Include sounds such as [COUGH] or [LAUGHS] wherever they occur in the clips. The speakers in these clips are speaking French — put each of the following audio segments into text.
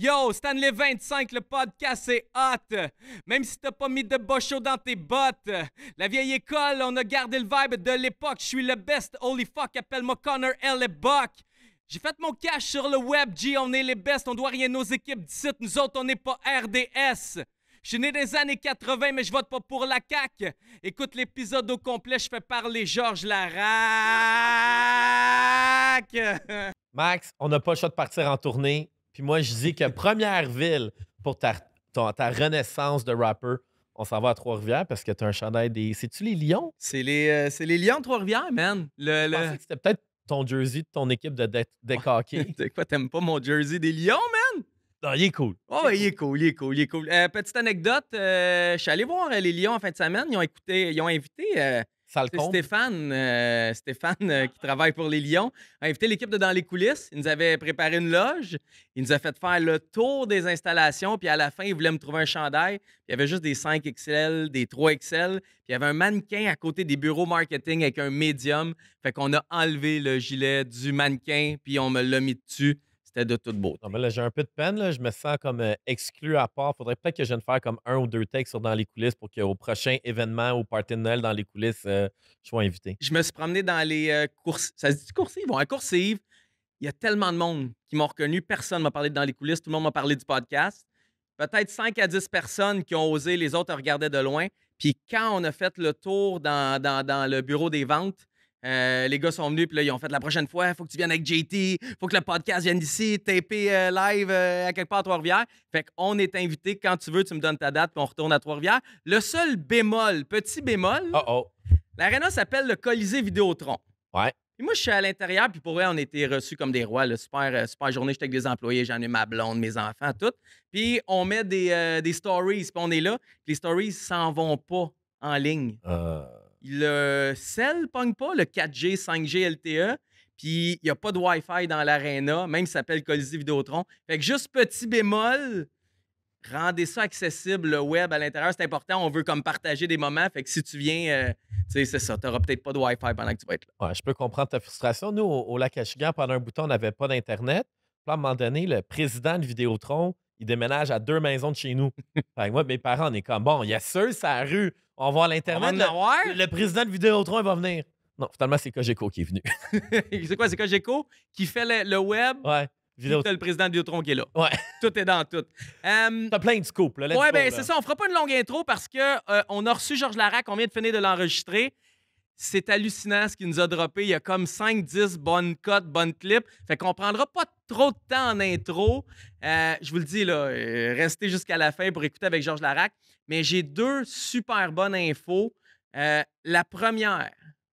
Yo, Stanley 25, le podcast, est hot. Même si t'as pas mis de bocho dans tes bottes. La vieille école, on a gardé le vibe de l'époque. Je suis le best, holy fuck, appelle-moi Connor L. Buck. J'ai fait mon cash sur le web, G, on est les best, on doit rien aux équipes d'ici, nous autres, on n'est pas RDS. Je suis né des années 80, mais je vote pas pour la CAQ. Écoute l'épisode au complet, je fais parler Georges Larac. Max, on n'a pas le choix de partir en tournée. Puis moi, je dis que [LAUGHS] première ville pour ta, ta renaissance de rapper, on s'en va à Trois-Rivières parce que tu as un chandail des. C'est-tu les Lions? C'est les, euh, les Lions de Trois-Rivières, man. Le, Je pensais que c'était peut-être ton jersey de ton équipe de, de, [LAUGHS] de quoi, t'aimes pas mon jersey des Lions, man? Non, il est cool. Oh, il est cool, il est cool, il est cool. Euh, petite anecdote, euh, je suis allé voir les Lions en fin de semaine. Ils ont écouté, ils ont invité Stéphane, euh, Stéphane euh, qui travaille pour les Lions, a invité l'équipe de Dans les coulisses. Il nous avait préparé une loge. Il nous a fait faire le tour des installations. Puis à la fin, il voulait me trouver un chandail. Il y avait juste des 5 XL, des 3 XL. Puis il y avait un mannequin à côté des bureaux marketing avec un médium. Fait qu'on a enlevé le gilet du mannequin, puis on me l'a mis dessus de toute beauté. là, j'ai un peu de peine. Je me sens comme euh, exclu à part. Il Faudrait peut-être que je vienne faire comme un ou deux textes sur Dans les coulisses pour qu'au prochain événement, au party de Noël dans les coulisses, euh, je sois invité. Je me suis promené dans les euh, courses. Ça se dit coursives? à coursive, il y a tellement de monde qui m'ont reconnu. Personne m'a parlé Dans les coulisses. Tout le monde m'a parlé du podcast. Peut-être 5 à 10 personnes qui ont osé. Les autres regardaient de loin. Puis quand on a fait le tour dans le bureau des ventes, euh, les gars sont venus, puis là, ils ont fait la prochaine fois, il faut que tu viennes avec JT, faut que le podcast vienne d'ici, TP euh, live euh, à quelque part à Trois-Rivières. Fait qu'on est invité quand tu veux, tu me donnes ta date, puis on retourne à Trois-Rivières. Le seul bémol, petit bémol, oh, oh. l'aréna s'appelle le Colisée Vidéotron. Ouais. Puis moi, je suis à l'intérieur, puis pour vrai, on était reçus comme des rois. super, super journée, j'étais avec des employés, j'en ai ma blonde, mes enfants, tout. Puis on met des, des stories, puis on est là, les stories s'en vont pas en ligne. Le euh, sel pogne pas, le 4G, 5G LTE. Puis il n'y a pas de Wi-Fi dans l'arena même s'appelle Colisée Vidéotron. Fait que juste petit bémol, rendez ça accessible, le web à l'intérieur, c'est important. On veut comme partager des moments. Fait que si tu viens, euh, tu sais, c'est ça, tu n'auras peut-être pas de Wi-Fi pendant que tu vas être là. Ouais, je peux comprendre ta frustration. Nous, au, Lac Achigan, pendant un bouton, on n'avait pas d'Internet. Puis à un moment donné, le président de Vidéotron, il déménage à deux maisons de chez nous. [LAUGHS] fait que moi, mes parents, on est comme, bon, il y a ceux, sa rue on va voir l'Internet. Le, président de Vidéotron, il va venir. Non, finalement, c'est Cogeco qui est venu. [LAUGHS] c'est quoi? C'est Cogeco qui fait le, web? Ouais. T'as le président de Vidéotron qui est là. Ouais. [LAUGHS] Tout est dans tout. T'as plein de scoops, là. ouais, ben c'est ça. On fera pas une longue intro parce que euh, on a reçu Georges Larac, on vient de finir de l'enregistrer. C'est hallucinant ce qu'il nous a droppé. Il y a comme 5-10 bonnes cotes, bonnes clips. Fait qu'on prendra pas de trop de temps en intro. Euh, je vous le dis, là, euh, restez jusqu'à la fin pour écouter avec Georges Larac. Mais j'ai deux super bonnes infos. Euh, la première,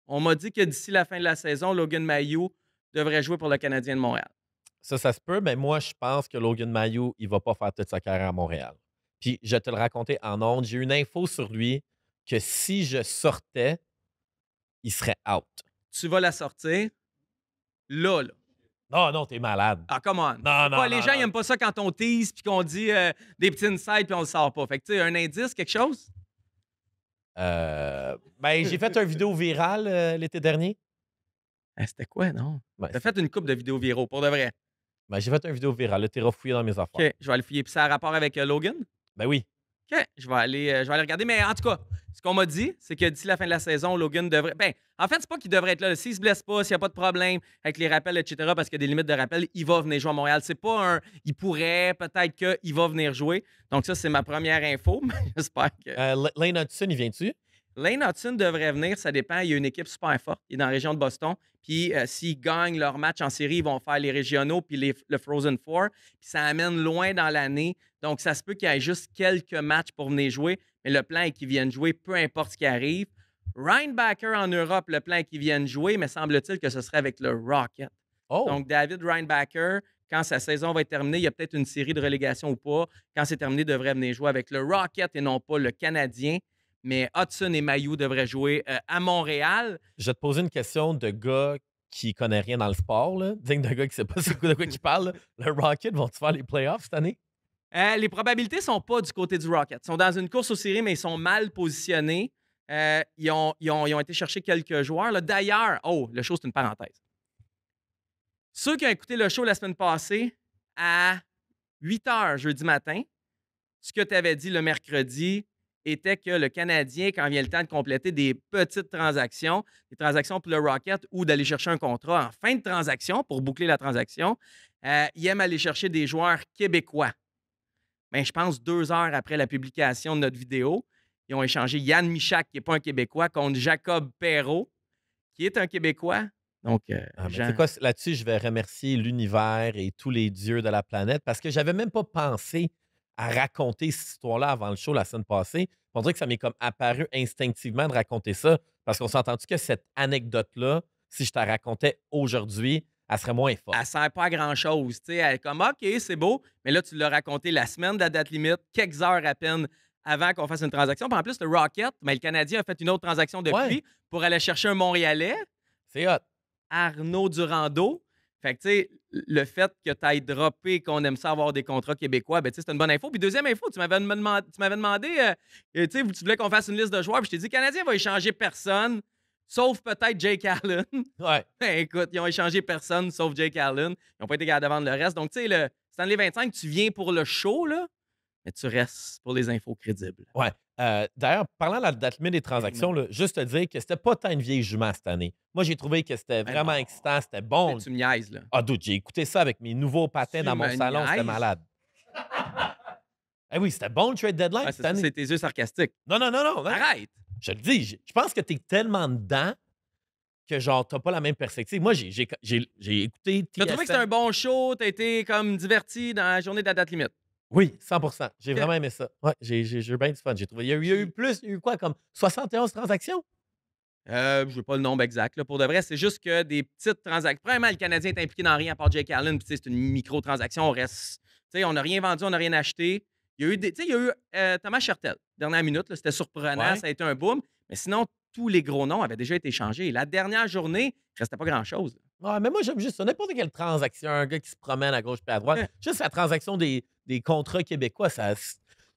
on m'a dit que d'ici la fin de la saison, Logan Mayou devrait jouer pour le Canadien de Montréal. Ça, ça se peut, mais moi, je pense que Logan Mayou, il va pas faire toute sa carrière à Montréal. Puis, je te le racontais en ondes, j'ai une info sur lui que si je sortais, il serait out. Tu vas la sortir là, là. Non, non, t'es malade. Ah, come on. Non, non, Les gens, n'aiment aiment pas ça quand on tease puis qu'on dit euh, des petits insides puis on le sort pas. Fait que, tu sais, un indice, quelque chose? Euh, ben, j'ai fait une vidéo virale euh, l'été dernier. Ah, c'était quoi, non? Ben, T'as fait une coupe de vidéos viraux, pour de vrai. Ben, j'ai fait une vidéo virale. T'es refouillé dans mes affaires. OK, je vais aller fouiller. Puis ça a rapport avec euh, Logan? Ben oui. OK, je vais, aller, je vais aller regarder. Mais en tout cas, ce qu'on m'a dit, c'est que d'ici la fin de la saison, Logan devrait. Ben, en fait, c'est pas qu'il devrait être là. S'il se blesse pas, s'il n'y a pas de problème avec les rappels, etc., parce qu'il y a des limites de rappel, il va venir jouer à Montréal. C'est pas un. Il pourrait, peut-être qu'il va venir jouer. Donc, ça, c'est ma première info, [LAUGHS] j'espère que. Euh, Lane Hudson, il vient-tu? Lane Hudson devrait venir, ça dépend. Il y a une équipe super forte. Il est dans la région de Boston. Puis euh, s'ils gagnent leur match en série, ils vont faire les régionaux puis le Frozen Four. Puis ça amène loin dans l'année. Donc ça se peut qu'il y ait juste quelques matchs pour venir jouer. Mais le plan est qu'ils viennent jouer peu importe ce qui arrive. Ryan Backer en Europe, le plan est qu'ils viennent jouer, mais semble-t-il que ce serait avec le Rocket. Oh! Donc David Ryan Backer, quand sa saison va être terminée, il y a peut-être une série de relégations ou pas. Quand c'est terminé, il devrait venir jouer avec le Rocket et non pas le Canadien mais Hudson et Mayou devraient jouer euh, à Montréal. Je vais te poser une question de gars qui connaît rien dans le sport, digne de gars qui ne sait pas de quoi qui [LAUGHS] parle. Le Rocket vont-tu faire les playoffs cette année? Euh, les probabilités sont pas du côté du Rocket. Ils sont dans une course aux séries, mais ils sont mal positionnés. Euh, ils, ont, ils, ont, été chercher quelques joueurs. D'ailleurs, oh, le show, c'est une parenthèse. Ceux qui ont écouté le show la semaine passée, à 8 h jeudi matin, ce que tu avais dit le mercredi, était que le Canadien, quand vient le temps de compléter des petites transactions, des transactions pour le Rocket ou d'aller chercher un contrat en fin de transaction pour boucler la transaction, euh, il aime aller chercher des joueurs québécois. Mais ben, je pense deux heures après la publication de notre vidéo, ils ont échangé Yann Michak, qui n'est pas un Québécois, contre Jacob Perrault, qui est un Québécois. Donc, euh, ah, là-dessus, je vais remercier l'univers et tous les dieux de la planète parce que j'avais même pas pensé à raconter cette histoire-là avant le show la semaine passée. On dirait que ça m'est comme apparu instinctivement de raconter ça parce qu'on s'est entendu que cette anecdote-là, si je te la racontais aujourd'hui, elle serait moins forte. Elle sert pas à grand-chose. Elle est comme OK, c'est beau, mais là, tu l'as raconté la semaine de la date limite, quelques heures à peine avant qu'on fasse une transaction. en plus, le Rocket, mais ben, le Canadien a fait une autre transaction depuis pour aller chercher un Montréalais. C'est hot. Arnaud Durando. Fait que, tu sais, le fait que tu ailles dropper qu'on aime ça avoir des contrats québécois, ben, c'est une bonne info. Puis deuxième info, tu m'avais demandé, euh, euh, tu, demandé, tu voulais qu'on fasse une liste de joueurs, puis je t'ai dit, Canadien va échanger personne, sauf peut-être Jake Allen. [LAUGHS] Ben, écoute, ils ont échangé personne, sauf Jake Allen. Ils n'ont pas été capables de le reste. Donc, tu sais, le Stanley 25, tu viens pour le show, là mais tu restes pour les infos crédibles. Ouais. Euh, d'ailleurs, parlant de la date limite des transactions, juste te dire que c'était pas tant une vieille jument cette année. Moi, j'ai trouvé que c'était ben vraiment excitant, c'était bon. tu me niaises, là. Ah, doute, j'ai écouté ça avec mes nouveaux patins dans mon salon, c'était malade. eh oui, c'était bon le trade deadline cette C'est tes yeux sarcastiques. Non, non, non, non. Hein. Arrête. Je le dis, je, pense que t'es tellement dedans que genre, t'as pas la même perspective. Moi, j'ai écouté. T'as trouvé que c'était un bon show, t'as été comme diverti dans la journée de la date limite. Oui, 100 J'ai vraiment aimé ça. Ouais, j'ai, eu bien du fun. J'ai trouvé. Il y, a eu, plus, il y a eu quoi, comme 71 transactions? Euh, je veux pas le nombre exact. Là, pour de vrai, c'est juste que des petites transactions. Premièrement, le Canadien est impliqué dans rien à part Jake Allen. Puis, c'est une micro-transaction. On reste. on n'a rien vendu, on n'a rien acheté. Il y a eu, il y a eu euh, Thomas Chertel, dernière minute. c'était surprenant. Ça a été un boom. Mais sinon, tous les gros noms avaient déjà été changés. La dernière journée, il ne restait pas grand-chose. Ah, mais moi, j'aime juste ça. N'importe quelle transaction, un gars qui se promène à gauche et à droite, hein. juste la transaction des, des contrats québécois, ça.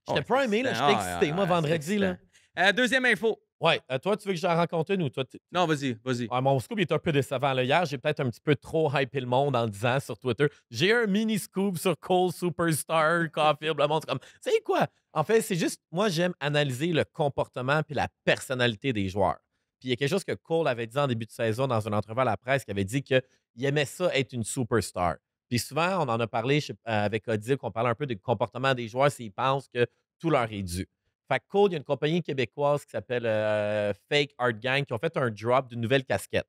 J'étais pas aimé, là, j'étais excité. moi, ah, ah, vendredi, là. Euh, deuxième info. Ouais, euh, toi, tu veux que j'en rencontre une ou toi? Non, vas-y, vas-y. Ah, mon scoop est un peu décevant. Là. Hier, j'ai peut-être un petit peu trop hypé le monde en disant sur Twitter j'ai un mini scoop sur Cole Superstar, coffee, blablabla, comme, tu quoi? En fait, c'est juste, moi, j'aime analyser le comportement puis la personnalité des joueurs. Puis il y a quelque chose que Cole avait dit en début de saison dans un entrevue à la presse qui avait dit qu'il aimait ça être une superstar. Puis souvent, on en a parlé euh, avec Odile, qu'on parlait un peu du comportement des joueurs s'ils pensent que tout leur est dû. Fait que Cole, il y a une compagnie québécoise qui s'appelle euh, Fake Art Gang qui ont fait un drop d'une nouvelle casquette.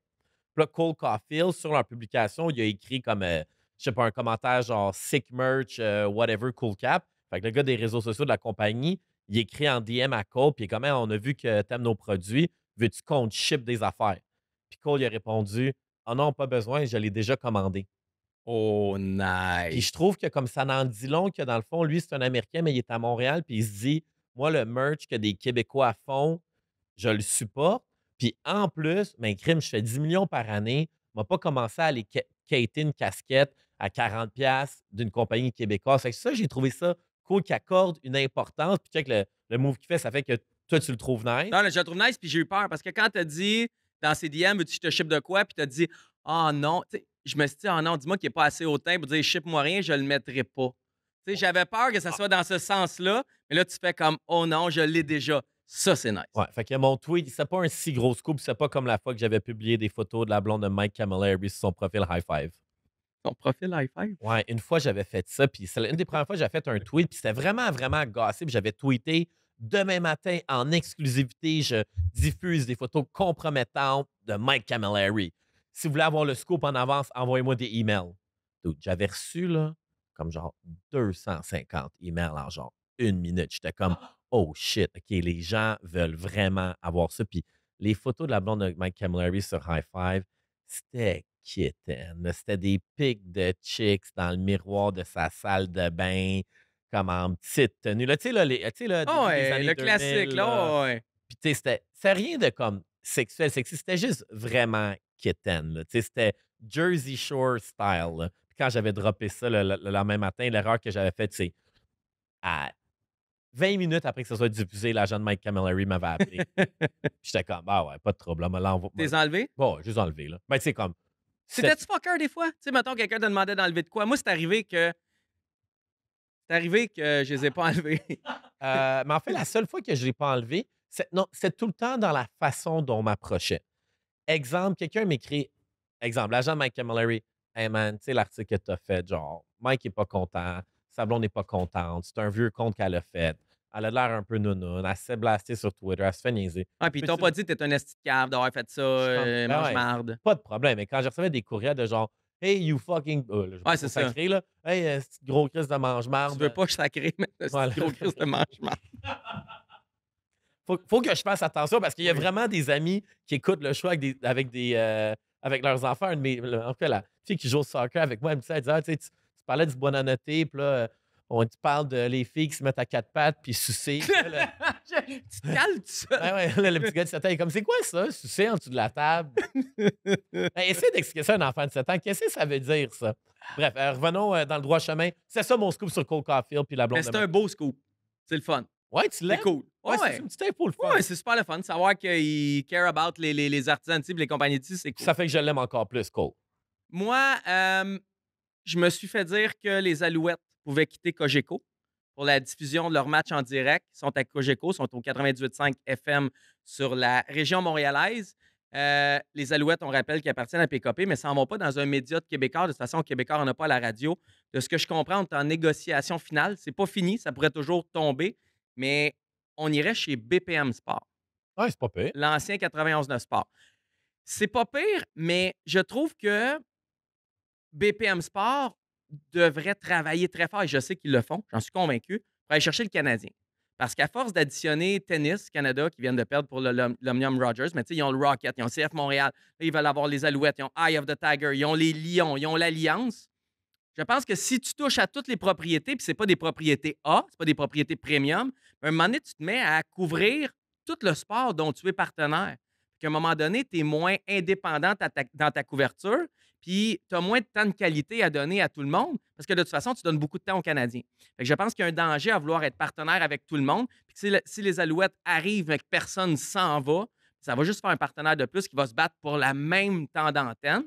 Puis là, Cole Caulfield, sur leur publication, il a écrit comme, euh, je sais pas, un commentaire genre sick merch, whatever, cool cap. Fait que le gars des réseaux sociaux de la compagnie, il écrit en DM à Cole, puis comment on a vu que t'aimes nos produits, Veux-tu qu'on ship des affaires? Puis Cole, il a répondu, ah oh non, pas besoin, je l'ai déjà commandé. Oh, nice. Puis je trouve que comme ça n'en dit long, que dans le fond, lui, c'est un Américain, mais il est à Montréal, puis il se dit, moi, le merch que des Québécois font, je le supporte. Puis en plus, ben, crime, je fais 10 millions par année. m'a pas commencé à aller cater une casquette à 40$ d'une compagnie québécoise. Fait que ça, j'ai trouvé ça cool qui accorde une importance. Puis check le, le move qu'il fait, ça fait que toi, tu le trouves nice? Non, je le trouve nice, puis j'ai eu peur. Parce que quand t'as dit dans ces DM, tu te ship de quoi, puis t'as dit, ah oh, non, tu sais, je me suis dit, oh, non, dis-moi qu'il n'est pas assez hautain pour dire, ship-moi rien, je le mettrai pas. Tu sais, j'avais peur que ça ah. soit dans ce sens-là, mais là, tu fais comme, oh non, je l'ai déjà. Ça, c'est nice. Ouais, fait que mon tweet, c'est pas un si gros scoop, c'est pas comme la fois que j'avais publié des photos de la blonde de Mike Camilleri sur son profil High Five. Son profil High Five? Ouais, une fois, j'avais fait ça, puis c'est une des premières fois que j'avais fait un tweet, puis c'était vraiment, vraiment gossip. J'avais tweeté Demain matin, en exclusivité, je diffuse des photos compromettantes de Mike Camilleri. Si vous voulez avoir le scoop en avance, envoyez-moi des emails. J'avais reçu, là, comme genre 250 emails en genre une minute. J'étais comme, ah! oh shit, OK, les gens veulent vraiment avoir ça. Puis les photos de la blonde de Mike Camilleri sur High Five, c'était kitten. C'était des pics de chicks dans le miroir de sa salle de bain comme en petite tenue. Là, tu sais, là, les, tu là, ah ouais, le classique, là. Ah puis, tu sais, c'était, rien de comme sexuel, sexy. C'était juste vraiment kitten, Tu sais, c'était Jersey Shore style. quand j'avais droppé ça le, le, lendemain matin, l'erreur que j'avais faite, c'est à 20 minutes après que ça soit diffusé, l'agent de Mike Camilleri m'avait appelé. [LAUGHS] J'étais comme, ah ouais, pas de trouble. Là, T'es enlevé? Bon, je enlevé, là. Mais tu sais, comme. C'était-tu fucker des fois? Tu sais, mettons, quelqu'un te demandait d'enlever de quoi. Moi, c'est arrivé que c'est arrivé que je les ai pas enlevés. [LAUGHS] Euh, mais en fait, la seule fois que je ne pas enlevé, c'est, non, c'est tout le temps dans la façon dont on m'approchait. Exemple, quelqu'un m'écrit, exemple, l'agent Mike Mallory, « Hey man, tu sais, l'article que tu as fait, genre, Mike n'est pas content, Sablon n'est pas contente, c'est un vieux compte qu'elle a fait. Elle a l'air un peu nounoun, elle s'est blastée sur Twitter, elle se fait niaiser. Ah, puis ils t'ont pas dit que t'es un esti de cave d'avoir fait ça, euh, ben mange marde. Pas de problème, mais quand je recevais des courriels de genre, Hey, you fucking. Oh, ouais, c'est ça. Sacré, là. Hey, euh, gros Chris de mange-marde. Tu veux pas que je sacré, mais c'est gros crise de mange-marde. [LAUGHS] faut, faut que je fasse attention parce qu'il y a vraiment des amis qui écoutent le choix avec des. Avec des euh, avec leurs enfants, mais en tout cas, la fille qui joue au soccer avec moi, elle me disait, ah, tu, sais, tu, parlais du bon puis là, euh, on te parle de les filles qui se mettent à quatre pattes puis soucis. [LAUGHS] tu te cales ça. ouais, là, le petit gars de 7 ans est comme c'est quoi ça, Souci en dessous de la table? [LAUGHS] Ben, essaye d'expliquer ça à un enfant de 7 ans. Qu'est-ce que ça veut dire, ça? Bref, euh, revenons euh, dans le droit chemin. C'est ça mon scoop sur Cole Caulfield puis la blonde. Ben, c'est un beau scoop. C'est le fun. Ouais, tu l'aimes. C'est cool. Ouais, c'est une petite le fun. Ouais, c'est super le fun. Savoir qu'il care about les, les, les artisans les compagnies de c'est cool. Ça fait que je l'aime encore plus, Cole. Moi, euh, je me suis fait dire que les Alouettes pouvaient quitter Cogeco pour la diffusion de leur match en direct. Ils sont à Cogeco, sont au 98.5 FM sur la région montréalaise. Euh, les Alouettes, on rappelle, qu'ils appartiennent à PKP, mais ça ne va pas dans un média de Québécois. De toute façon, Québécois, on n'a pas à la radio. De ce que je comprends, on est en négociation finale. C'est pas fini, ça pourrait toujours tomber, mais on irait chez BPM Sport. Ah, c'est pas pire. L'ancien 91.9 Sport. C'est pas pire, mais je trouve que BPM Sport devraient travailler très fort, et je sais qu'ils le font, j'en suis convaincu, pour aller chercher le Canadien. Parce qu'à force d'additionner tennis, Canada, qui viennent de perdre pour l'Omnium Rogers, mais tu sais, ils ont le Rocket, ils ont CF Montréal, ils veulent avoir les Alouettes, ils ont Eye of the Tiger, ils ont les Lions, ils ont l'Alliance. Je pense que si tu touches à toutes les propriétés, puis ce pas des propriétés A, ce pas des propriétés premium, à un moment donné, tu te mets à couvrir tout le sport dont tu es partenaire. Qu'à un moment donné, tu es moins indépendant dans ta couverture, puis tu as moins de temps de qualité à donner à tout le monde parce que de toute façon, tu donnes beaucoup de temps aux Canadiens. je pense qu'il y a un danger à vouloir être partenaire avec tout le monde. Puis si, les Alouettes arrivent mais que personne s'en va, ça va juste faire un partenaire de plus qui va se battre pour la même temps d'antenne.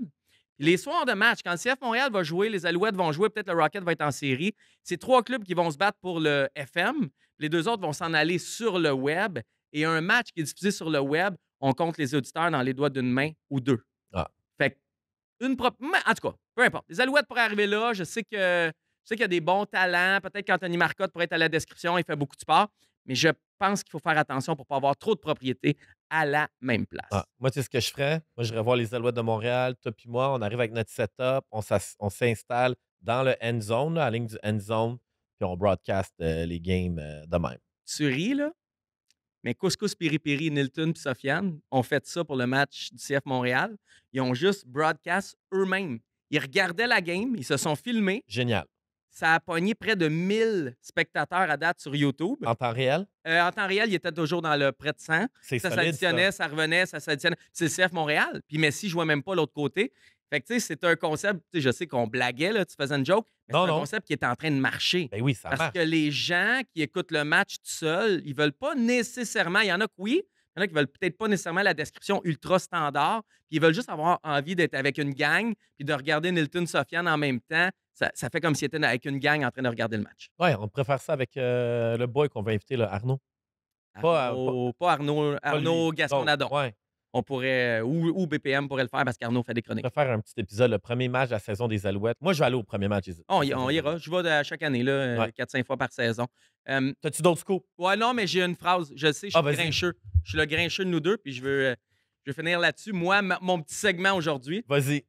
Les soirs de match, quand le CF Montréal va jouer, les Alouettes vont jouer, peut-être le Rocket va être en série. C'est trois clubs qui vont se battre pour le FM. Les deux autres vont s'en aller sur le web. Et un match qui est diffusé sur le web, on compte les auditeurs dans les doigts d'une main ou deux. Une En tout cas, peu importe. Les Alouettes pourraient arriver là. Je sais que je sais qu'il y a des bons talents. Peut-être qu'Anthony Marcotte pourrait être à la description. Il fait beaucoup de sport. Mais je pense qu'il faut faire attention pour ne pas avoir trop de propriétés à la même place. Ah, moi, moi, sais ce que je ferais. Moi, je voir les Alouettes de Montréal. Toi puis moi, on arrive avec notre setup. On s'installe dans le end zone, à la ligne du end zone. Puis on broadcast euh, les games euh, de même. Tu ris, là? Mais Couscous, Piri-Piri, Nilton et Sofiane ont fait ça pour le match du CF Montréal. Ils ont juste broadcast eux-mêmes. Ils regardaient la game, ils se sont filmés. Génial. Ça a pogné près de 1000 spectateurs à date sur YouTube. En temps réel? Euh, en temps réel, il était toujours dans le près de 100. Ça s'additionnait, ça. revenait, ça s'additionnait. C'est le CF Montréal. Puis Messi ne jouait même pas l'autre côté. Fait tu sais, c'est un concept, je sais qu'on blaguait, tu faisais une joke, mais c'est un concept qui est en train de marcher. Ben oui, ça Parce que les gens qui écoutent le match tout seuls, ils veulent pas nécessairement, il y en a qui oui, il y en a qui veulent peut-être pas nécessairement la description ultra standard, puis ils veulent juste avoir envie d'être avec une gang, puis de regarder Nilton Sofiane en même temps. Ça, fait comme s'ils étaient avec une gang en train de regarder le match. Ouais, on préfère ça avec euh, le boy qu'on va inviter, euh, Arnaud. pas, Arnaud, Arnaud Gasconadon on pourrait, euh, ou, ou, BPM pourrait le faire parce qu'Arnaud fait des chroniques. On va faire un petit épisode, le premier match de la saison des Alouettes. Moi, je vais aller au premier match. Des... On, ira. Je vais à euh, chaque année, 4-5 euh, fois par saison. T'as-tu d'autres coups? Ouais, non, mais j'ai une phrase. Je sais, je ah, suis grincheux. Je suis le grincheux de nous deux, puis je veux, je finir là-dessus. Moi, mon petit segment aujourd'hui. Vas-y.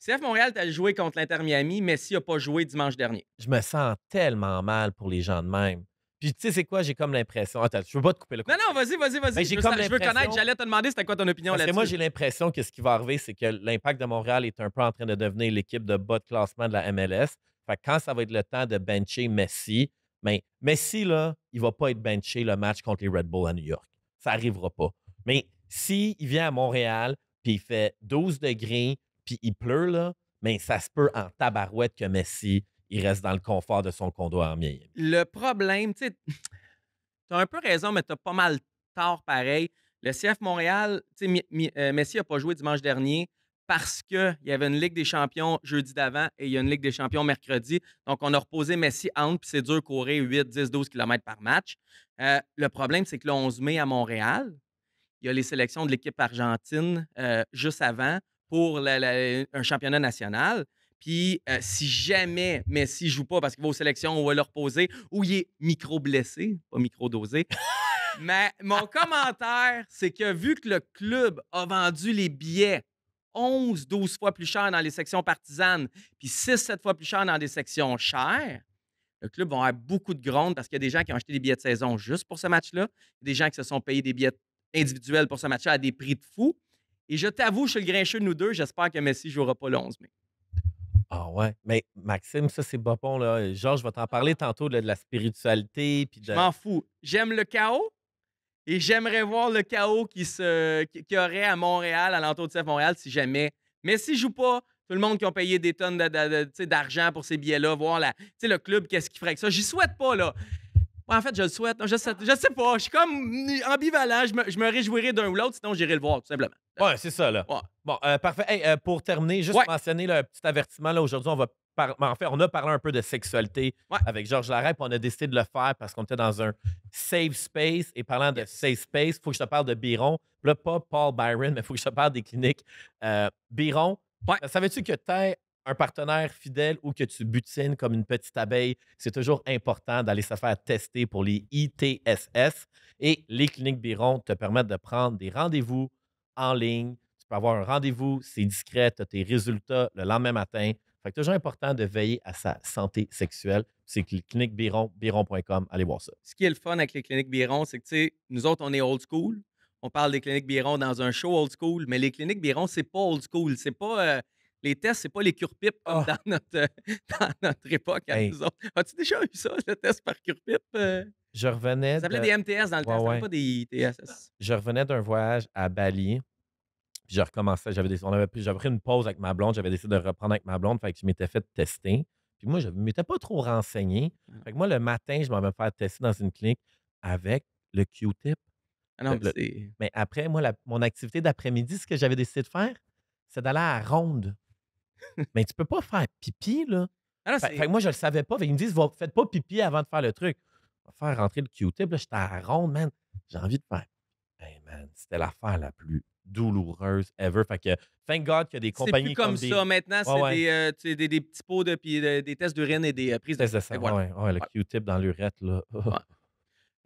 CF Montréal, tu joué contre l'Inter Miami, Messi n'a pas joué dimanche dernier. Je me sens tellement mal pour les gens de même. Puis tu sais, c'est quoi? J'ai comme l'impression. Attends, je veux pas te couper le coup. Non, non, vas-y, vas-y, vas-y. Ben, je, veux connaître, j'allais te demander c'était quoi ton opinion là-dessus. Moi, j'ai l'impression que ce qui va arriver, c'est que l'impact de Montréal est un peu en train de devenir l'équipe de bas de classement de la MLS. Fait quand ça va être le temps de bencher Messi, mais ben, Messi, là, il va pas être benché le match contre les Red Bull à New York. Ça arrivera pas. Mais s'il il vient à Montréal, puis il fait 12 degrés, puis il pleure, là, mais ben, ça se peut en tabarouette que Messi il reste dans le confort de son condo armé. Le problème, tu sais, [LAUGHS] un peu raison, mais tu as pas mal tard pareil. Le CF Montréal, tu sais, euh, Messi n'a pas joué dimanche dernier parce qu'il y avait une Ligue des champions jeudi d'avant et il y a une Ligue des champions mercredi. Donc, on a reposé Messi entre, puis c'est dur courir 8, 10, 12 km par match. Euh, le problème, c'est que le 11 mai à Montréal, il y a les sélections de l'équipe argentine euh, juste avant pour un championnat national. Puis euh, si jamais Messi joue pas parce qu'il va aux sélections, on va le reposer ou il est micro-blessé, pas micro-dosé. Mais mon commentaire, c'est que vu que le club a vendu les billets 11, 12 fois plus cher dans les sections partisanes, puis 6, 7 fois plus cher dans des sections chères, le club va avoir beaucoup de grondes parce qu'il y a des gens qui ont acheté des billets de saison juste pour ce match-là, des gens qui se sont payés des billets individuels pour ce match-là à des prix de fou. Et je t'avoue, je suis le grincheux, de nous deux, j'espère que Messi ne jouera pas le 11 mai. Ah ouais. Mais Maxime, ça, c'est pas bon, là. Euh, Georges, je vais t'en parler ah. tantôt de la spiritualité. Puis de... Je m'en fous. J'aime le chaos et j'aimerais voir le chaos qui se aurait à Montréal, à l'entour de CF Montréal, si jamais. Mais je joue pas, tout le monde qui a payé des tonnes d'argent pour ces billets-là, voir le club, qu'est-ce qu'il ferait avec ça. J'y souhaite pas, là en fait, je le souhaite. je, sais, sais pas. Je suis comme ambivalent. Je me, réjouirais d'un ou l'autre, sinon j'irai le voir, tout simplement. Ouais, c'est ça, là. Bon, euh, parfait. Euh, pour terminer, juste mentionner un petit avertissement. Là, aujourd'hui, on va ben, en fait, on a parlé un peu de sexualité avec Georges Larrey, puis on a décidé de le faire parce qu'on était dans un safe space. Et parlant de safe space, il faut que je te parle de Biron. Là, pas Paul Byron, mais il faut que je te parle des cliniques. Euh, Biron, savais-tu que tu Terre un partenaire fidèle ou que tu butines comme une petite abeille, c'est toujours important d'aller se faire tester pour les ITSS. Et les cliniques Biron te permettent de prendre des rendez-vous en ligne. Tu peux avoir un rendez-vous, c'est discret, tu as tes résultats le lendemain matin. Fait que toujours important de veiller à sa santé sexuelle. C'est les cliniques Biron, biron.com, allez voir ça. Ce qui est le fun avec les cliniques Biron, c'est que, tu sais, nous autres, on est old school. On parle des cliniques Biron dans un show old school, mais les cliniques Biron, c'est pas old school. C'est pas. Euh, les tests, c'est pas les cure-pipes ah! euh, [LAUGHS] dans, notre, époque As-tu déjà eu ça, le test par cure pip euh? Je revenais. Ça s'appelait des MTS dans le test, pas des TSS. Je revenais d'un voyage à Bali. Puis je recommençais. J'avais pris, une pause avec ma blonde. J'avais décidé de reprendre avec ma blonde. Fait que je m'étais fait tester. Puis moi, je ne m'étais pas trop renseigné. Ah. Fait moi, le matin, je m'avais fait tester dans une clinique avec le Q-tip. Ah non, mais, après, moi, mon activité d'après-midi, ce que j'avais décidé de faire, c'est d'aller à ronde mais tu peux pas faire pipi, là. Ah fait, moi, je le savais pas. Fait ils me disent, faites pas pipi avant de faire le truc. On faire rentrer le Q-tip. Là, j'étais à ronde, man. J'ai envie de faire. Hey, man, c'était l'affaire la plus douloureuse ever. Fait que, thank God qu'il y a des compagnies plus comme, comme ça. Maintenant, c'est des, euh, tu sais, des, petits pots, de, puis des tests d'urine et des euh, prises de... sang. ouais, le Q-tip dans l'urette, là. [LAUGHS]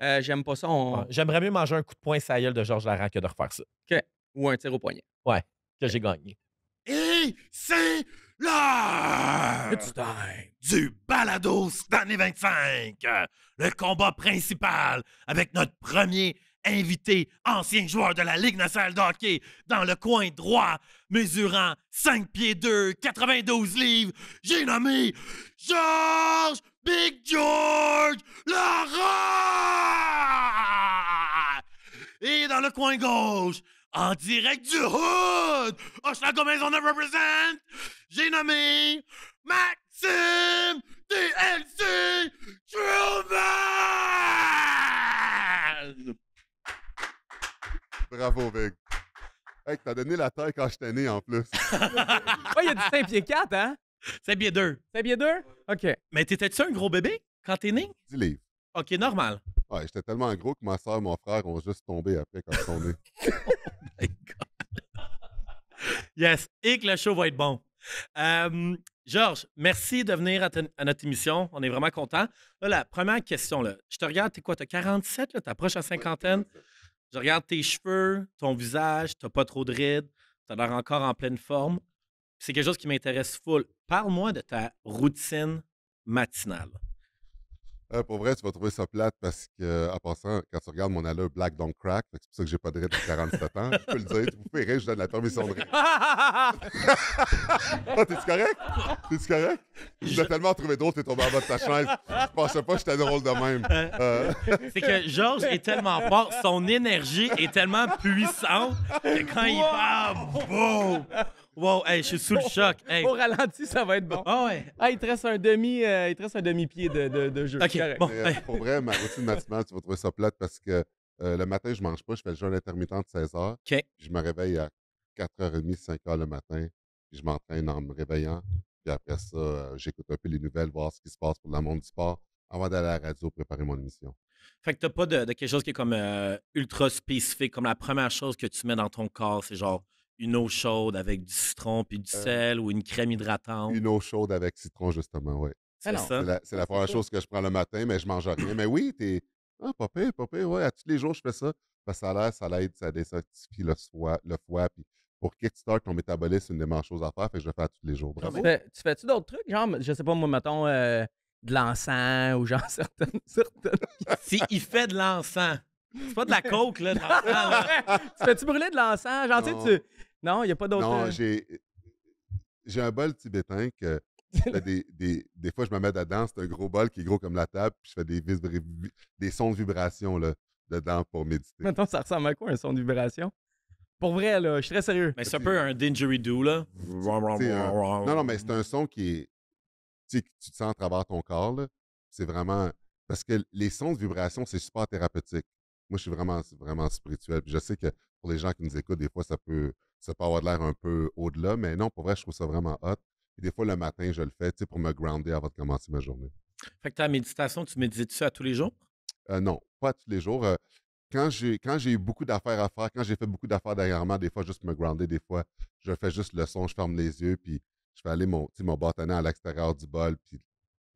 Euh, J'aime pas ça. J'aimerais mieux manger un coup de poing saïeul de Georges Larra que de refaire ça. OK. Ou un tir au poignet. Ouais, que j'ai gagné c'est l'heure du balado d'année 25. Le combat principal avec notre premier invité, ancien joueur de la Ligue nationale d'Hockey, hockey, dans le coin droit, mesurant 5 pieds 2, 92 livres, j'ai nommé George Big George Lara! Et dans le coin gauche, en direct du Hood! je Hochelaga Maisonneuve represent! J'ai nommé Maxime DLC Truman! Bravo, Vic. Hey, t'as donné la taille quand j'étais né en plus. [LAUGHS] ouais, il y a du 5 pieds 4, hein? 5 pieds 2. 5 pieds 2? OK. Mais t'étais-tu un gros bébé quand t'es né? dis livres. OK, normal. Ouais, j'étais tellement gros que ma soeur et mon frère ont juste tombé après quand ils sont [LAUGHS] oh Yes, et que le show va être bon. Euh, Georges, merci de venir à, notre émission. On est vraiment contents. Là, la première question, là, je te regarde, t'es quoi? T'as 47, t'approches à cinquantaine. Je regarde tes cheveux, ton visage, t'as pas trop de rides, t'as l'air encore en pleine forme. C'est quelque chose qui m'intéresse full. Parle-moi de ta routine matinale. Euh, pour vrai, tu vas trouver ça plate parce que, en passant, quand tu regardes mon allure Black Don't Crack, c'est pour ça que j'ai pas de rêve depuis 47 ans, je peux le dire, tu vous fais je donne la permission de rire. oh, [LAUGHS] t'es-tu correct? T'es-tu correct? Je l'ai tellement trouvé d'autres, t'es tombé en bas de ta chaise. Je pensais pas que j'étais drôle de même. Euh, c'est que Georges est tellement fort, son énergie est tellement puissante que quand il parle, boum! Wow, je suis sous le choc. [LAUGHS] Au ralenti, ça va être bon. Ah il te reste un demi, euh, pied de, jeu. Euh, pour vrai, ma routine matinale, tu vas trouver ça plate parce que euh, le matin, je mange pas, je fais le jeûne intermittent de 16 h Je me réveille à 4h30, 5 h le matin. Puis je m'entraîne en me réveillant. Puis après ça, j'écoute un peu les nouvelles, voir ce qui se passe pour le monde du sport avant d'aller à la radio préparer mon émission. Fait que t'as pas de, de, quelque chose qui est comme ultra spécifique, comme la première chose que tu mets dans ton corps, c'est genre une eau chaude avec du citron puis du euh, sel ou une crème hydratante. Une eau chaude avec citron, justement, oui. C'est ah ça. La, c'est la, première chose que je prends le matin, mais je mange rien. mais oui, t'es. Ah, pas papy, ouais, à tous les jours, je fais ça. Parce ben, a ça l'air, ça l'aide, ça désintoxifie le foie, le foie puis pour kickstart ton métabolisme, c'est une des meilleures choses à faire, fait que je le fais à tous les jours. Tu, fais, tu d'autres trucs, genre, je sais pas, moi, mettons, euh, de l'encens ou genre [LAUGHS] certaines. certaines... [LAUGHS] si il fait de l'encens, c'est pas de la [LAUGHS] coke, là, tu fais-tu brûler de l'encens? Genre, tu non, il n'y a pas d'autre. Non, euh euh, j'ai, un bol tibétain que. [LAUGHS] des, fois, je me mets dedans, c'est un gros bol qui est gros comme la table, puis je fais des, sons de vibration là, dedans pour méditer. Maintenant, ça ressemble à quoi un son de vibration? Pour vrai, là, je suis très sérieux. Mais c'est un peu un didgeridoo, là. Non, non, mais c'est un son qui est. Tu, tu te sens à travers ton corps, là. C'est vraiment. Parce que les sons de vibration, c'est super thérapeutique. Moi, je suis vraiment, vraiment spirituel. Puis je sais que pour les gens qui nous écoutent, des fois, ça peut ça peut avoir l'air un peu au-delà, mais non, pour vrai, je trouve ça vraiment hot. Et des fois, le matin, je le fais pour me grounder avant de commencer ma journée. Fait que ta méditation, tu médites ça tous les jours? Euh, non, pas tous les jours. quand j'ai eu beaucoup d'affaires à faire, quand j'ai fait beaucoup d'affaires derrière moi, des fois, juste me grounder, des fois, je fais juste le son, je ferme les yeux, puis je fais aller mon, mon bâtonnet à l'extérieur du bol, puis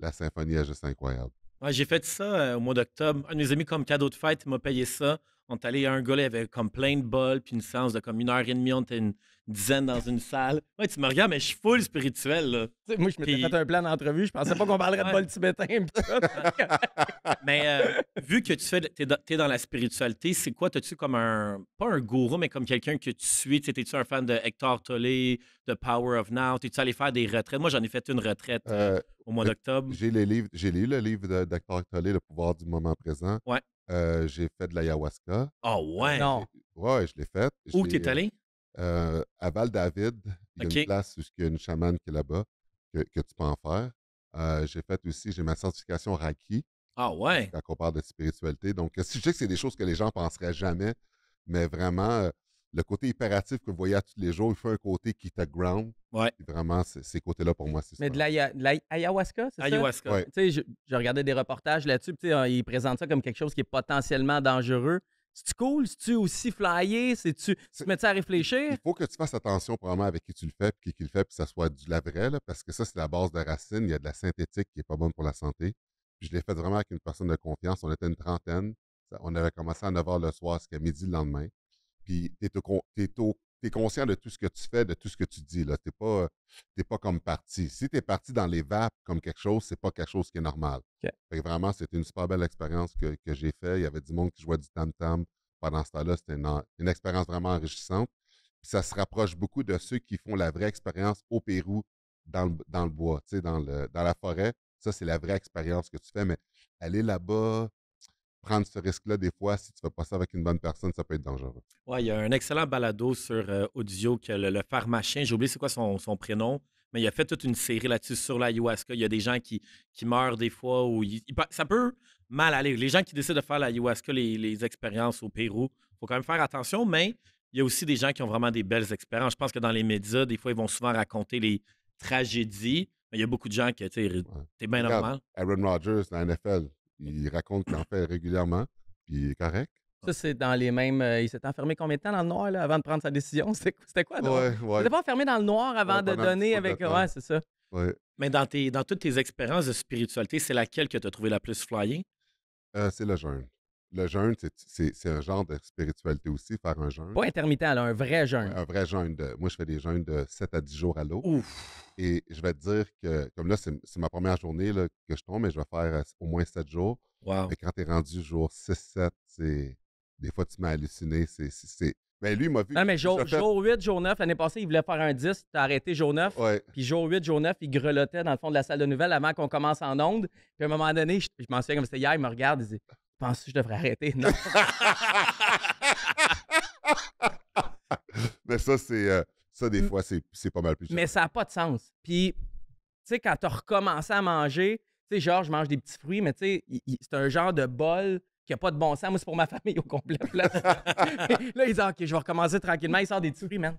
la symphonie est juste incroyable. Moi, j'ai fait ça au mois d'octobre. Un de mes amis, comme cadeau de fête, m'a payé ça on est allé, un gars, il avait comme plein de bols, puis une séance de comme une heure et demie, on était une dizaine dans une salle. Ouais, tu me regardes, mais je suis full spirituel. Là. Moi, je m'étais fait un plan d'entrevue. Je pensais pas qu'on parlerait de bol tibétain. [LAUGHS] mais euh, vu que tu fais, es dans, la spiritualité, c'est quoi? T'as-tu comme un, pas un gourou, mais comme quelqu'un que tu suis? T'es-tu un fan de Hector Tolé de Power of Now? T'es-tu allé faire des retraites? Moi, j'en ai fait une retraite euh, au mois ben, d'octobre. J'ai lu le livre d'Hector Tollé, Le pouvoir du moment présent. Ouais. Euh, j'ai fait de l'ayahuasca. Ah ouais? Non. Ouais, je l'ai fait. Où t'es allé? Euh, à Val-David, il y a une place où il y a une chamane qui est là-bas, que, tu peux en faire. Euh, j'ai fait aussi, j'ai ma certification Raki. Ah ouais? Quand on parle de spiritualité. Donc, si je sais que c'est des choses que les gens ne penseraient jamais, mais vraiment, euh, le côté impératif que vous voyez à tous les jours, il fait un côté qui te ground. Ouais. Vraiment, ces côtés-là, pour moi, c'est ça. Mais de l'ayahuasca, c'est ça? Ayahuasca. Tu sais, je, regardais des reportages là-dessus, tu sais, hein, ils présentent ça comme quelque chose qui est potentiellement dangereux. Si tu cool? si tu aussi flyé? C'est-tu. te mets à réfléchir? Il faut que tu fasses attention, probablement, avec qui tu le fais, puis qui le fait, puis que ça soit du la parce que ça, c'est la base de la racine. Il y a de la synthétique qui n'est pas bonne pour la santé. je l'ai fait vraiment avec une personne de confiance. On était une trentaine. On avait commencé à 9 h le soir jusqu'à midi le lendemain. Puis tu au tu es conscient de tout ce que tu fais, de tout ce que tu dis. Tu n'es euh, pas, comme parti. Si tu es parti dans les vapes comme quelque chose, c'est pas quelque chose qui est normal. vraiment, c'était une super belle expérience que, j'ai faite. Il y avait du monde qui jouait du tam-tam pendant ce temps-là. C'était une, expérience vraiment enrichissante. ça se rapproche beaucoup de ceux qui font la vraie expérience au Pérou, dans le, dans bois, dans, le, dans la forêt. Ça, c'est la vraie expérience que tu fais. Mais aller là-bas, prendre ce risque-là, des fois, si tu ne fais pas ça avec une bonne personne, ça peut être dangereux. Oui, il y a un excellent balado sur euh, audio que le, le pharmacien, j'ai oublié c'est quoi son, prénom, mais il a fait toute une série là-dessus sur l'ayahuasca. Il y a des gens qui, qui meurent des fois ou ça peut mal aller. Les gens qui décident de faire l'ayahuasca, les, les expériences au Pérou, il faut quand même faire attention, mais il y a aussi des gens qui ont vraiment des belles expériences. Je pense que dans les médias, des fois, ils vont souvent raconter les tragédies. Mais il y a beaucoup de gens qui, tu sais, t'es bien normal. Aaron Rodgers, la NFL, il raconte qu'il en fait régulièrement, puis il est correct. Ça, c'est dans les mêmes. Euh, il s'est enfermé combien de temps dans le noir avant de prendre sa décision? [LAUGHS] C'était quoi? Donc? Il n'était pas enfermé dans le noir avant de donner avec. Ouais, c'est ça. Mais dans, tes, dans toutes tes expériences de spiritualité, c'est laquelle que tu as trouvé la plus flyée? Euh, c'est le jeûne le jeûne, c'est un genre de spiritualité aussi, faire un jeûne. Pas intermittent, un vrai jeûne. un vrai jeûne. moi, je fais des jeûnes de 7 à 10 jours à l'eau. Et je vais te dire que, comme là, c'est ma première journée que je tombe, mais je vais faire euh, au moins 7 jours. Wow. quand tu es rendu jour 6-7, c'est. Des fois, tu m'as halluciné. Mais lui, il m'a vu. Non, mais jour, 8, jour 9, l'année passée, il voulait faire un 10, tu as arrêté jour 9. Puis jour 8, jour 9, il grelottait dans le fond de la salle de nouvelles avant qu'on commence en onde. Puis à un moment donné, je, je m'en souviens comme c'était hier, il me regarde, il dit pense que je devrais arrêter? Non. [LAUGHS] Mais ça, c'est. Euh, ça, des fois, c'est pas mal plus. Mais ça n'a pas de sens. Puis, tu sais, quand tu as recommencé à manger, tu sais, genre, je mange des petits fruits, mais tu sais, c'est un genre de bol qui n'a pas de bon sens. Moi, c'est pour ma [LAUGHS] famille au complet. Là, [LAUGHS] ils disent, OK, je vais recommencer tranquillement. Ils sortent des petits fruits, man.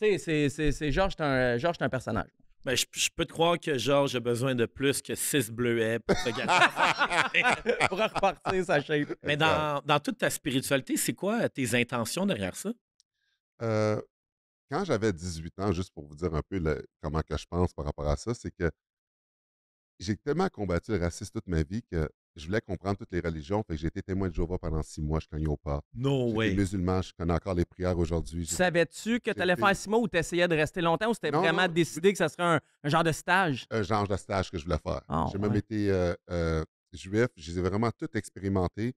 Tu sais, c'est genre, je suis un personnage. Ben, je, peux te croire que genre, j'ai besoin de plus que six bleuets pour [LAUGHS] pour repartir sa chaîne. Mais dans, toute ta spiritualité, c'est quoi euh, tes intentions derrière ça? Euh, quand j'avais 18 ans, juste pour vous dire un peu comment que je pense par rapport à ça, c'est que j'ai tellement combattu le racisme toute ma vie que je voulais comprendre toutes les religions. Fait que j'ai été témoin de Jéhovah pendant six mois. Je ne pas. Non, oui. musulman, je connais encore les prières aujourd'hui. Savais-tu que tu allais faire six mois ou tu essayais de rester longtemps ou c'était vraiment décidé que ça serait un, genre de stage? un genre de stage que je voulais faire. Ah, j'ai même été euh, euh, juif, J'ai vraiment tout expérimenté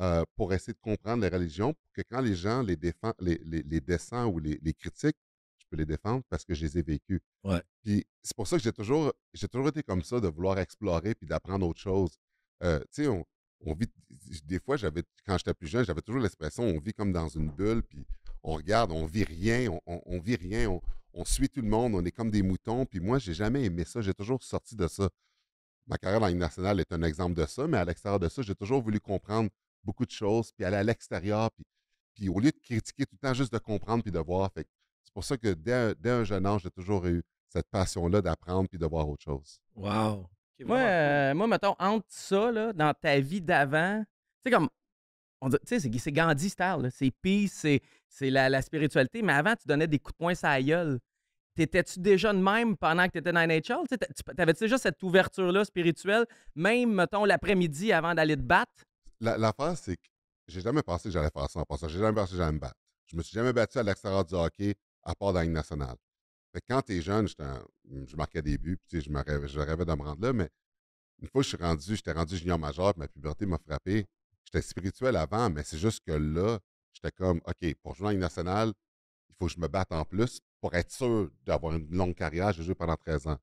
euh, pour essayer de comprendre les religions, pour que quand les gens les, défendent, les, ou les, critiquent, je peux les défendre parce que je les ai vécues. Ouais. Puis c'est pour ça que j'ai toujours, j'ai toujours été comme ça, de vouloir explorer puis d'apprendre autre chose. Euh, tu sais, on, vit, des fois, j'avais, quand j'étais plus jeune, j'avais toujours l'expression, on vit comme dans une bulle, puis on regarde, on vit rien, on, on, vit rien, on, suit tout le monde, on est comme des moutons, puis moi, j'ai jamais aimé ça, j'ai toujours sorti de ça. Ma carrière dans la nationale est un exemple de ça, mais à l'extérieur de ça, j'ai toujours voulu comprendre beaucoup de choses, puis aller à l'extérieur, puis, au lieu de critiquer tout le temps, juste de comprendre puis de voir. c'est pour ça que dès, dès un jeune âge, j'ai toujours eu cette passion-là d'apprendre puis de voir autre chose. Wow! moi, euh, moi, mettons, entre ça, là, dans ta vie d'avant, c'est comme. Tu sais, c'est Gandhi style, c'est peace, c'est, la, la, spiritualité, mais avant, tu donnais des coups de poing sur la gueule. T'étais-tu déjà de même pendant que t'étais dans NHL? T'avais-tu déjà cette ouverture-là spirituelle, même, mettons, l'après-midi avant d'aller te battre? La, l'affaire, c'est que j'ai jamais pensé que j'allais faire ça en passant. J'ai jamais pensé que j'allais me battre. Je me suis jamais battu à l'extérieur du hockey, à part dans la Ligue nationale. Fait tu quand jeune, je marquais des buts, je, me rêvais, je rêvais de me rendre là, mais une fois que je suis rendu, j'étais rendu junior majeur, ma puberté m'a frappé. J'étais spirituel avant, mais c'est juste que là, j'étais comme, OK, pour jouer en Ligue nationale, il faut que je me batte en plus pour être sûr d'avoir une longue carrière. de joué pendant 13 ans.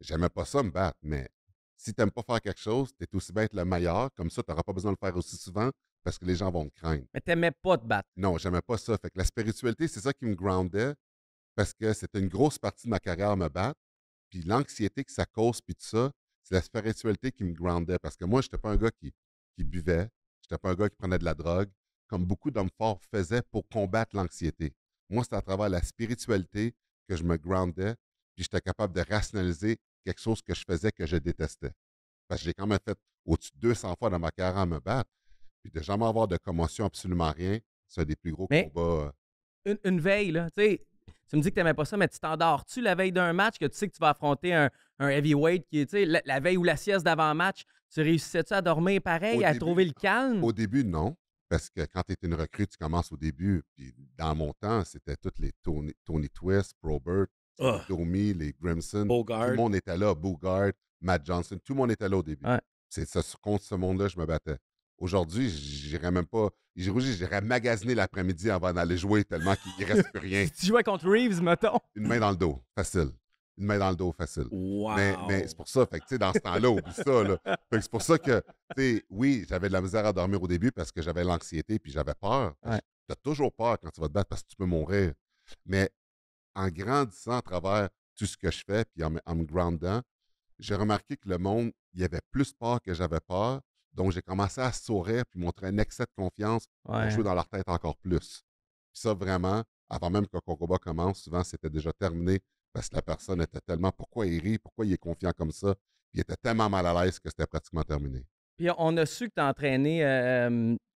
J'aimais pas ça me battre, mais si tu n'aimes pas faire quelque chose, tu es aussi bien être le meilleur. Comme ça, tu n'auras pas besoin de le faire aussi souvent parce que les gens vont te craindre. Mais tu pas te battre. Non, j'aimais pas ça. Fait que la spiritualité, c'est ça qui me groundait parce que c'était une grosse partie de ma carrière à me battre. Puis l'anxiété que ça cause, puis tout ça, c'est la spiritualité qui me groundait. Parce que moi, je n'étais pas un gars qui, qui buvait, je n'étais pas un gars qui prenait de la drogue, comme beaucoup d'hommes forts faisaient pour combattre l'anxiété. Moi, c'est à travers la spiritualité que je me groundais, puis j'étais capable de rationaliser quelque chose que je faisais que je détestais. Parce que j'ai quand même fait au-dessus de 200 fois dans ma carrière à me battre, puis de jamais avoir de commotion, absolument rien, c'est un des plus gros combats. Euh, une, une veille, là, tu sais, tu me dis que tu n'aimais pas ça, mais tu t'endors-tu la veille d'un match que tu sais que tu vas affronter un, heavyweight qui est la, veille ou la sieste d'avant-match? Tu réussissais-tu à dormir pareil, à trouver le calme? Au début, non. Parce que quand tu es une recrue, tu commences au début. Puis dans mon temps, c'était toutes les Tony, Tony Twist, Robert, Tommy, les Grimson. Tout le monde était là. Bogart, Matt Johnson. Tout le monde était là au début. C'est ça, contre ce monde-là, je me battais. Aujourd'hui, j'irais même pas. J'irais magasiner l'après-midi avant d'aller jouer tellement qu'il ne reste plus rien. [LAUGHS] tu jouais contre Reeves, mettons. Une main dans le dos, facile. Une main dans le dos, facile. Wow. Mais, c'est pour ça, fait que, dans ce temps-là, oublie ça. c'est pour ça que, oui, j'avais de la misère à dormir au début parce que j'avais l'anxiété puis j'avais peur. Tu as toujours peur quand tu vas te battre parce que tu peux mourir. Mais en grandissant à travers tout ce que je fais puis en, en me groundant, j'ai remarqué que le monde, il y avait plus peur que j'avais peur donc, j'ai commencé à sourire puis montrer un excès de confiance pour jouer dans leur tête encore plus. Puis ça, vraiment, avant même que le commence, souvent, c'était déjà terminé parce que la personne était tellement pourquoi il rit, pourquoi il est confiant comme ça, puis il était tellement mal à l'aise que c'était pratiquement terminé. Puis on a su que tu as entraîné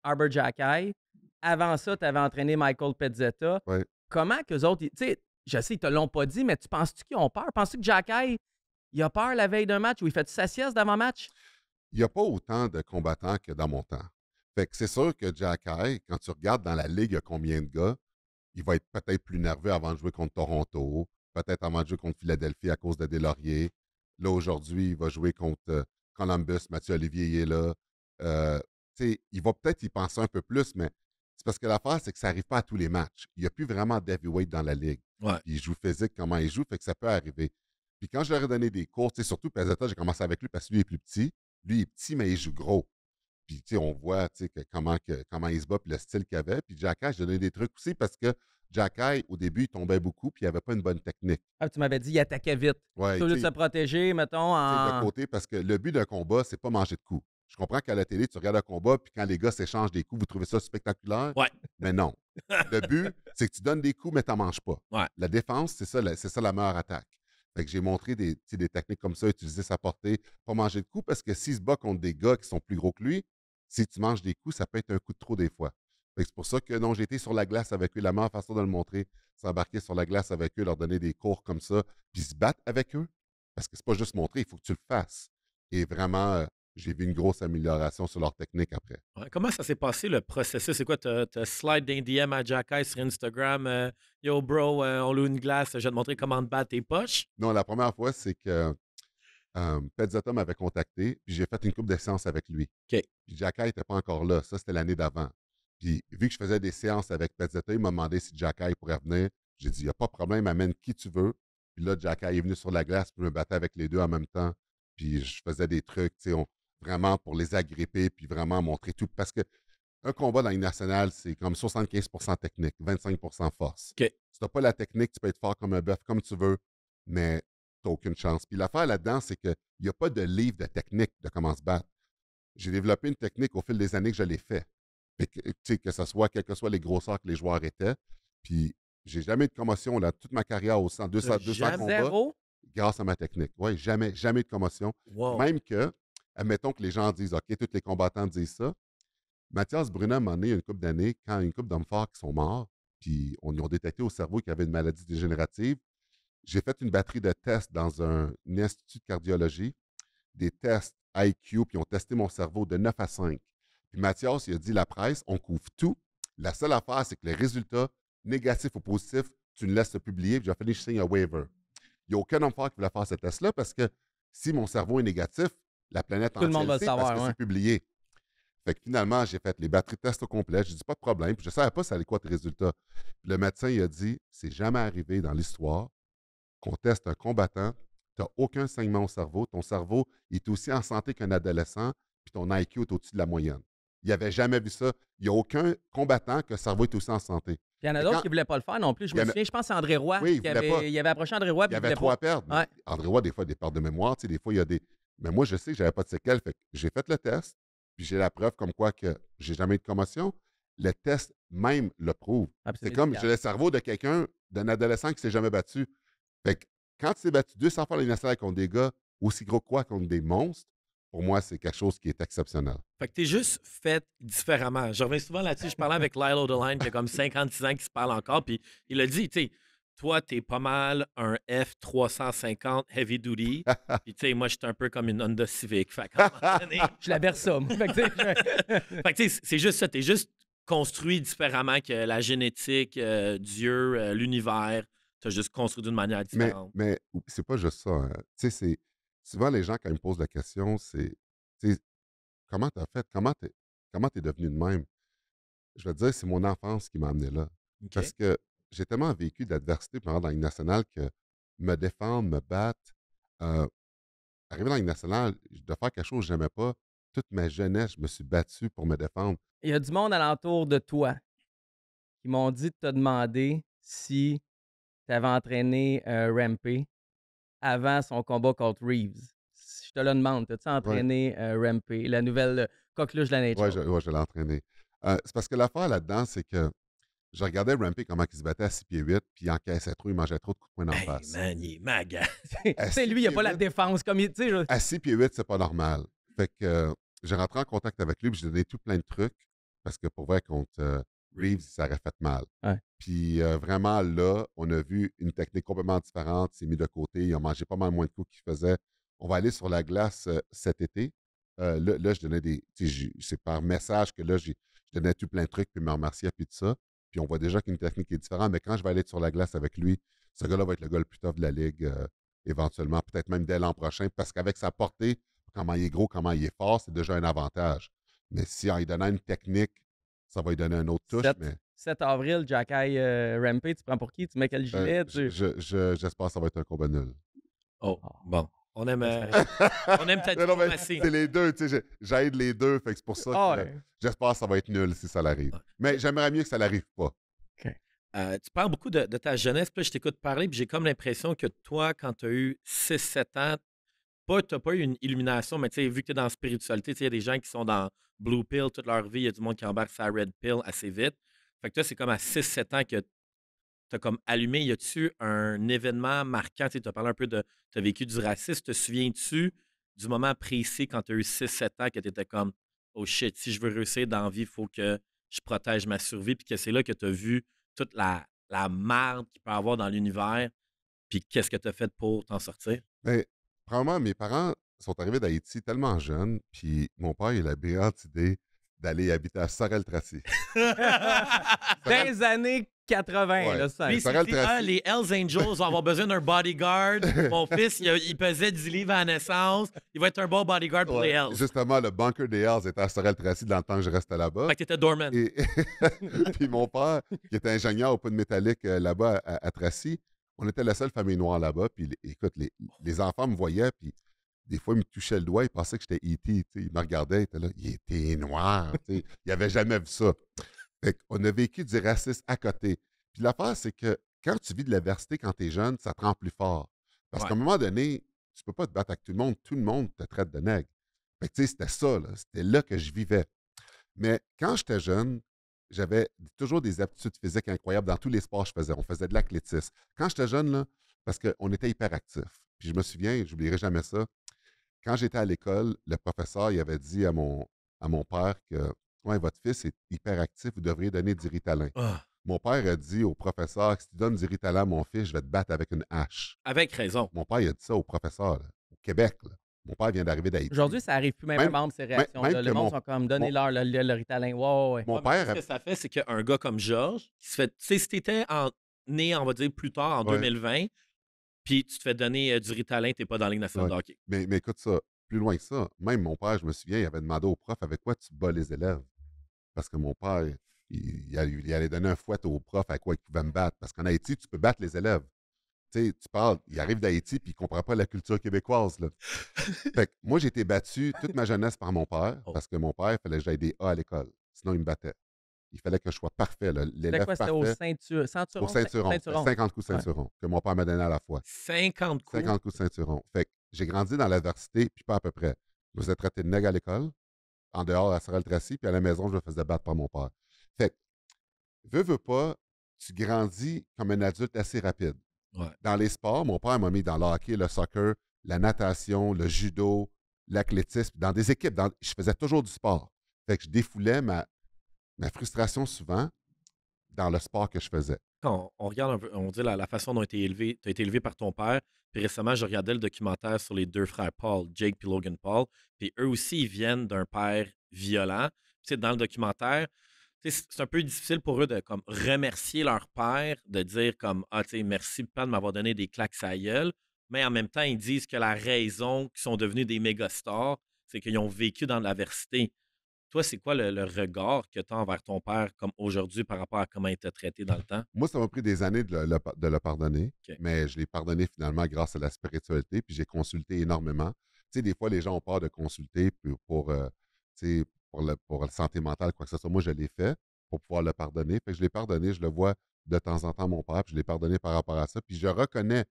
Arber Arbor Avant ça, tu avais entraîné Michael Pezzetta. Comment que les autres, tu sais, je sais, ils te l'ont pas dit, mais tu penses-tu qu'ils ont peur? Penses-tu que Eye, il a peur la veille d'un match où il fait sa sieste d'avant-match? il n'y a pas autant de combattants que dans mon temps. Fait que c'est sûr que Jack High, quand tu regardes dans la ligue, il y a combien de gars, il va être peut-être plus nerveux avant de jouer contre Toronto, peut-être avant de jouer contre Philadelphie à cause de Delaurier. Là, aujourd'hui, il va jouer contre euh, Columbus, Mathieu Olivier est là. Euh, il va peut-être y penser un peu plus, mais c'est parce que l'affaire, c'est que ça n'arrive pas à tous les matchs. Il n'y a plus vraiment d'heavyweight dans la ligue. Il joue physique, comment il joue, fait que ça peut arriver. Puis quand je leur ai donné des cours, surtout Pesetta, j'ai commencé avec lui parce que lui est plus petit. Lui, est petit, mais il joue gros. Puis, tu sais, on voit, tu sais, comment, comment il se bat, puis le style qu'il avait. Puis, Jacky, je donnais des trucs aussi parce que Jacky, au début, il tombait beaucoup, puis il n'avait pas une bonne technique. Ah, tu m'avais dit, il attaquait vite. Oui. Au lieu de se protéger, mettons, en. De côté, parce que le but d'un combat, c'est pas manger de coups. Je comprends qu'à la télé, tu regardes un combat, puis quand les gars s'échangent des coups, vous trouvez ça spectaculaire. Ouais. Mais non. [LAUGHS] Le but, c'est que tu donnes des coups, mais tu manges pas. Ouais. La défense, c'est ça, c'est ça la meilleure attaque j'ai montré des, des techniques comme ça, utiliser sa portée, pour manger de coups, parce que s'il se bat contre des gars qui sont plus gros que lui, si tu manges des coups, ça peut être un coup de trop des fois. c'est pour ça que non, j'ai été sur la glace avec eux. La meilleure façon de le montrer, c'est sur la glace avec eux, leur donner des cours comme ça, puis se battre avec eux. Parce que c'est pas juste montrer, il faut que tu le fasses. Et vraiment, euh, j'ai vu une grosse amélioration sur leur technique après. comment ça s'est passé le processus? C'est quoi? Tu as slide d'un à Jack sur Instagram. Euh, Yo, bro, euh, on loue une glace, je vais te montrer comment te battre tes poches. Non, la première fois, c'est que euh, m'avait contacté, puis j'ai fait une coupe de séances avec lui. OK. Puis Jack Eye n'était pas encore là. Ça, c'était l'année d'avant. Puis vu que je faisais des séances avec Petzatom, il m'a demandé si Jack pourrait venir. J'ai dit, il n'y a pas de problème, amène qui tu veux. Puis là, Jack est venu sur la glace, pour je me battais avec les deux en même temps. Puis je faisais des trucs, tu sais, vraiment pour les agripper puis vraiment montrer tout. Parce que un combat dans une nationale, c'est comme 75 technique, 25 force. Si tu n'as pas la technique, tu peux être fort comme un bœuf, comme tu veux, mais tu n'as aucune chance. Puis l'affaire là-dedans, c'est qu'il n'y a pas de livre de technique de comment se battre. J'ai développé une technique au fil des années que je l'ai fait. que, ce soit, quelles que soient les grosseurs que les joueurs étaient. Puis, j'ai jamais de commotion, là, toute ma carrière au 100, 200, 200 combats. Grâce à ma technique. Oui, jamais, jamais de commotion. Même que admettons que les gens disent, OK, tous les combattants disent ça. Mathias Brunet, une est une couple d'années, quand une couple d'hommes forts qui sont morts, puis on, y a détecté au cerveau qu'il y avait une maladie dégénérative, j'ai fait une batterie de tests dans un, institut de cardiologie, des tests IQ, puis ils ont testé mon cerveau de 9 à 5. Puis Mathias, il a dit, la presse, on couvre tout. La seule affaire, c'est que les résultats, négatifs ou positifs, tu ne laisses pas publier, puis j'ai fait, je signe un waiver. Il n'y a aucun homme fort qui voulait faire ce test-là parce que si mon cerveau est négatif, la planète Tout le monde va savoir, parce que publié. Fait que finalement, j'ai fait les batteries de test au complet. Je dis pas de problème. Puis je ne savais pas ça allait quoi tes résultat. le médecin, il a dit c'est jamais arrivé dans l'histoire qu'on teste un combattant, tu n'as aucun saignement au cerveau. Ton cerveau est aussi en santé qu'un adolescent, puis ton IQ est au-dessus de la moyenne. Il avait jamais vu ça. Il n'y a aucun combattant que le cerveau est aussi en santé. Il y en a d'autres qui ne voulaient pas le faire non plus. Je me souviens, je pense à André Roy. Oui, il, qui avait, avait approché André Roy. Il y avait trois à perdre. André Roy, des fois, il a des pertes de mémoire. Tu sais, des fois, il y a des, mais moi, je sais que je n'avais pas de séquelles. Fait j'ai fait le test, puis j'ai la preuve comme quoi que j'ai jamais eu de commotion. Le test même le prouve. Ah, c'est comme j'ai le cerveau de quelqu'un, d'un adolescent qui s'est jamais battu. Fait que quand tu t'es battu 200 fois les dernière contre des gars aussi gros que quoi contre des monstres, pour moi, c'est quelque chose qui est exceptionnel. Fait que juste fait différemment. Je reviens souvent là-dessus. Je parlais avec Lilo Deline, qui a comme 56 ans, qui se parle encore, puis il a dit, tu sais, toi, t'es pas mal un F350 heavy duty. [LAUGHS] Puis, tu sais, moi, suis un peu comme une Honda Civic. [LAUGHS] je la berce Fait [LAUGHS] tu sais, c'est juste ça. T'es juste construit différemment que la génétique, Dieu, euh, l'univers. T'as juste construit d'une manière différente. Mais, c'est pas juste ça. Hein. Tu sais, c'est. Souvent, les gens, quand ils me posent la question, c'est comment t'as fait? Comment t'es es devenu de même? Je vais dire, c'est mon enfance qui m'a amené là. Parce que j'ai tellement vécu d'adversité pendant nationale que me défendre, me battre, euh, arriver dans la Ligue nationale, de faire quelque chose que je n'aimais pas, toute ma jeunesse, je me suis battu pour me défendre. Il y a du monde alentour de toi qui m'ont dit de te demander si tu avais entraîné euh, avant son combat contre Reeves. Je te le demande, as-tu entraîné euh, la nouvelle coqueluche de la nature? Oui, je, je l'ai entraîné. Euh, c'est parce que l'affaire là-dedans, c'est que je regardais Rampy comment il se battait à 6 pieds 8, puis il encaissait trop, il mangeait trop de coups de poing en face. il est c'est [LAUGHS] lui, il n'a pas la défense comme il. Je... À 6 pieds 8, c'est pas normal. Fait que euh, j'ai rentré en contact avec lui, puis je donnais tout plein de trucs, parce que pour vrai, contre euh, Reeves, ça aurait fait mal. Puis euh, vraiment, là, on a vu une technique complètement différente, il s'est mis de côté, il a mangé pas mal moins de coups qu'il faisait. On va aller sur la glace cet été. là, là, je donnais des. C'est par message que là, je donnais tout plein de trucs, puis me remerciais, puis tout ça. Puis on voit déjà qu'une technique est différente, mais quand je vais aller sur la glace avec lui, ce gars-là va être le gars le plus tough de la ligue euh, éventuellement, peut-être même dès l'an prochain, parce qu'avec sa portée, comment il est gros, comment il est fort, c'est déjà un avantage. Mais si en lui donnant une technique, ça va lui donner un autre touche. 7, 7 avril, Jack Eye euh, tu prends pour qui? Tu mets quel euh, gilet? J'espère que ça va être un combat nul. Oh, ah. bon. On aime, ben, euh, [LAUGHS] on aime ta non, C'est les deux, j'aide les deux, fait que c'est pour ça que ah, j'espère que ça va être nul si ça l'arrive. Ah. Mais j'aimerais mieux que ça l'arrive pas. Euh, tu parles beaucoup de, ta jeunesse, puis je t'écoute parler, puis j'ai comme l'impression que toi, quand tu as eu 6-7 ans, tu n'as pas eu une illumination, mais tu sais, vu que tu es dans la spiritualité, il y a des gens qui sont dans Blue Pill toute leur vie, il y a du monde qui embarque sa Red Pill assez vite. Fait que toi, c'est comme à 6-7 ans que t'as comme allumé, y a-tu un événement marquant? Tu as parlé un peu de. Tu vécu du racisme. Te souviens-tu du moment précis quand tu as eu 6-7 ans que tu étais comme Oh shit, si je veux réussir dans la vie, il faut que je protège ma survie. Puis que c'est là que tu as vu toute la, la marde qu'il peut y avoir dans l'univers. Puis qu'est-ce que tu as fait pour t'en sortir? Bien, probablement, mes parents sont arrivés d'Haïti tellement jeunes. Puis mon père, il a la brillante idée d'aller habiter à Sorel-Tracy. [LAUGHS] Dans les années 80, là, ça. Puis, ah, les Hells Angels vont avoir besoin d'un bodyguard. [LAUGHS] Mon fils, il, pesait 10 livres à la naissance. Il va être un bon bodyguard pour les Hells. Justement, le bunker des Hells était à Sorel-Tracy dans le temps que je restais là-bas. Fait que t'étais dormant. Et [LAUGHS] puis mon père, qui était ingénieur au pôle métallique euh, là-bas à, Tracy, on était la seule famille noire là-bas. Puis écoute, les, les enfants me voyaient, puis des fois, il me touchait le doigt, il pensait que j'étais E.T. Il me regardait, il était là, il était noir. il n'avait jamais vu ça. Fait On a vécu du racisme à côté. Puis l'affaire, c'est que quand tu vis de l'adversité quand tu es jeune, ça te rend plus fort. Parce qu'à un moment donné, tu ne peux pas te battre avec tout le monde. Tout le monde te traite de nègre. Fait que, c'était ça, C'était là que je vivais. Mais quand j'étais jeune, j'avais toujours des aptitudes physiques incroyables dans tous les sports que je faisais. On faisait de l'athlétisme. Quand j'étais jeune, là, parce qu'on était hyperactifs. Puis je me souviens, j'oublierai jamais ça, quand j'étais à l'école, le professeur il avait dit à mon, père que ouais, votre fils est hyperactif, vous devriez donner du ritalin. Ah. Mon père a dit au professeur que si tu donnes du ritalin à mon fils, je vais te battre avec une hache. Avec raison. Mon père a dit ça au professeur, au Québec. Mon père vient d'arriver d'Haïti. Aujourd'hui, ça arrive plus même, même membre, ces réactions. là les le monde mon, sont comme donner leur le, ritalin. Mon père. Ce que ça fait, c'est qu'un gars comme Georges, qui se fait. Tu sais, né, on va dire, plus tard, en 2020, puis tu te fais donner du Ritalin, t'es pas dans la ligne nationale Mais, écoute ça, plus loin que ça, même mon père, je me souviens, il avait demandé au prof avec quoi tu bats les élèves. Parce que mon père, il, allait donner un fouet au prof à quoi il pouvait me battre. Parce qu'en Haïti, tu peux battre les élèves. Tu, sais, tu parles, il arrive d'Haïti puis il ne comprend pas la culture québécoise. fait que moi, j'ai été battu toute ma jeunesse par mon père [LAUGHS] oh. parce que mon père, il fallait que j'aille des A à l'école. Sinon, il me battait il fallait que je sois parfait. L'élève parfait. C'était au ceinture, au ceinturon, 50 coups de ceinturon que mon père m'a donné à la fois. 50 coups? 50 coups de ceinturon. Fait j'ai grandi dans l'adversité, puis pas à peu près. Je me suis traité de nègre à l'école, en dehors à Sorel-Tracy, puis à la maison, je me faisais battre par mon père. Fait que, veux, veux pas, tu grandis comme un adulte assez rapide. Dans les sports, mon père m'a mis dans le hockey, le soccer, la natation, le judo, l'athlétisme, dans des équipes. je faisais toujours du sport. Fait que je défoulais ma, ma frustration souvent dans le sport que je faisais. Quand on, regarde on dit la, façon dont tu as été élevé par ton père. Puis récemment, je regardais le documentaire sur les deux frères Paul, Jake et Logan Paul. Puis eux aussi, ils viennent d'un père violent. dans le documentaire, c'est un peu difficile pour eux de comme, remercier leur père, de dire comme Ah, merci, pas de m'avoir donné des claques à gueule. Mais en même temps, ils disent que la raison qu'ils sont devenus des méga stars, c'est qu'ils ont vécu dans l'aversité toi, c'est quoi le, regard que tu as envers ton père comme aujourd'hui par rapport à comment il t'a traité dans le temps? Moi, ça m'a pris des années de le, pardonner, mais je l'ai pardonné finalement grâce à la spiritualité, puis j'ai consulté énormément. Tu sais, des fois, les gens ont peur de consulter pour, pour, euh, pour, le, la santé mentale, quoi que ce soit. Moi, je l'ai fait pour pouvoir le pardonner. Fait je l'ai pardonné, je le vois de temps en temps, mon père, puis je l'ai pardonné par rapport à ça. Puis je reconnais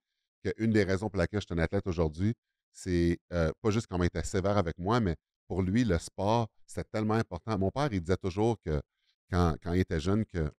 qu'une des raisons pour laquelle je suis un athlète aujourd'hui, c'est euh, pas juste comment il était sévère avec moi, mais pour lui, le sport, c'est tellement important. Mon père, il disait toujours que quand, il était jeune, qu'un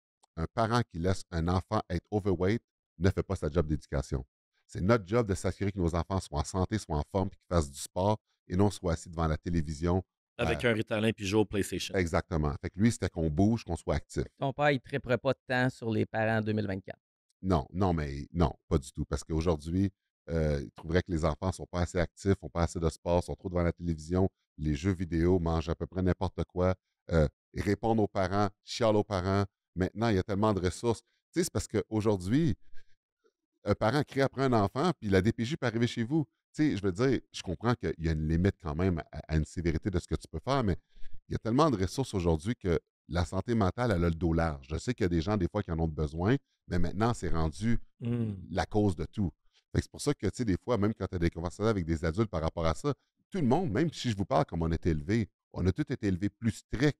parent qui laisse un enfant être overweight ne fait pas sa job d'éducation. C'est notre job de s'assurer que nos enfants soient en santé, soient en forme, qu'ils fassent du sport et non soient assis devant la télévision. Avec euh, un Ritalin puis jouer au PlayStation. Exactement. Fait que lui, c'était qu'on bouge, qu'on soit actif. Ton père, il ne triperait pas de temps sur les parents en 2024. Non, non, mais non, pas du tout. Parce qu'aujourd'hui, euh, il trouverait que les enfants ne sont pas assez actifs, font pas assez de sport, sont trop devant la télévision, les jeux vidéo mangent à peu près n'importe quoi, euh, répondre aux parents, chialer aux parents. Maintenant, il y a tellement de ressources. Tu sais, c'est parce qu'aujourd'hui, un parent crie après un enfant, puis la DPJ peut arriver chez vous. Tu sais, je veux dire, je comprends qu'il y a une limite quand même à, une sévérité de ce que tu peux faire, mais il y a tellement de ressources aujourd'hui que la santé mentale, elle a le dos large. Je sais qu'il y a des gens, des fois, qui en ont besoin, mais maintenant, c'est rendu mmh. la cause de tout. C'est pour ça que, tu sais, des fois, même quand tu as des conversations avec des adultes par rapport à ça, tout le monde, même si je vous parle comme on est élevé, on a tous été élevés plus strict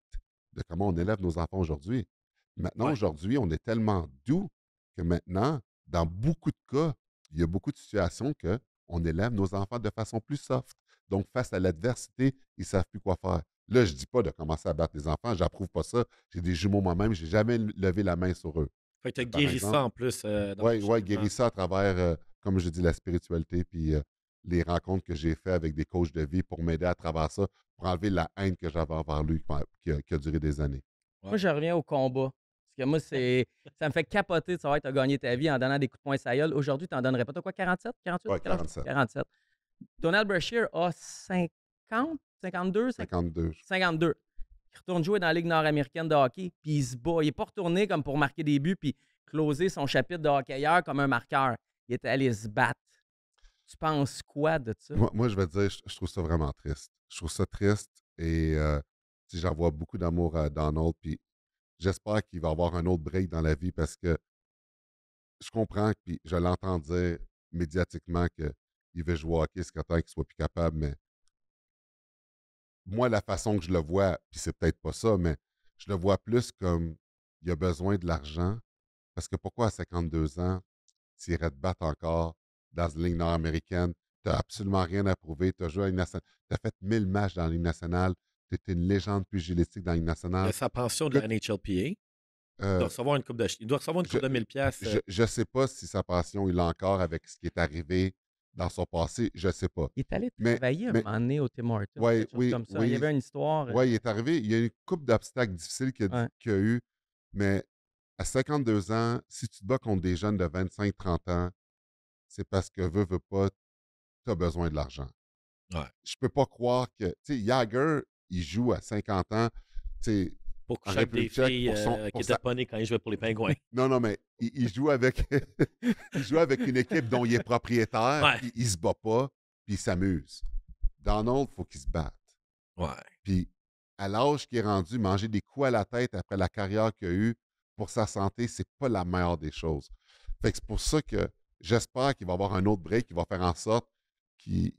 de comment on élève nos enfants aujourd'hui. Maintenant, aujourd'hui, on est tellement doux que maintenant, dans beaucoup de cas, il y a beaucoup de situations qu'on élève nos enfants de façon plus soft. Donc, face à l'adversité, ils ne savent plus quoi faire. Là, je ne dis pas de commencer à battre les enfants, j'approuve pas ça. J'ai des jumeaux moi-même, je n'ai jamais levé la main sur eux. Fait que tu as guéri ça en plus. oui, euh, ouais, ça à travers, euh, comme je dis, la spiritualité puis euh, les rencontres que j'ai faites avec des coachs de vie pour m'aider à travers ça, pour enlever la haine que j'avais envers lui qui a, duré des années. Moi, je reviens au combat. Parce que moi, [LAUGHS] c'est, ça me fait capoter de savoir que tu as gagné ta vie en donnant des coups de poing sa Aujourd'hui, tu en donnerais pas. Tu quoi, 47? 48? 47. Donald Brashear a 50, 52? 52. 52. Il retourne jouer dans la Ligue nord-américaine de hockey, puis il se bat. Il n'est pas retourné comme pour marquer des buts, puis closer son chapitre de hockeyeur comme un marqueur. Il est allé se battre. Tu penses quoi de ça? Moi, je vais dire, je, trouve ça vraiment triste. Je trouve ça triste et euh, si j'en vois beaucoup d'amour à euh, Donald, puis j'espère qu'il va avoir un autre break dans la vie parce que je comprends, puis je l'entends dire médiatiquement qu'il veut jouer au hockey quand temps qu'il soit plus capable, mais moi, la façon que je le vois, puis c'est peut-être pas ça, mais je le vois plus comme il a besoin de l'argent parce que pourquoi à 52 ans, tu irais te battre encore dans la ligne nord-américaine. Tu n'as absolument rien à prouver. Tu as joué fait 1000 matchs dans la ligne nationale. Tu étais une légende pugilistique dans la ligne nationale. Sa pension de la NHLPA. Euh, il doit recevoir une coupe de, une coupe 1000 pièces. Je ne euh. sais pas si sa passion, il l'a encore avec ce qui est arrivé dans son passé, je ne sais pas. Il est allé travailler mais, un moment au Tim Hortons, oui, comme ça. Oui, il y avait une histoire. Oui, il euh, est arrivé. Il y a eu une coupe d'obstacles difficiles qu'il a, a eu, mais à 52 ans, si tu te bats contre des jeunes de 25-30 ans, c'est parce que veut veut pas, tu as besoin de l'argent. Je peux pas croire que. Tu sais, Jagger, il joue à 50 ans. Tu sais, pour coucher des filles euh, qui étaient quand il jouait pour les Pingouins. [LAUGHS] Non, non, mais il, joue, avec, [LAUGHS] il joue avec une équipe dont il est [LAUGHS] propriétaire, il se bat pas, puis il s'amuse. Donald, l'autre il faut qu'il se batte. Puis à l'âge qu'il est rendu, manger des coups à la tête après la carrière qu'il a eue, pour sa santé, c'est pas la meilleure des choses. Fait que c'est pour ça que j'espère qu'il va avoir un autre break qui va faire en sorte qu'il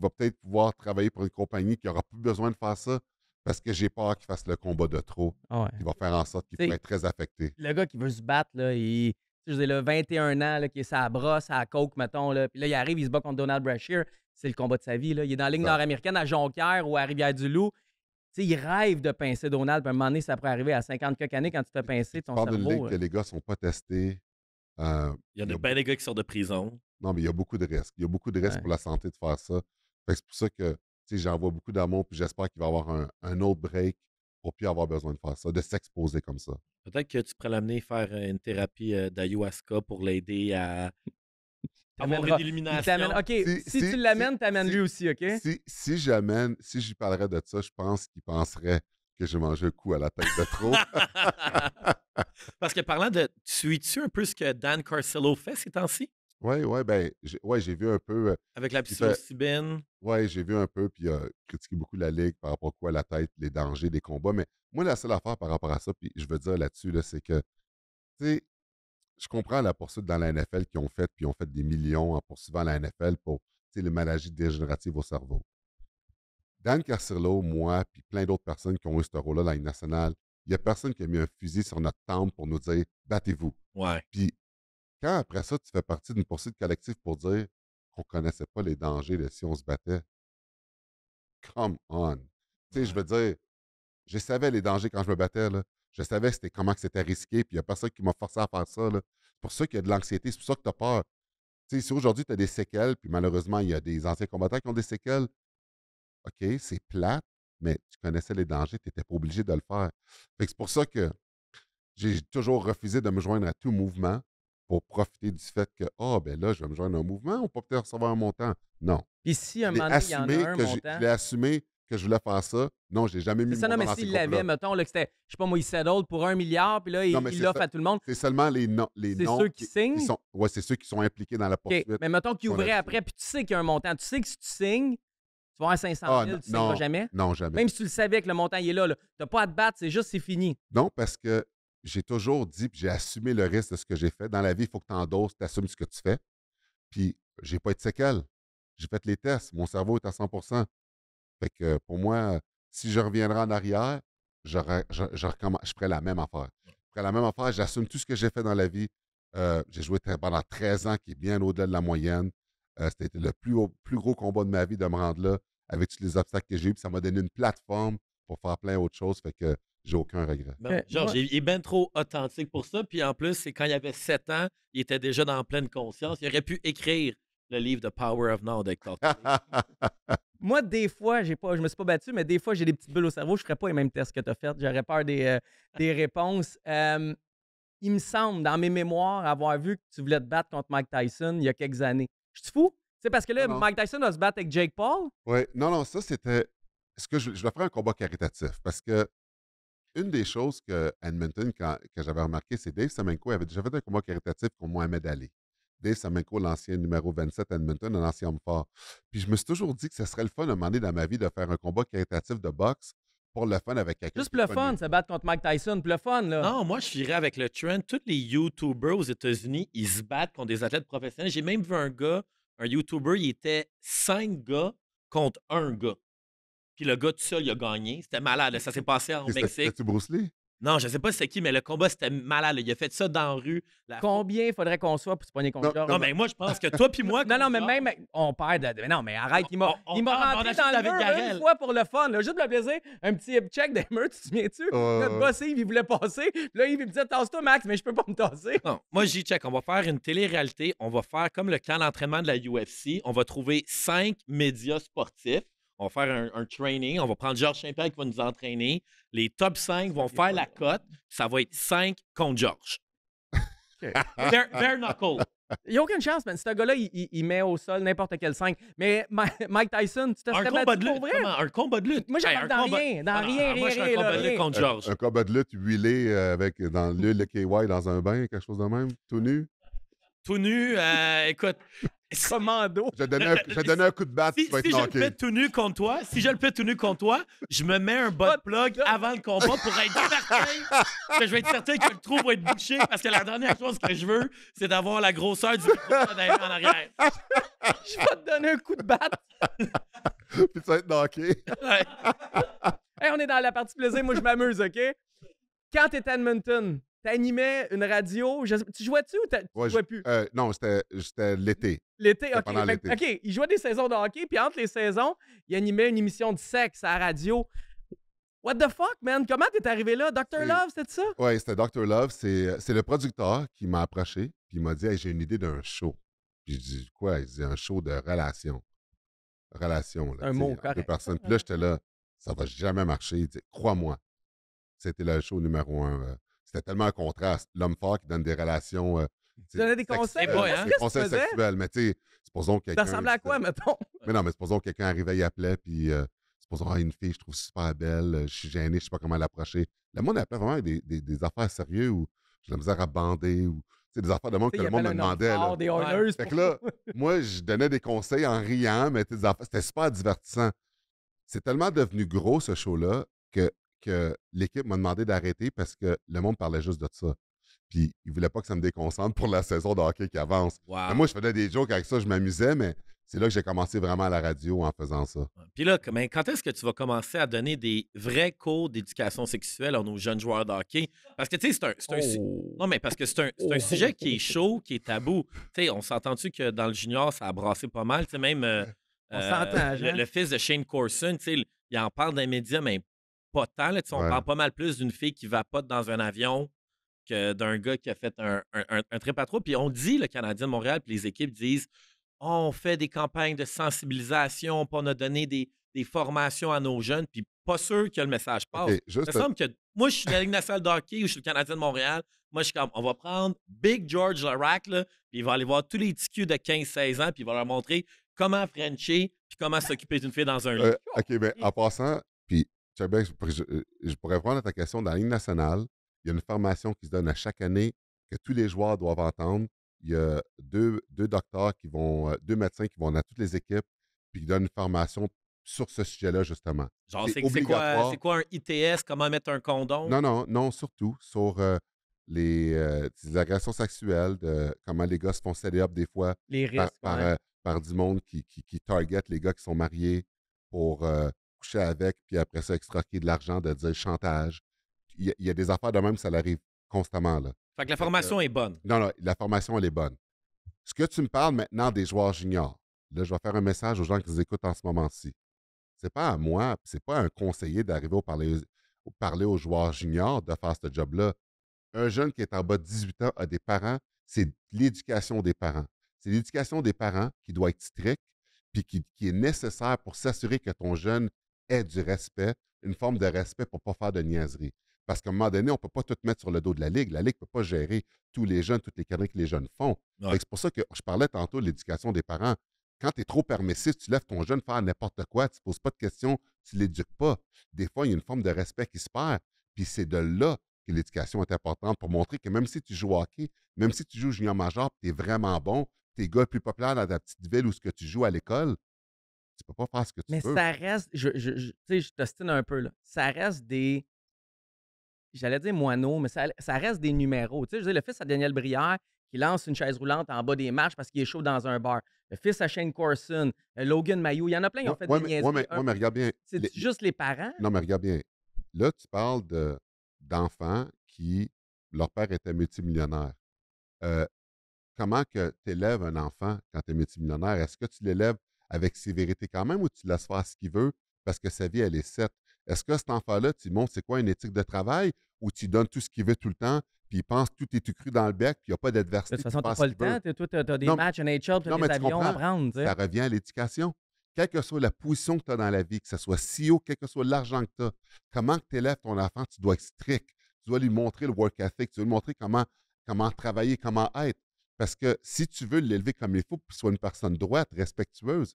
va peut-être pouvoir travailler pour une compagnie qui n'aura plus besoin de faire ça parce que j'ai peur qu'il fasse le combat de trop. Ah il va faire en sorte qu'il être très affecté. Le gars qui veut se battre, là, il. Je 21 ans, qui est sa brosse, à coke, mettons. Puis là, il arrive, il se bat contre Donald Brashear. C'est le combat de sa vie. Il est dans la ligne nord-américaine à Jonquière ou à Rivière-du-Loup. il rêve de pincer Donald, puis à un moment donné, ça pourrait arriver à 50 années quand tu fais pincer. ton que euh. les gars sont pas testés, euh, il y a, de des gars qui sortent de prison. Non, mais il y a beaucoup de risques. Il y a beaucoup de risques pour la santé de faire ça. C'est pour ça que j'envoie beaucoup d'amour, puis j'espère qu'il va avoir un, autre break pour plus avoir besoin de faire ça, de s'exposer comme ça. Peut-être que tu pourrais l'amener faire une thérapie euh, d'ayahuasca pour l'aider à ah, avoir ah, OK, si, tu si tu l'amènes, t'amènes lui aussi, OK? Si, si j'amène, si j'y parlerais de ça, je pense qu'il penserait j'ai mangé un coup à la tête de trop. [LAUGHS] Parce que parlant de. Suis-tu un peu ce que Dan Carcello fait ces temps-ci? Oui, oui, ben, j'ai vu un peu. Euh, Avec la psilocybine. Oui, j'ai vu un peu, puis a euh, critiqué beaucoup la Ligue par rapport à quoi la tête, les dangers des combats. Mais moi, la seule affaire par rapport à ça, puis je veux dire là-dessus, c'est que, tu sais, je comprends la poursuite dans la NFL qu'ils ont faite, puis ils ont fait des millions en poursuivant la NFL pour les maladies dégénératives au cerveau. Dan Carcillo, moi, puis plein d'autres personnes qui ont eu ce rôle-là dans la nationale, il n'y a personne qui a mis un fusil sur notre temple pour nous dire battez-vous. Puis quand après ça, tu fais partie d'une poursuite collective pour dire qu'on ne connaissait pas les dangers si on se battait, come on. Tu sais, je veux dire, je savais les dangers quand je me battais. Je savais c'était comment c'était risqué, puis il n'y a personne qui m'a forcé à faire ça. C'est pour ça qu'il y a de l'anxiété, c'est pour ça que tu as peur. sais, si aujourd'hui tu as des séquelles, puis malheureusement, il y a des anciens combattants qui ont des séquelles, OK, c'est plate, mais tu connaissais les dangers, tu n'étais pas obligé de le faire. c'est pour ça que j'ai toujours refusé de me joindre à tout mouvement pour profiter du fait que, ah, oh, ben là, je vais me joindre à un mouvement, on peut peut-être recevoir un montant. Non. Puis si un moment donné, il y en a un montant... Je assumé que je voulais faire ça. Non, j'ai jamais mis ça, non, mais s'il l'avait, mettons, là, c'était, je sais pas moi, il settle pour un milliard, puis là, il l'offre à tout le monde. C'est seulement les noms. Les c'est ceux qui, signent. Oui, c'est ceux qui sont impliqués dans la poursuite. Mais mettons qu'il ouvrait après, puis tu sais qu'il y a un montant. Tu sais que si tu signes, à 500 000, non, tu ne sais jamais. Non, jamais. Même si tu le savais que le montant est là, tu n'as pas à te battre, c'est juste, c'est fini. Non, parce que j'ai toujours dit, puis j'ai assumé le risque de ce que j'ai fait. Dans la vie, il faut que tu endosses, tu assumes ce que tu fais. Puis, j'ai pas été de J'ai fait les tests. Mon cerveau est à 100 Fait que pour moi, si je reviendrai en arrière, je, je, la même affaire. Je ferai la même affaire. J'assume tout ce que j'ai fait dans la vie. Euh, j'ai joué pendant 13 ans, qui est bien au-delà de la moyenne. Euh, c'était le plus gros combat de ma vie de me rendre là avec tous les obstacles que j'ai eu, Puis ça m'a donné une plateforme pour faire plein d'autres choses. Fait que j'ai aucun regret. Ben euh, il est bien trop authentique pour ça. Puis en plus, c'est quand il avait 7 ans, il était déjà dans pleine conscience. Il aurait pu écrire le livre The Power of Now d'Hector. [LAUGHS] Moi, des fois, j'ai pas, je me suis pas battu, mais des fois, j'ai des petites bulles au cerveau. Je ferais pas les mêmes tests que tu as fait. J'aurais peur des, euh, des [LAUGHS] réponses. Euh, il me semble, dans mes mémoires, avoir vu que tu voulais te battre contre Mike Tyson il y a quelques années. Je suis fou? C'est parce que là, Mike Tyson va se battre avec Jake Paul. Oui, non, non, ça, c'était. ce que je, je vais faire un combat caritatif? Parce que une des choses que Edmonton, quand, que j'avais remarqué, c'est Dave Samenko avait déjà fait un combat caritatif contre Mohamed Ali. Dave Samenko, l'ancien numéro 27 Edmonton, un ancien homme fort. Puis je me suis toujours dit que ce serait le fun à un moment donné dans ma vie de faire un combat caritatif de boxe pour le fun avec quelqu'un. Juste pour le fun, se battre contre Mike Tyson, pour le fun, là. Non, moi, je firais avec le trend. Tous les YouTubers aux États-Unis, ils se battent contre des athlètes professionnels. J'ai même vu un gars un YouTuber, il était cinq gars contre un gars. Puis le gars tout seul, il a gagné. C'était malade. Ça s'est passé en Mexique. C'était Bruce Lee? Non, je sais pas c'est qui, mais le combat, c'était malade. Il a fait ça dans la rue. Combien il faudrait qu'on soit pour se pogner contre Non, mais moi, je pense que toi puis moi. non, non, mais même. On perd. De... Mais non, mais arrête. Il m'a, il m'a rentré dans le mur une fois pour le fun. juste pour le plaisir. Un petit check des tu te souviens-tu? Notre boss, il voulait passer. Là, il me disait, tasse-toi, Max, mais je peux pas me tasser. Non, moi, j'y check. On va faire une télé-réalité. On va faire comme le camp d'entraînement de la UFC. On va trouver cinq médias sportifs on va faire un, training, on va prendre Georges saint qui va nous entraîner. Les top 5 vont faire la cote. Ça va être 5 contre Georges. [LAUGHS] Bare, knuckle. Il n'y a aucune chance, man. Ce gars-là, il, met au sol n'importe quel 5. Mais [LAUGHS] Mike Tyson, tu te serais battu de lutte, Un combat de lutte. Moi, j'aime dans rien. Dans ah, rien, ah, rien, un combat de lutte contre George. Un, combat de lutte huilé euh, avec, dans l'huile KY dans un bain, quelque chose de même, tout nu. Tout nu, euh, écoute, [LAUGHS] Commando. Je vais un, je un coup de batte, si, tu vas être je le fais tout nu contre toi, si je le fais tout nu contre toi, je me mets un bot plug avant le combat pour être certain [LAUGHS] que je vais être certain que le trou va être bouché parce que la dernière chose que je veux, c'est d'avoir la grosseur du micro en arrière. [LAUGHS] je vais te donner un coup de batte. Puis tu vas être knocké. Ouais. on est dans la partie plaisir. Moi, je m'amuse, OK? Quand t'es à Edmonton, T'animais une radio. Tu jouais-tu ou tu jouais plus? Euh, non, c'était l'été. L'été, ok. ok, il jouait des saisons de hockey, puis entre les saisons, il animait une émission de sexe à la radio. What the fuck, man? Comment t'es arrivé là? Dr. Love, c'était ça? Oui, c'était Dr. Love. Euh, c'est le producteur qui m'a approché, puis il m'a dit J'ai une idée d'un show. Puis je dis Quoi? Il dit Un show de relations. »« Relations. » là. Un mot, correct. Deux Puis là, j'étais là. Ça va jamais marcher. Crois-moi. C'était le show numéro un. Euh, c'était tellement un contraste. L'homme fort qui donne des relations. Euh, tu donnais des conseils. pour hein? Des conseils sexuels. Mais tu sais, supposons que quelqu'un. Ça à quoi, mettons? Mais non, mais supposons que quelqu'un arrivait, il appelait, puis euh, supposons, ah, une fille, je trouve super belle, euh, je suis gêné, je sais pas comment l'approcher. Le monde appelait vraiment des, des, des affaires sérieuses où j'ai la misère à bander ou c'est des affaires de monde que le monde me demandait. là. Des Fait que là, [LAUGHS] moi, je donnais des conseils en riant, mais c'était super divertissant. C'est tellement devenu gros ce show-là que que l'équipe m'a demandé d'arrêter parce que le monde parlait juste de ça. Puis ils voulait pas que ça me déconcentre pour la saison de hockey qui avance. moi, je faisais des jokes avec ça, je m'amusais, mais c'est là que j'ai commencé vraiment à la radio en faisant ça. Puis là, quand est-ce que tu vas commencer à donner des vrais cours d'éducation sexuelle à nos jeunes joueurs de hockey? Parce que, tu sais, c'est un, oh! Non, mais parce que c'est un, sujet qui est chaud, qui est tabou. Tu sais, on s'entend-tu que dans le junior, ça a brassé pas mal? Tu sais, même euh, euh, le, fils de Shane Corson, tu sais, il en parle dans les médias, mais pas tant. on parle pas mal plus d'une fille qui va pas dans un avion que d'un gars qui a fait un, un, un, trip à trop. Puis on dit, le Canadien de Montréal, puis les équipes disent on fait des campagnes de sensibilisation, puis on a donné des, formations à nos jeunes, puis pas sûr que le message passe. que moi, je suis de la Ligue nationale d'hockey ou je suis le Canadien de Montréal. Moi, je suis comme, on va prendre Big George Larac, puis il va aller voir tous les TQ de 15-16 ans, puis il va leur montrer comment Frencher, puis comment s'occuper d'une fille dans un euh, lit. OK, bien, en passant, je, je, pourrais euh, prendre ta question. Dans la ligne nationale, il y a une formation qui se donne à chaque année que tous les joueurs doivent entendre. Il y a deux, deux docteurs qui vont, euh, deux médecins qui vont à toutes les équipes, puis qui donnent une formation sur ce sujet-là, justement. Genre, c'est quoi, un ITS? Comment mettre un condom? Non, non, non, surtout sur euh, les, agressions sexuelles, comment les gars se font set up des fois par, du monde qui, qui, qui target les gars qui sont mariés pour avec, puis après ça, extraquer de l'argent, de dire chantage. Il y, a des affaires de même, ça arrive constamment. Là. Fait que la formation est bonne. Non, non, la formation, elle est bonne. Ce que tu me parles maintenant des joueurs juniors, là, je vais faire un message aux gens qui nous écoutent en ce moment-ci. C'est pas à moi, c'est pas à un conseiller d'arriver au parler, au parler aux joueurs juniors de faire ce job-là. Un jeune qui est en bas de 18 ans a des parents, c'est l'éducation des parents. C'est l'éducation des parents qui doit être stricte puis qui, est nécessaire pour s'assurer que ton jeune du respect, une forme de respect pour ne pas faire de niaiserie. Parce qu'à un moment donné, on ne peut pas tout mettre sur le dos de la Ligue. La Ligue ne peut pas gérer tous les jeunes, toutes les carrières que les jeunes font. C'est pour ça que je parlais tantôt de l'éducation des parents. Quand tu es trop permissif, tu lèves ton jeune faire n'importe quoi, tu ne poses pas de questions, tu ne l'éduques pas. Des fois, il y a une forme de respect qui se perd. Puis c'est de là que l'éducation est importante pour montrer que même si tu joues au hockey, même si tu joues junior major, tu es vraiment bon, tes gars plus populaire dans ta petite ville ou ce que tu joues à l'école, tu peux pas faire ce que tu mais Mais ça reste, je, je, je, je un peu, là. Ça reste des. J'allais dire moineaux, mais ça, reste des numéros. Tu sais, je le fils à Daniel Brière, qui lance une chaise roulante en bas des marches parce qu'il est chaud dans un bar. Le fils à Shane Corson, euh, Logan Mayou, il y en a plein qui ont fait des niaiseries. C'est juste les parents? Non, mais regarde bien. Là, tu parles de, d'enfants qui, leur père était multimillionnaire. Euh, comment que tu élèves un enfant quand tu es multimillionnaire? Est-ce que tu l'élèves avec sévérité quand même ou tu laisses faire ce qu'il veut parce que sa vie, elle est set. Est-ce que cet enfant-là, tu lui montres c'est quoi une éthique de travail ou tu donnes tout ce qu'il veut tout le temps, puis il pense que tout est cru dans le bec, puis il n'y a pas d'adversité? De toute façon, tu n'as pas le temps. Tu as, des matchs NHL, tu as des avions à prendre. Ça revient à l'éducation. Quelle que soit la position que tu as dans la vie, que ce soit CEO, quel que soit l'argent que tu as, comment tu élèves ton enfant, tu dois être strict. Tu dois lui montrer le work ethic, tu dois lui montrer comment, comment travailler, comment être. Parce que si tu veux l'élever comme il faut, pour qu'il soit une personne droite, respectueuse,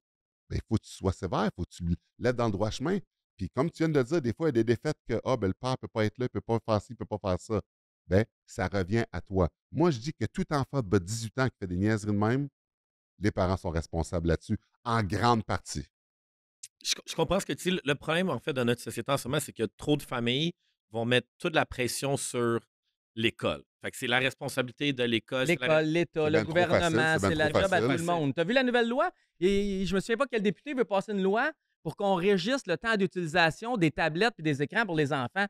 ben, il faut que tu sois sévère, il faut que tu l'aides dans le droit chemin. Puis comme tu viens de le dire, des fois, il y a des défaites que ah, ben, le père ne peut pas être là, il ne peut pas faire ci, il ne peut pas faire ça. Bien, ça revient à toi. Moi, je dis que tout enfant de 18 ans qui fait des niaiseries de même, les parents sont responsables là-dessus, en grande partie. Je, comprends ce que tu dis. Le problème, en fait, dans notre société en ce moment, c'est que trop de familles vont mettre toute la pression sur l'école. Fait que c'est la responsabilité de l'école. L'école, l'État, le gouvernement, c'est la job à tout le monde. T'as vu la nouvelle loi? Et je me souviens pas quel député veut passer une loi pour qu'on régisse le temps d'utilisation des tablettes et des écrans pour les enfants.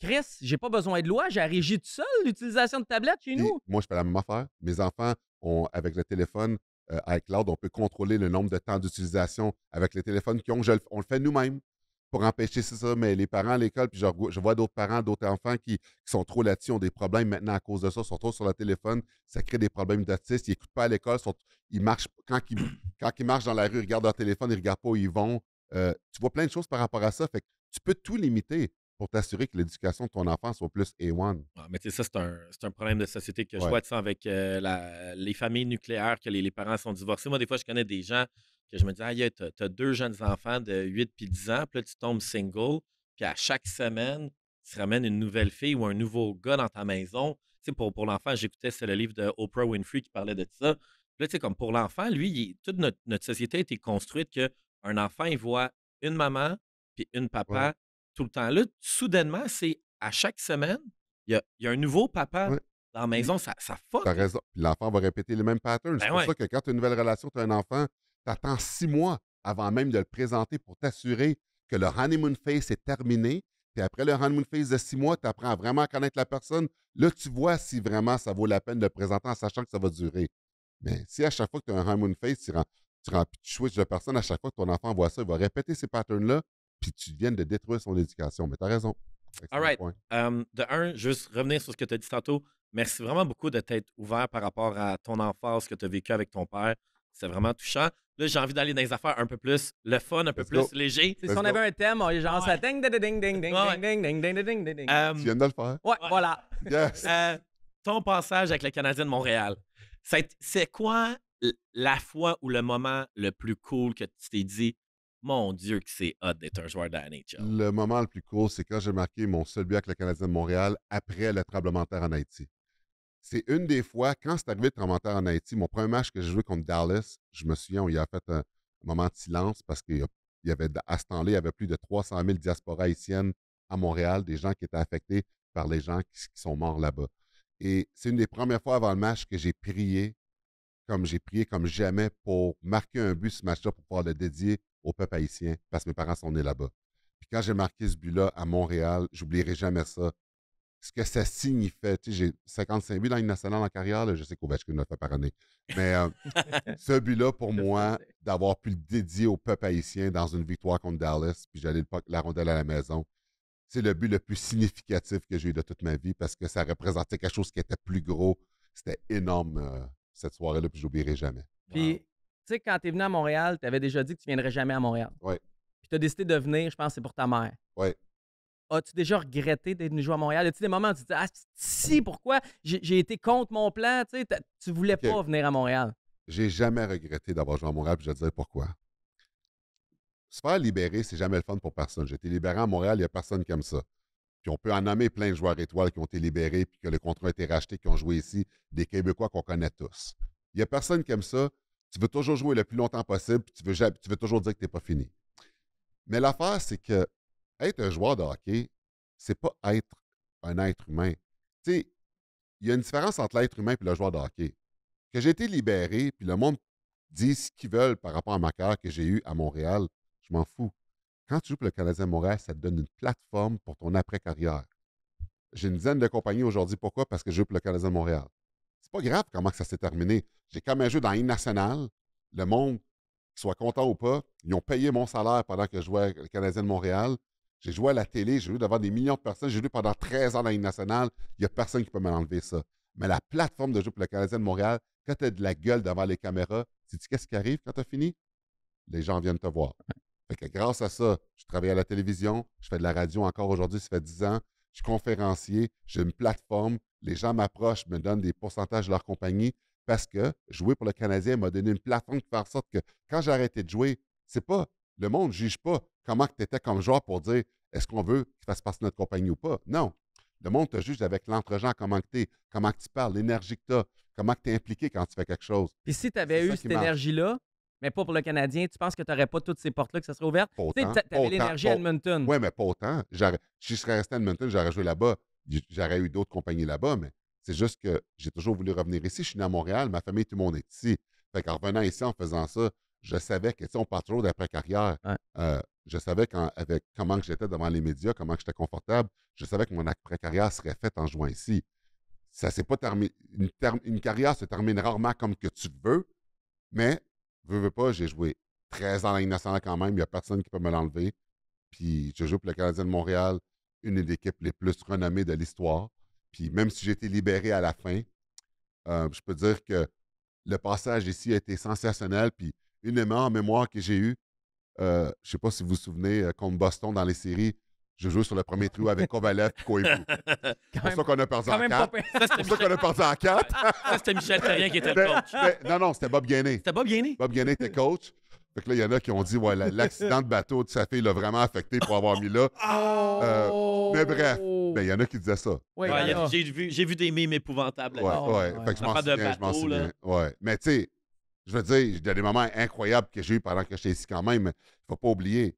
Chris, j'ai pas besoin de loi, j'ai régi tout seul l'utilisation de tablettes chez nous. moi, je fais la même affaire. Mes enfants ont, avec le téléphone avec euh, iCloud, on peut contrôler le nombre de temps d'utilisation avec les téléphones qu'ils ont. on le fait nous-mêmes pour empêcher ça, mais les parents à l'école, puis je, je vois d'autres parents, d'autres enfants qui, sont trop là-dessus, ont des problèmes maintenant à cause de ça, sont trop sur le téléphone, ça crée des problèmes d'autisme, ils n'écoutent pas à l'école, ils marchent, quand ils, [CLEARS THROAT] marchent dans la rue, ils regardent leur téléphone, ils ne regardent pas où ils vont. Euh, tu vois plein de choses par rapport à ça, fait tu peux tout limiter pour t'assurer que l'éducation de ton enfant soit plus A1. Ah, mais tu sais, ça, c'est un, problème de société que je vois avec euh, les familles nucléaires, que les, parents sont divorcés. Moi, des fois, je connais des gens que je me disais, ah, tu as, deux jeunes enfants de 8 puis 10 ans, puis là, tu tombes single, puis à chaque semaine, tu ramènes une nouvelle fille ou un nouveau gars dans ta maison. Tu sais, pour, pour l'enfant, j'écoutais, c'est le livre de Oprah Winfrey qui parlait de ça. Puis là, tu sais, comme pour l'enfant, lui, toute notre, société a été construite qu'un enfant, il voit une maman puis une papa tout le temps. Là, soudainement, c'est à chaque semaine, il y a, un nouveau papa. dans la maison, ça, ça fuck. T'as raison. L'enfant va répéter le même pattern ben c'est pour ça que quand tu as une nouvelle relation, tu as un enfant, tu attends six mois avant même de le présenter pour t'assurer que le honeymoon phase est terminé. Puis après le honeymoon phase de six mois, tu apprends à connaître la personne. Là, tu vois si vraiment ça vaut la peine de le présenter en sachant que ça va durer. Mais si à chaque fois que tu as un honeymoon phase, tu rends, tu rends de personne, à chaque fois que ton enfant voit ça, il va répéter ces patterns-là, puis tu viens de détruire son éducation. Mais tu as raison. All right. de un, juste revenir sur ce que tu as dit tantôt. Merci vraiment beaucoup de t'être ouvert par rapport à ton enfance, ce que tu as vécu avec ton père. C'est vraiment touchant. Là, j'ai envie d'aller dans les affaires un peu plus le fun, un peu plus léger. si on avait un thème, on est genre ça ding ding ding ding ding ding ding ding ding ding ding. Tu viens de le faire. Ouais, voilà. Yes. [LAUGHS] Euh, ton passage avec le Canadien de Montréal, c'est quoi la fois ou le moment le plus cool que tu t'es dit, mon Dieu, que c'est hot d'être un joueur de la NHL? Le moment le plus cool, c'est quand j'ai marqué mon seul but avec le Canadien de Montréal après le tremblement de terre en Haïti. C'est une des fois, quand c'est arrivé le tremblement en Haïti, mon premier match que j'ai joué contre Dallas, je me souviens, il a fait un, moment de silence parce qu'il y avait, à ce temps-là, il y avait plus de 300 000 diasporas haïtiennes à Montréal, des gens qui étaient affectés par les gens qui, sont morts là-bas. Et c'est une des premières fois avant le match que j'ai prié, comme j'ai prié comme jamais, pour marquer un but ce match-là, pour pouvoir le dédier au peuple haïtien, parce que mes parents sont nés là-bas. Puis quand j'ai marqué ce but-là à Montréal, j'oublierai jamais ça ce que ça signifie. Tu sais, j'ai 55 buts dans une nationale en carrière, je sais qu'Ovechkin l'a fait par année. Mais euh, [LAUGHS] ce but-là, pour moi, d'avoir pu le dédier au peuple haïtien dans une victoire contre Dallas, puis j'allais la rondelle à la maison, c'est le but le plus significatif que j'ai eu de toute ma vie parce que ça représentait quelque chose qui était plus gros. C'était énorme euh, cette soirée-là, puis j'oublierai jamais. Puis, tu sais, quand tu es venu à Montréal, tu avais déjà dit que tu viendrais jamais à Montréal. Oui. Puis tu as décidé de venir, je pense c'est pour ta mère. Oui. As-tu déjà regretté d'être venu jouer à Montréal? As-tu des moments où tu te dis, ah, si, pourquoi j'ai été contre mon plan? Tu, sais, voulais pas venir à Montréal. J'ai jamais regretté d'avoir joué à Montréal, puis je vais te dire pourquoi. Se faire libérer, c'est jamais le fun pour personne. J'ai été libéré à Montréal, il n'y a personne comme ça. Puis on peut en nommer plein de joueurs étoiles qui ont été libérés, puis que le contrat a été racheté, qui ont joué ici, des Québécois qu'on connaît tous. Il n'y a personne comme ça. Tu veux toujours jouer le plus longtemps possible, puis tu veux, tu veux toujours dire que tu n'es pas fini. Mais l'affaire, c'est que être un joueur de hockey, c'est pas être un être humain. Tu sais, il y a une différence entre l'être humain et le joueur de hockey. Que j'ai été libéré, puis le monde dit ce qu'ils veulent par rapport à ma carrière que j'ai eue à Montréal, je m'en fous. Quand tu joues pour le Canadien Montréal, ça te donne une plateforme pour ton après-carrière. J'ai une dizaine de compagnies aujourd'hui. Pourquoi? Parce que je joue pour le Canadien Montréal. C'est pas grave comment ça s'est terminé. J'ai quand même joué dans une nationale. Le monde, soit content ou pas, ils ont payé mon salaire pendant que je jouais avec le Canadien de Montréal. J'ai joué à la télé, j'ai joué devant des millions de personnes, j'ai joué pendant 13 ans dans l'Union nationale. Il n'y a personne qui peut m'enlever ça. Mais la plateforme de jeu pour le Canadien de Montréal, quand tu as de la gueule devant les caméras, sais-tu qu'est-ce qui arrive quand tu as fini? Les gens viennent te voir. grâce à ça, je travaille à la télévision, je fais de la radio encore aujourd'hui, ça fait 10 ans. Je suis conférencier, j'ai une plateforme, les gens m'approchent, me donnent des pourcentages de leur compagnie parce que jouer pour le Canadien m'a donné une plateforme qui fait en sorte que quand j'ai arrêté de jouer, c'est pas le monde ne juge pas comment tu étais comme joueur pour dire est-ce qu'on veut qu'il fasse partie de notre compagnie ou pas. Non. Le monde te juge avec l'entre-gens, comment tu es, comment tu parles, l'énergie que tu as, comment tu es impliqué quand tu fais quelque chose. Et si tu avais eu cette énergie-là, mais pas pour le Canadien, tu penses que tu n'aurais pas toutes ces portes-là que ça serait ouvert? Tu avais l'énergie à Edmonton. Oui, mais pas autant. Si je serais resté à Edmonton, j'aurais joué là-bas. J'aurais eu d'autres compagnies là-bas, mais c'est juste que j'ai toujours voulu revenir ici. Je suis né à Montréal, ma famille, tout le monde est ici. Fait qu'en revenant ici, en faisant ça, je savais que, on part trop d'après carrière. Euh, je savais avec comment j'étais devant les médias, comment j'étais confortable, je savais que mon après-carrière serait faite en juin ici. Ça s'est pas terminé. Une, carrière se termine rarement comme que tu veux, mais veux, veux pas, j'ai joué 13 ans à quand même, il n'y a personne qui peut me l'enlever. Puis je joue pour le Canadien de Montréal, une des équipes les plus renommées de l'histoire. Puis même si j'ai été libéré à la fin, euh, je peux dire que le passage ici a été sensationnel. Puis une meilleures mémoire que j'ai eues, euh, je ne sais pas si vous vous souvenez, euh, contre Boston dans les séries, je jouais sur le premier trou avec Kovalev et Koivu. [LAUGHS] C'est pour [LAUGHS] ça qu'on a perdu en quatre. C'est pour ça qu'on a perdu en quatre. ça, c'était Michel Terrien qui était le [LAUGHS] ben, coach. Ben, non, non, c'était Bob Gainé. C'était Bob Gainé. Bob Gainé était coach. Fait que là, il y en a qui ont dit ouais, l'accident de bateau de sa fille l'a vraiment affecté pour avoir mis là. Euh, mais bref, oh! ben, il y en a qui disaient ça. J'ai vu, des mimes épouvantables. Ouais, ouais. je m'en souviens, je Ouais. Mais tu sais, je veux dire, il y a des moments incroyables que j'ai eu pendant que j'étais ici quand même, mais il ne faut pas oublier.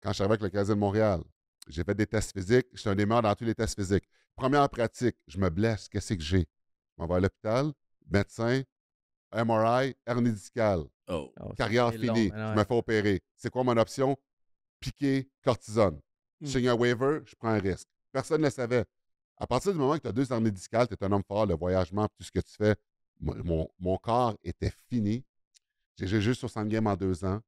Quand je suis avec le casier de Montréal, j'ai fait des tests physiques. Je suis un des meilleurs dans tous les tests physiques. Première pratique, je me blesse. Qu'est-ce que j'ai? Je m'en à l'hôpital, médecin, MRI, hernie discale. Oh. Oh, Carrière finie. je me fais opérer. C'est quoi mon option? Piquer, cortisone. Je hmm. signe un waiver, je prends un risque. Personne ne le savait. À partir du moment que tu as deux hernies discales, tu es un homme fort, le voyagement, tout ce que tu fais, mon, corps était fini. J'ai joué juste 60 games en deux ans.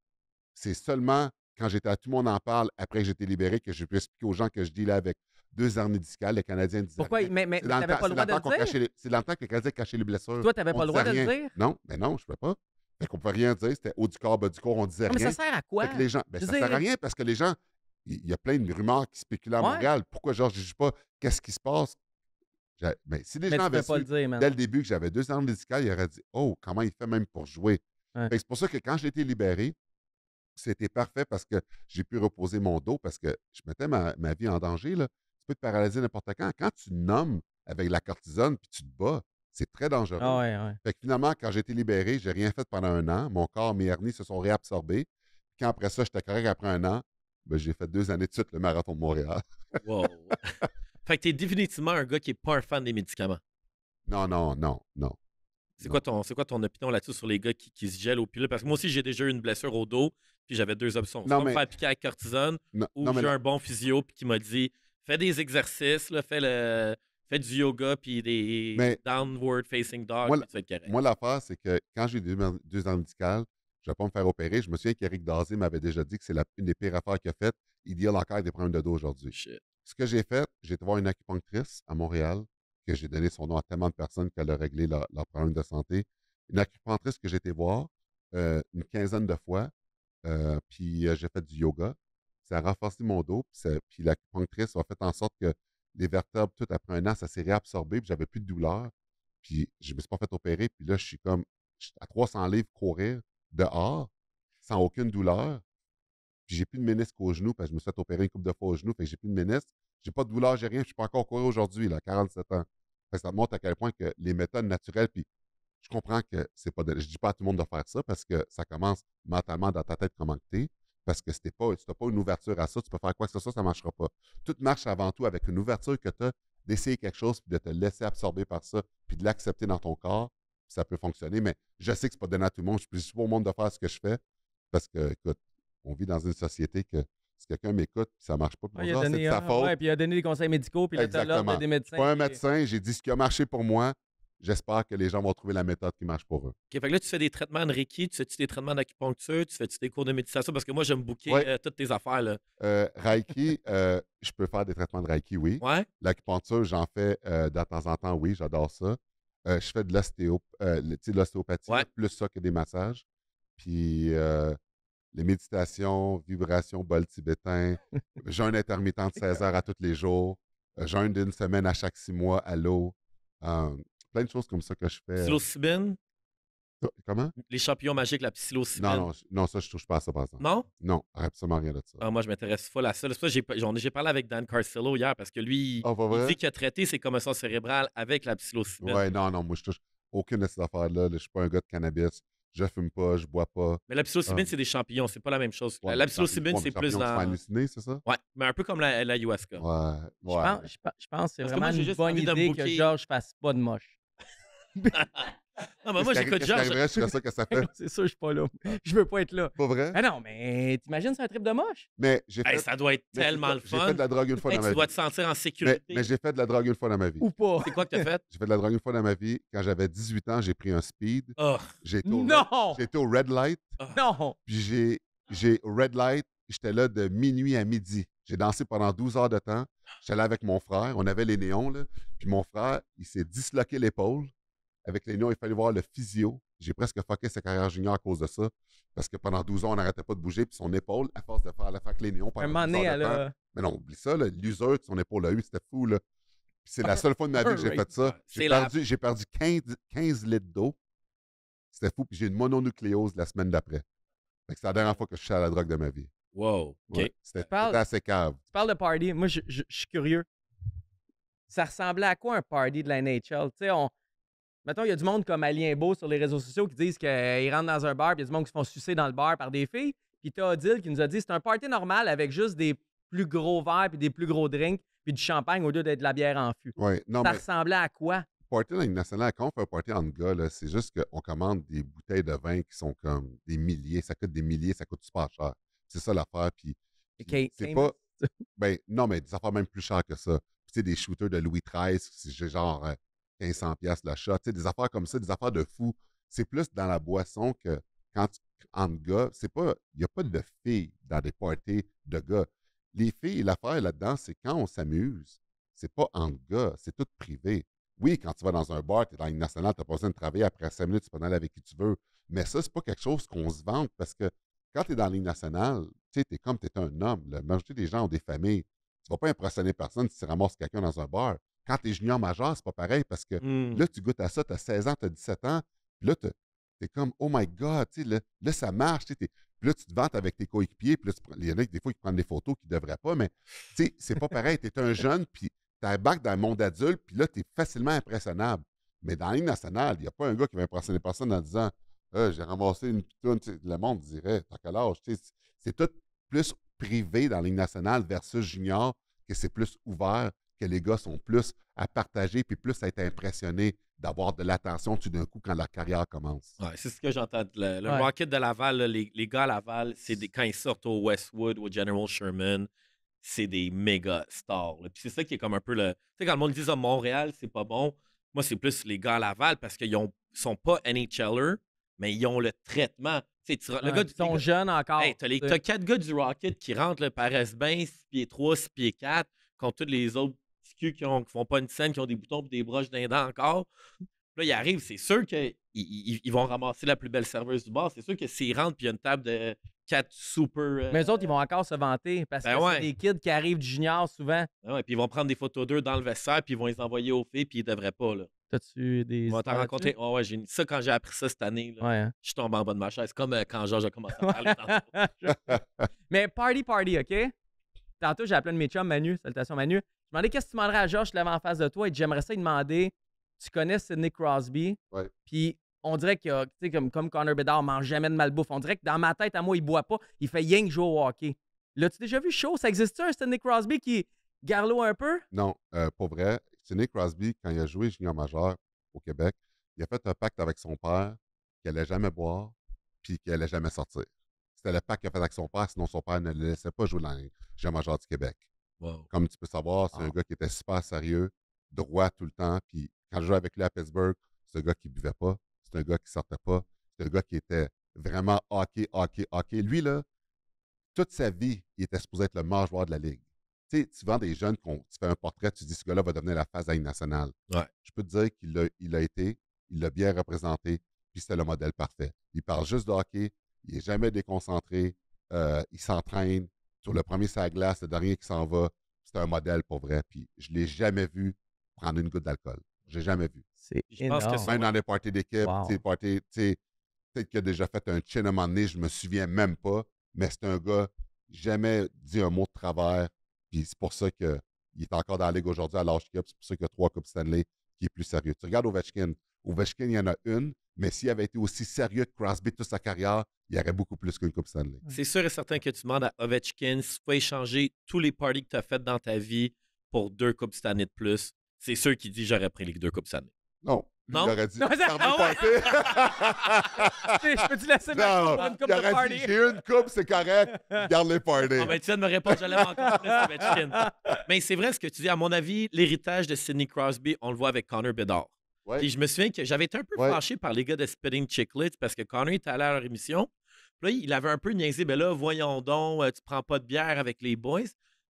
C'est seulement quand j'étais à Tout le monde en parle, après que j'étais libéré, que j'ai pu expliquer aux gens que je dis là avec deux armées discales, les Canadiens disaient. Pourquoi? Mais, mais, c'est pas le droit de le dire. C'est l'entente que les Canadiens cachaient les blessures. Toi, tu n'avais pas le droit de le dire? Non, mais non, je ne peux pas. On qu'on ne pouvait rien dire. C'était haut du corps, bas du corps, on disait rien. Mais ça sert à quoi? Ben, ça ne sert à rien parce que les gens, il y, a plein de rumeurs qui spéculent à Montréal. Pourquoi, genre, je ne juge pas qu'est-ce qui se passe? Mais ben, si les gens avaient dès le début que j'avais deux armes médicales, ils auraient dit Oh, comment il fait même pour jouer C'est pour ça que quand j'ai été libéré, c'était parfait parce que j'ai pu reposer mon dos parce que je mettais ma, vie en danger. Là. Tu peux te paralyser n'importe quand. Quand tu nommes avec la cortisone puis tu te bats, c'est très dangereux. Ah finalement, quand j'ai été libéré, j'ai rien fait pendant un an. Mon corps, mes hernies se sont réabsorbées. Quand après ça, j'étais correct après un an, ben, j'ai fait deux années de suite le marathon de Montréal. wow! [LAUGHS] Fait que tu définitivement un gars qui n'est pas un fan des médicaments. Non, non, non, non. C'est quoi, ton, quoi ton opinion là-dessus sur les gars qui, se gèlent au pilule? Parce que moi aussi, j'ai déjà eu une blessure au dos, puis j'avais deux options. Soit faire piquer avec cortisone ou j'ai un bon physio puis qui m'a dit fais des exercices, fais, le, du yoga puis des downward facing dog. Moi, puis l'affaire, c'est que quand j'ai eu deux, deux, ans médicales, je ne vais pas me faire opérer. Je me souviens qu'Éric Dazé m'avait déjà dit que c'est une des pires affaires qu'il a faites. Il y encore des problèmes de dos aujourd'hui. Ce que j'ai fait, j'ai été voir une acupunctrice à Montréal, que j'ai donné son nom à tellement de personnes qu'elle a réglé leurs problèmes de santé. Une acupunctrice que j'ai été voir euh, une quinzaine de fois, euh, puis euh, j'ai fait du yoga. Ça a renforcé mon dos, puis, l'acupunctrice a fait en sorte que les vertèbres, tout après un an, ça s'est réabsorbé, puis j'avais plus de douleur. Puis je me suis pas fait opérer, puis là, je suis comme à 300 livres courir dehors, sans aucune douleur. Puis j'ai plus de ménisque au genou, parce je me suis fait opérer une coupe de fois au genou, j'ai plus de ménisque. J'ai pas de douleur, j'ai rien, je suis pas encore couru aujourd'hui, là, 47 ans. ça montre à quel point que les méthodes naturelles, puis je comprends que c'est pas de, je dis pas à tout le monde de faire ça parce que ça commence mentalement dans ta tête comment es. Parce que si pas, pas une ouverture à ça, tu peux faire quoi que ce soit, ça marchera pas. Tout marche avant tout avec une ouverture que tu as d'essayer quelque chose, puis de te laisser absorber par ça, puis de l'accepter dans ton corps, ça peut fonctionner. Mais je sais que c'est pas donné à tout le monde. Je suis au monde de faire ce que je fais parce que, écoute, on vit dans une société que si quelqu'un m'écoute, ça ne marche pas. c'est de faute. il a donné des conseils médicaux, puis Exactement. des médecins. Je pas un médecin, j'ai dit ce qui a marché pour moi. J'espère que les gens vont trouver la méthode qui marche pour eux. là, tu fais des traitements de Reiki, tu fais des traitements d'acupuncture, tu fais des cours de méditation? Parce que moi, j'aime booker euh, toutes tes affaires. Euh, Reiki, euh, je peux faire des traitements de Reiki, oui. L'acupuncture, j'en fais de temps en temps, oui, j'adore ça. je fais de l'ostéopathie, plus ça que des massages. Puis les méditations, vibrations, bol tibétain, jeûne intermittent de 16 heures à tous les jours, euh, jeûne d'une semaine à chaque six mois à l'eau. plein de choses comme ça que je fais. Euh. Psilocybine? Comment? Les champignons magiques, la psilocybine. Non, non, non ça, je touche pas à ça, par exemple. Non? Non, absolument rien de ça. Ah, moi, je m'intéresse pas à ça. ça j'ai, j'ai parlé avec Dan Carcillo hier parce que lui, oh, il dit qu'il a traité ses commotions cérébrales avec la psilocybine. Oui, non, non, moi, je touche aucune de ces affaires-là. Je suis pas un gars de cannabis je fume pas, je bois pas. Mais la psilocybine, ah. c'est des champignons, c'est pas la même chose. la psilocybine, c'est plus dans. halluciner, c'est ça? Ouais, mais un peu comme la, la ayahuasca. Ouais, Je pense, je, pense que c'est vraiment une bonne idée que Georges fasse pas de moche. [LAUGHS] Non, mais moi, j'écoute Georges. C'est ça que ça fait. [LAUGHS] c'est sûr, je suis pas là. Je veux pas être là. Pas vrai? Ah non, mais t'imagines, c'est un trip de moche. Mais j'ai fait... ça doit être tellement le fun. J'ai fait de la drogue une fois dans ma vie. Tu dois te sentir en sécurité. Mais, j'ai fait de la drogue une fois dans ma vie. Ou pas. C'est quoi que t'as fait? [LAUGHS] j'ai fait de la drogue une fois dans ma vie. Quand j'avais 18 ans, j'ai pris un speed. Oh. J'étais au, J'étais au red light. Non! Puis j'ai, au red light, j'étais là de minuit à midi. J'ai dansé pendant 12 heures de temps. J'étais là avec mon frère. On avait les néons, là. Puis mon frère, il s'est disloqué l'épaule. Avec les Lions, il fallait voir le physio. J'ai presque fucké sa carrière junior à cause de ça. Parce que pendant 12 ans, on n'arrêtait pas de bouger. Puis son épaule, à force de faire la fac les Néons, pendant un Mais non, oublie ça, l'usure de son épaule a eu, c'était fou. Là. c'est la [LAUGHS] seule fois de ma vie que j'ai fait ça. J'ai perdu, 15, litres d'eau. C'était fou. Puis j'ai une mononucléose la semaine d'après. C'est la dernière fois que je suis à la drogue de ma vie. Wow. C'était assez cave. Tu parles de party. Moi, je, suis curieux. Ça ressemblait à quoi un party de la nature Tu sais, on, Attends, il y a du monde comme Alien Beau sur les réseaux sociaux qui disent qu'ils rentrent dans un bar, puis il y a du monde qui se font sucer dans le bar par des filles. Puis as Odile qui nous a dit c'est un party normal avec juste des plus gros verres, puis des plus gros drinks, puis du champagne au lieu d'être de la bière en fût. Ouais, ça ressemblait à quoi? Party national, quand on fait un party en gars, c'est juste qu'on commande des bouteilles de vin qui sont comme des milliers, ça coûte des milliers, ça coûte super cher. C'est ça l'affaire. Puis, c'est pas. [LAUGHS] ben, non, mais des affaires même plus chères que ça. C'est des shooters de Louis XIII, c'est genre euh, 1500 pièces l'achat, tu sais, des affaires comme ça, des affaires de fou. C'est plus dans la boisson que quand tu, en gars, il n'y a pas de filles dans des parties de gars. Les filles, l'affaire là-dedans, c'est quand on s'amuse, c'est pas en gars, c'est tout privé. Oui, quand tu vas dans un bar, tu es dans une nationale, tu n'as pas besoin de travailler après cinq minutes, tu peux aller avec qui tu veux. Mais ça, c'est pas quelque chose qu'on se vante parce que quand tu es dans la nationale, tu es comme tu es un homme. La majorité des gens ont des familles. Tu ne vas pas impressionner personne si tu ramasses quelqu'un dans un bar. Quand tu es junior majeur, c'est pas pareil parce que mmh. là, tu goûtes à ça, tu as 16 ans, tu as 17 ans, puis là, tu es comme, oh my God, là, là, ça marche. Puis là, tu te vantes avec tes coéquipiers, puis là, il y en a des fois qui prennent des photos qui ne devraient pas, mais c'est pas pareil. tu es un jeune, puis tu bac dans le monde adulte, puis là, tu es facilement impressionnable. Mais dans la ligne nationale, il n'y a pas un gars qui va impressionner personne en disant ah, j'ai ramassé une pitoune. Le monde dirait t'as quel âge C'est tout plus privé dans la ligne nationale versus junior, que c'est plus ouvert que les gars sont plus à partager puis plus à être impressionnés d'avoir de l'attention tout d'un coup quand leur carrière commence. Ouais, c'est ce que j'entends. Le, Rocket de Laval, les, gars à Laval, c'est quand ils sortent au Westwood, au General Sherman, c'est des méga stars. Puis c'est ça qui est comme un peu le. Tu sais, quand le monde dit à ah, Montréal, c'est pas bon, moi, c'est plus les gars à Laval parce qu'ils ne sont pas NHLers, mais ils ont le traitement. gars, ils sont jeunes encore. t'as, les, quatre gars du Rocket qui rentrent, le Paris Bien, 6 pieds 3, 6 4, contre tous les autres qui ne font pas une scène, qui ont des boutons et des broches d'un encore. Là, ils arrivent, c'est sûr qu'ils ils vont ramasser la plus belle serveuse du bar. C'est sûr que s'ils rentrent puis il y a une table de quatre super. Mais eux autres, ils euh, vont encore se vanter parce ben que c'est des kids qui arrivent du junior souvent. Ben oui, puis ils vont prendre des photos d'eux dans le vestiaire puis ils vont les envoyer aux filles puis ils devraient pas. là. T'as-tu des. On va t'en rencontrer. Oh, ouais, j'ai ça quand j'ai appris ça cette année. Hein. Je tombe en bas de ma chaise, comme euh, quand Georges a commencé à parler [LAUGHS] Mais party, party, OK? Tantôt, j'ai appelé de mes Manu, salutations Manu. Je demandais qu'est-ce que tu demanderais à Josh, je en face de toi, et j'aimerais ça lui demander tu connais Sidney Crosby, ouais. puis on dirait que, tu sais, comme, comme Connor Bedard, mange jamais de malbouffe. On dirait que dans ma tête, à moi, il boit pas, il fait yang jouer au hockey. L'as-tu déjà vu chaud? Ça existe-tu un Sidney Crosby qui garlout un peu? Non, euh, pour vrai. Sidney Crosby, quand il a joué junior majeur au Québec, il a fait un pacte avec son père qu'il n'allait jamais boire puis qu'il n'allait jamais sortir. C'était le pacte qu'il a fait avec son père, sinon son père ne le laissait pas jouer dans junior majeur du Québec. Comme tu peux savoir, c'est un ah. gars qui était super sérieux, droit tout le temps. Puis quand je jouais avec lui à Pittsburgh, c'est un gars qui buvait pas, c'est un gars qui sortait pas, c'est un gars qui était vraiment hockey, hockey, hockey. Lui, là, toute sa vie, il était supposé être le meilleur joueur de la ligue. Tu sais, des jeunes, tu fais un portrait, tu dis ce gars-là va devenir la phase à nationale. Je peux te dire qu'il a, été, il l'a bien représenté, puis c'est le modèle parfait. Il parle juste de hockey, il n'est jamais déconcentré, euh, il s'entraîne, sur le premier sac glace, le dernier qui s'en va, c'est un modèle pour vrai. Puis je l'ai jamais vu prendre une goutte d'alcool. J'ai jamais vu. C'est je même dans les parties d'équipe, peut-être qu'il a déjà fait un chin à un moment je me souviens même pas, mais c'est un gars, jamais dit un mot de travers. Puis c'est pour ça qu'il est encore dans la ligue aujourd'hui à l'âge cup. C'est pour ça qu'il y a trois Coupes Stanley qui est plus sérieux. Tu regardes Ovechkin. Ovechkin, il y en a une, mais s'il avait été aussi sérieux que Crosby toute sa carrière, il y aurait beaucoup plus qu'une Coupe Stanley. C'est sûr et certain que tu demandes à Ovechkin si tu peux échanger tous les parties que tu as faites dans ta vie pour deux Coupes Stanley de plus. C'est sûr qu'il dit j'aurais pris les deux Coupes Stanley. Non. Il aurait dit, non, ça, ah [LAUGHS] Je peux te laisser non, ma coupe, une coupe party? Dit, j'ai une coupe, c'est correct. Garde les parties. Ah, ben, tu viens de me répondre, encore, [LAUGHS] Mais c'est vrai ce que tu dis. À mon avis, l'héritage de Sidney Crosby, on le voit avec Connor Bedard je me souviens que j'avais été un peu fâché par les gars de Spitting Chicklets parce que Connor était allé à leur émission. Puis là, il avait un peu niaisé, ben là, voyons donc, euh, tu prends pas de bière avec les boys.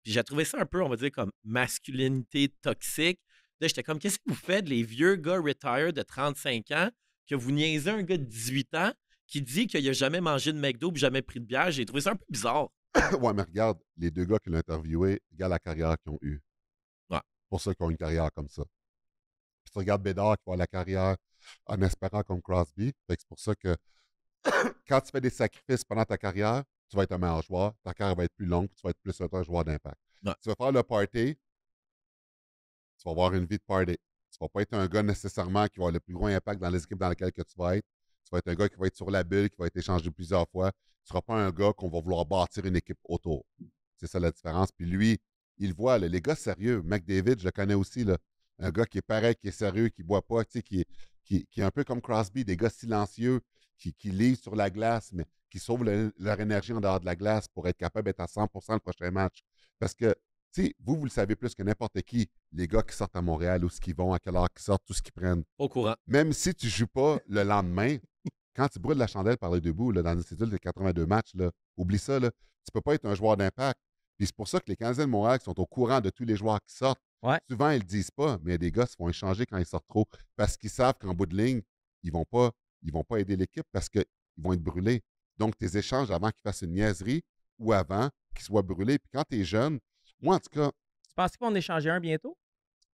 Puis j'ai trouvé ça un peu, on va dire, comme masculinité toxique. Là, j'étais comme, qu'est-ce que vous faites, les vieux gars retired de 35 ans, que vous niaisez un gars de 18 ans qui dit qu'il a jamais mangé de McDo puis jamais pris de bière? J'ai trouvé ça un peu bizarre. [COUGHS] ouais, mais regarde, les deux gars qui l'ont interviewé, a la carrière qu'ils ont eue. Ouais. Pour ceux qui ont une carrière comme ça. Puis tu regardes Bédard qui va la carrière en espérant comme Crosby. C'est pour ça que [COUGHS] quand tu fais des sacrifices pendant ta carrière, tu vas être un meilleur joueur, ta carrière va être plus longue, tu vas être plus un joueur d'impact. Tu vas faire le party, tu vas avoir une vie de party. Tu ne vas pas être un gars nécessairement qui va avoir le plus grand impact dans les équipes dans lesquelles tu vas être. Tu vas être un gars qui va être sur la bulle, qui va être échangé plusieurs fois. Tu ne seras pas un gars qu'on va vouloir bâtir une équipe autour. C'est ça la différence. Puis lui, il voit, les gars sérieux, McDavid, je le connais aussi, là, un gars qui est pareil, qui est sérieux, qui ne boit pas, qui, est un peu comme Crosby, des gars silencieux qui, qui sur la glace, mais qui sauvent leur énergie en dehors de la glace pour être capable d'être à 100 le prochain match. Parce que, tu vous, vous le savez plus que n'importe qui, les gars qui sortent à Montréal, où ce qu'ils vont, à quelle heure ils sortent, tout ce qu'ils prennent. Au courant. Même si tu ne joues pas [LAUGHS] le lendemain, quand tu brûles la chandelle par les deux bouts, dans une cédule de 82 matchs, là, oublie ça, tu ne peux pas être un joueur d'impact puis c'est pour ça que les Canadiens de Montréal sont au courant de tous les joueurs qui sortent, souvent ils ne le disent pas, mais des gars vont font échanger quand ils sortent trop parce qu'ils savent qu'en bout de ligne, ils ne vont, pas, ils vont pas aider l'équipe parce qu'ils vont être brûlés. Donc, tes échanges avant qu'ils fassent une niaiserie ou avant qu'ils soient brûlés. Puis quand tu es jeune, moi en tout cas. Tu penses qu'ils vont échanger un bientôt?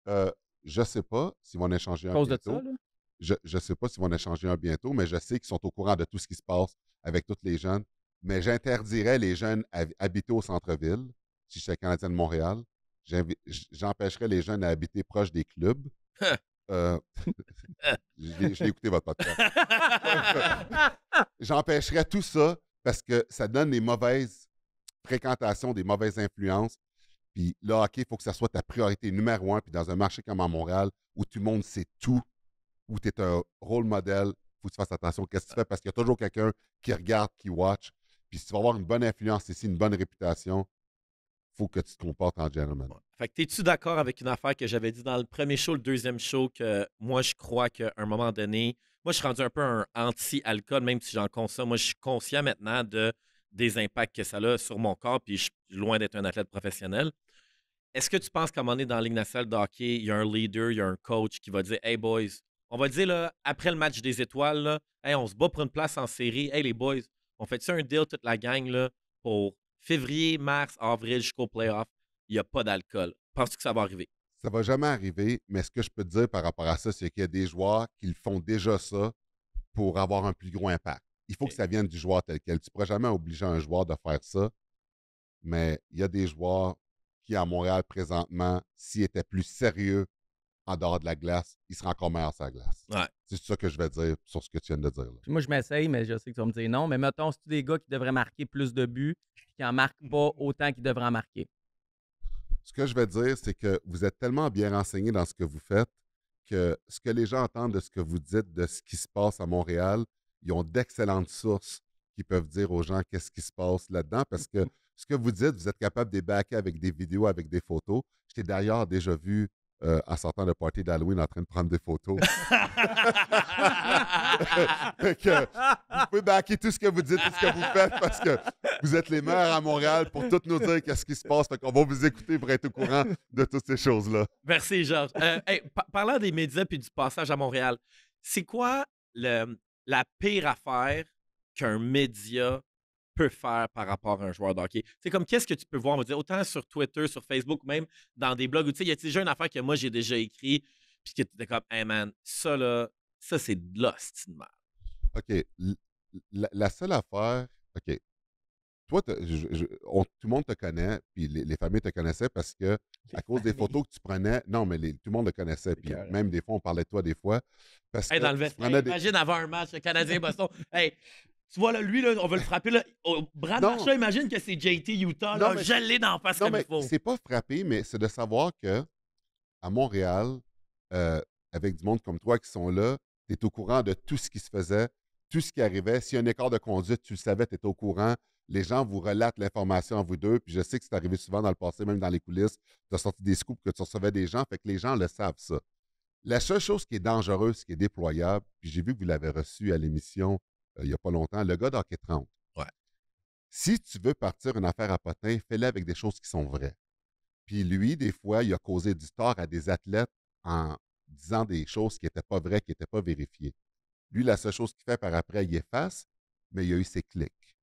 Euh, je ne sais pas s'ils vont un échanger à cause De ça, là? Je ne sais pas s'ils vont en échanger un bientôt, mais je sais qu'ils sont au courant de tout ce qui se passe avec tous les jeunes mais j'interdirais les jeunes à habiter au centre-ville, si je un Canadien de Montréal. J'empêcherais les jeunes à habiter proche des clubs. Hein. Euh, [LAUGHS] je vais écouté votre podcast. J'empêcherais tout ça parce que ça donne des mauvaises fréquentations, des mauvaises influences. Puis là, OK, il faut que ça soit ta priorité numéro un. Puis dans un marché comme à Montréal, où tout le monde sait tout, où tu es un rôle modèle, il faut que tu fasses attention qu'est ce que tu fais parce qu'il y a toujours quelqu'un qui regarde, qui watch. Puis si tu vas avoir une bonne influence ici, une bonne réputation, il faut que tu te comportes en gentleman. Fait que es-tu d'accord avec une affaire que j'avais dit dans le premier show, le deuxième show, que moi, je crois qu'à un moment donné, moi, je suis rendu un peu un anti-alcool, même si j'en consomme. Moi, je suis conscient maintenant de, des impacts que ça a sur mon corps, puis je suis loin d'être un athlète professionnel. Est-ce que tu penses qu'à un moment donné, dans la Ligue nationale de hockey, il y a un leader, il y a un coach qui va dire Hey boys, on va dire là, après le match des étoiles, hey, on se bat pour une place en série, hey les boys, on fait ça un deal, toute la gang, là, pour février, mars, avril jusqu'au playoff. Il n'y a pas d'alcool. Penses-tu que ça va arriver? Ça va jamais arriver, mais ce que je peux te dire par rapport à ça, c'est qu'il y a des joueurs qui font déjà ça pour avoir un plus gros impact. Il faut que ça vienne du joueur tel quel. Tu ne pourras jamais obliger un joueur de faire ça, mais il y a des joueurs qui, à Montréal présentement, s'ils étaient plus sérieux en dehors de la glace, il sera encore meilleur sur la glace. C'est ça que je vais dire sur ce que tu viens de dire. moi, je m'essaye, mais je sais que tu vas me dire non. Mais mettons, c'est des gars qui devraient marquer plus de buts qui n'en marquent mmh. pas autant qu'ils devraient en marquer. Ce que je vais dire, c'est que vous êtes tellement bien renseignés dans ce que vous faites que ce que les gens entendent de ce que vous dites, de ce qui se passe à Montréal, ils ont d'excellentes sources qui peuvent dire aux gens qu'est-ce qui se passe là-dedans parce que [LAUGHS] ce que vous dites, vous êtes capable de backer avec des vidéos, avec des photos. Je t'ai d'ailleurs déjà vu euh, à en sortant la party d'Halloween en train de prendre des photos. [LAUGHS] vous pouvez backer tout ce que vous dites, tout ce que vous faites, parce que vous êtes les meilleurs à Montréal pour tout nous dire qu'est-ce qui se passe. On va vous écouter pour être au courant de toutes ces choses-là. Merci, Georges. Euh, parlant des médias puis du passage à Montréal, c'est quoi la pire affaire qu'un média faire par rapport à un joueur d'hockey. C'est comme qu'est-ce que tu peux voir, dire, autant sur Twitter, sur Facebook, même dans des blogs tu sais, il y a déjà une affaire que moi j'ai déjà écrit, puis que tu étais comme, hey man, ça là, ça c'est de mal. OK. La, seule affaire, OK. Toi, tout le monde te connaît, puis les, familles te connaissaient parce que, à cause des photos que tu prenais, non, mais tout le monde te connaissait, puis même des fois, on parlait de toi des fois. Parce que dans Imagine avant un match, le Canadien-Boston. hey, tu vois, lui, on veut le frapper. Là. Oh, Brad Marchand, imagine que c'est JT Utah. Non, là, dans d'en face faut. c'est pas frapper, mais c'est de savoir que à Montréal, euh, avec du monde comme toi qui sont là, tu es au courant de tout ce qui se faisait, tout ce qui arrivait. S'il y a un écart de conduite, tu le savais, tu étais au courant. Les gens vous relatent l'information à vous deux, puis je sais que c'est arrivé souvent dans le passé, même dans les coulisses, tu as sorti des scoops que tu recevais des gens, fait que les gens le savent, ça. La seule chose qui est dangereuse, qui est déployable, puis j'ai vu que vous l'avez reçu à l'émission, euh, il n'y a pas longtemps, le gars d'Hockey 30. Si tu veux partir une affaire à potin, fais le avec des choses qui sont vraies. Puis lui, des fois, il a causé du tort à des athlètes en disant des choses qui n'étaient pas vraies, qui n'étaient pas vérifiées. Lui, la seule chose qu'il fait par après, il efface, mais il a eu ses clics.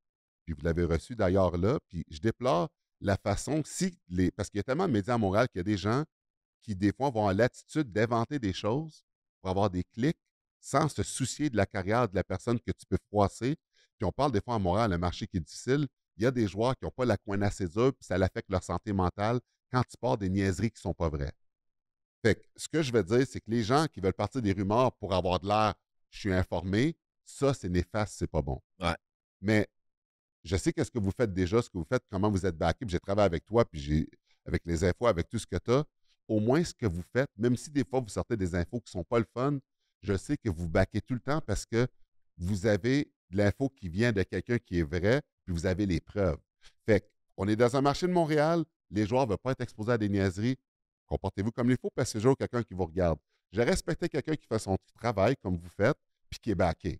Puis vous l'avez reçu d'ailleurs là, puis je déplore la façon, si les, parce qu'il y a tellement de médias moraux, qu'il y a des gens qui, des fois, vont à l'attitude d'inventer des choses pour avoir des clics, sans se soucier de la carrière de la personne que tu peux froisser. Puis on parle des fois à Montréal, le marché qui est difficile. Il y a des joueurs qui n'ont pas la coin assez puis ça l'affecte leur santé mentale quand tu pars des niaiseries qui ne sont pas vraies. Fait que ce que je veux dire, c'est que les gens qui veulent partir des rumeurs pour avoir de l'air, je suis informé, ça, c'est néfaste, c'est pas bon. Mais je sais qu'est-ce que vous faites déjà, ce que vous faites, comment vous êtes backé, puis j'ai travaillé avec toi, puis j'ai avec les infos, avec tout ce que tu as. Au moins, ce que vous faites, même si des fois vous sortez des infos qui ne sont pas le fun, je sais que vous baquez tout le temps parce que vous avez de l'info qui vient de quelqu'un qui est vrai, puis vous avez les preuves. Fait on est dans un marché de Montréal, les joueurs ne veulent pas être exposés à des niaiseries. Comportez-vous comme il faut parce que c'est toujours quelqu'un qui vous regarde. Je respectais quelqu'un qui fait son travail comme vous faites, puis qui est baqué.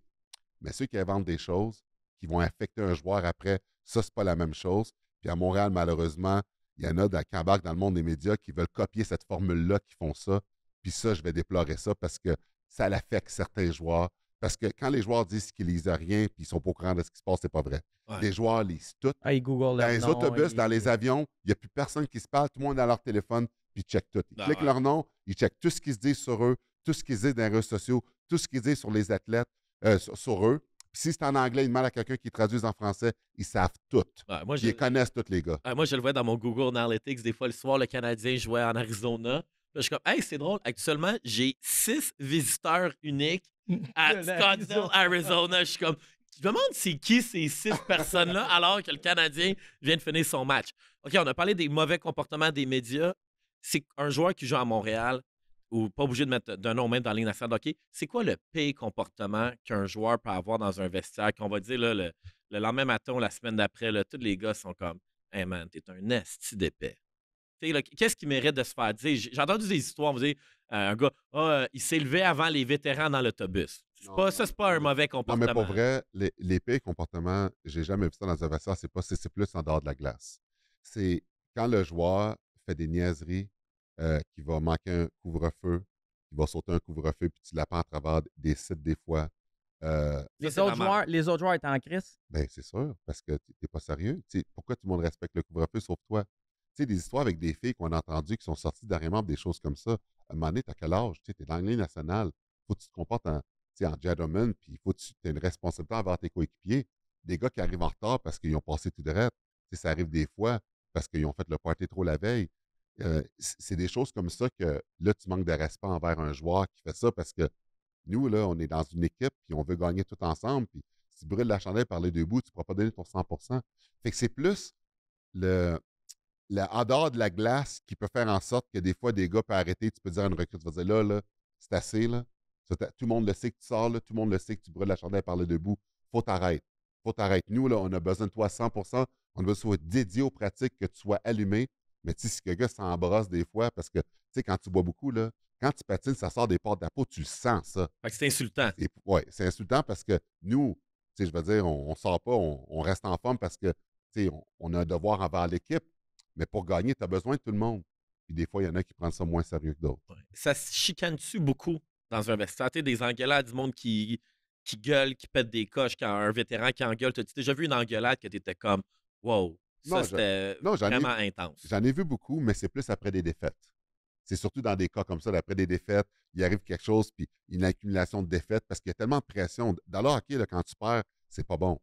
Mais ceux qui inventent des choses qui vont affecter un joueur après, ça, c'est pas la même chose. Puis à Montréal, malheureusement, il y en a qui embarquent dans le monde des médias qui veulent copier cette formule-là, qui font ça. Puis ça, je vais déplorer ça parce que ça l'affecte certains joueurs. Parce que quand les joueurs disent qu'ils lisent rien puis ils sont pas au courant de ce qui se passe, c'est pas vrai. Les joueurs lisent tout. Ah, dans les autobus, dans les avions, il n'y a plus personne qui se parle, tout le monde a leur téléphone, puis ils checkent tout. Ils ben cliquent leur nom, ils checkent tout ce qu'ils se disent sur eux, tout ce qu'ils disent dans les réseaux sociaux, tout ce qu'ils disent sur les athlètes, euh, sur, eux. si c'est en anglais, ils demandent à quelqu'un qui traduise en français, ils savent tout. Ils connaissent tous les gars. Ah, moi, je le vois dans mon Google Analytics. Des fois, le soir, le Canadien jouait en Arizona je suis comme, hey, c'est drôle. Actuellement, j'ai six visiteurs uniques à Scottsdale, Arizona. Je suis comme, je me demande c'est qui ces six [LAUGHS] personnes-là alors que le Canadien vient de finir son match. OK, on a parlé des mauvais comportements des médias. C'est un joueur qui joue à Montréal ou pas obligé de mettre d'un nom même dans la ligne hockey. C'est quoi le pire comportement qu'un joueur peut avoir dans un vestiaire qu'on va dire là, le, le lendemain matin ou la semaine d'après, tous les gars sont comme Hey man, t'es un esti d'épais. Qu'est-ce qui mérite de se faire dire? J'ai entendu des histoires, vous dites, euh, un gars, ah, euh, il s'est levé avant les vétérans dans l'autobus. Pas, ça, c'est pas un mauvais comportement. mais pour vrai, les, les pires comportements, j'ai jamais vu ça dans un vestiaire, c'est pas plus en dehors de la glace. C'est quand le joueur fait des niaiseries, qu'il euh, qui va manquer un couvre-feu, qui va sauter un couvre-feu, puis tu l'apprends à travers des sites des fois. les, autres joueurs, les étaient en crise? Bien, c'est sûr, parce que tu n'es pas sérieux. pourquoi tout le monde respecte le couvre-feu sauf toi? Tu sais, des histoires avec des filles qu'on a entendues qui sont sorties dernièrement des choses comme ça. À un moment donné, t'as quel âge? Tu sais, t'es dans l'année nationale. Faut que tu te comportes en, gentleman, puis faut que tu aies une responsabilité envers tes coéquipiers. Des gars qui arrivent en retard parce qu'ils ont passé tout de sais, ça arrive des fois parce qu'ils ont fait le party trop la veille. Euh, c'est des choses comme ça que là, tu manques de respect envers un joueur qui fait ça parce que nous, là, on est dans une équipe, puis on veut gagner tout ensemble, puis si tu brûles la chandelle par les deux bouts, tu ne pourras pas donner ton 100 Fait que c'est plus le, la, en dehors de la glace qui peut faire en sorte que des fois, des gars peuvent arrêter. Tu peux dire à une recrute, « tu vas là, là, c'est assez, là. Tout le monde le sait que tu sors, là. Tout le monde le sait que tu brûles la chandelle par le debout. Faut t'arrêter. Faut t'arrêter. Nous, là, on a besoin de toi 100 On veut besoin de dédié aux pratiques, que tu sois allumé. Mais tu sais, si quelqu'un s'embrasse des fois, parce que, tu sais, quand tu bois beaucoup, là, quand tu patines, ça sort des portes de la peau, tu le sens, ça. Fait que c'est insultant. Oui, c'est insultant parce que nous, tu sais, je veux dire, on, ne sort pas, on, reste en forme parce que, tu sais, on a un devoir envers l'équipe. Mais pour gagner, tu as besoin de tout le monde. Puis des fois, il y en a qui prennent ça moins sérieux que d'autres. Ça se chicane-tu beaucoup dans un vestiaire? Tu des engueulades, du monde qui, qui gueule, qui pètent des coches, quand un vétéran qui engueule. T'as déjà vu une engueulade que tu comme, wow, ça c'était vraiment intense? J'en ai vu beaucoup, mais c'est plus après des défaites. C'est surtout dans des cas comme ça, après des défaites, il arrive quelque chose, puis une accumulation de défaites, parce qu'il y a tellement de pression. Dans le quand tu perds, c'est pas bon.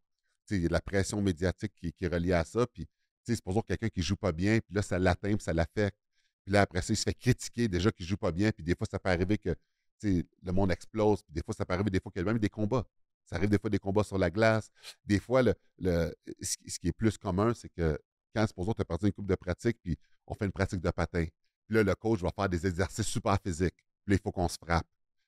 il y a de la pression médiatique qui, qui est reliée à ça, puis c'est pour ça que quelqu'un qui joue pas bien, puis là, ça l'atteint, puis ça l'affecte. Puis là, après ça, il se fait critiquer déjà qu'il joue pas bien, puis des fois, ça peut arriver que le monde explose, puis des fois, ça peut arriver des fois qu'il y a même des combats. Ça arrive des fois des combats sur la glace. Des fois, le, ce, qui est plus commun, c'est que quand, supposons, tu as parti une coupe de pratique, puis on fait une pratique de patin. Puis là, le coach va faire des exercices super physiques. Puis là, il faut qu'on se frappe.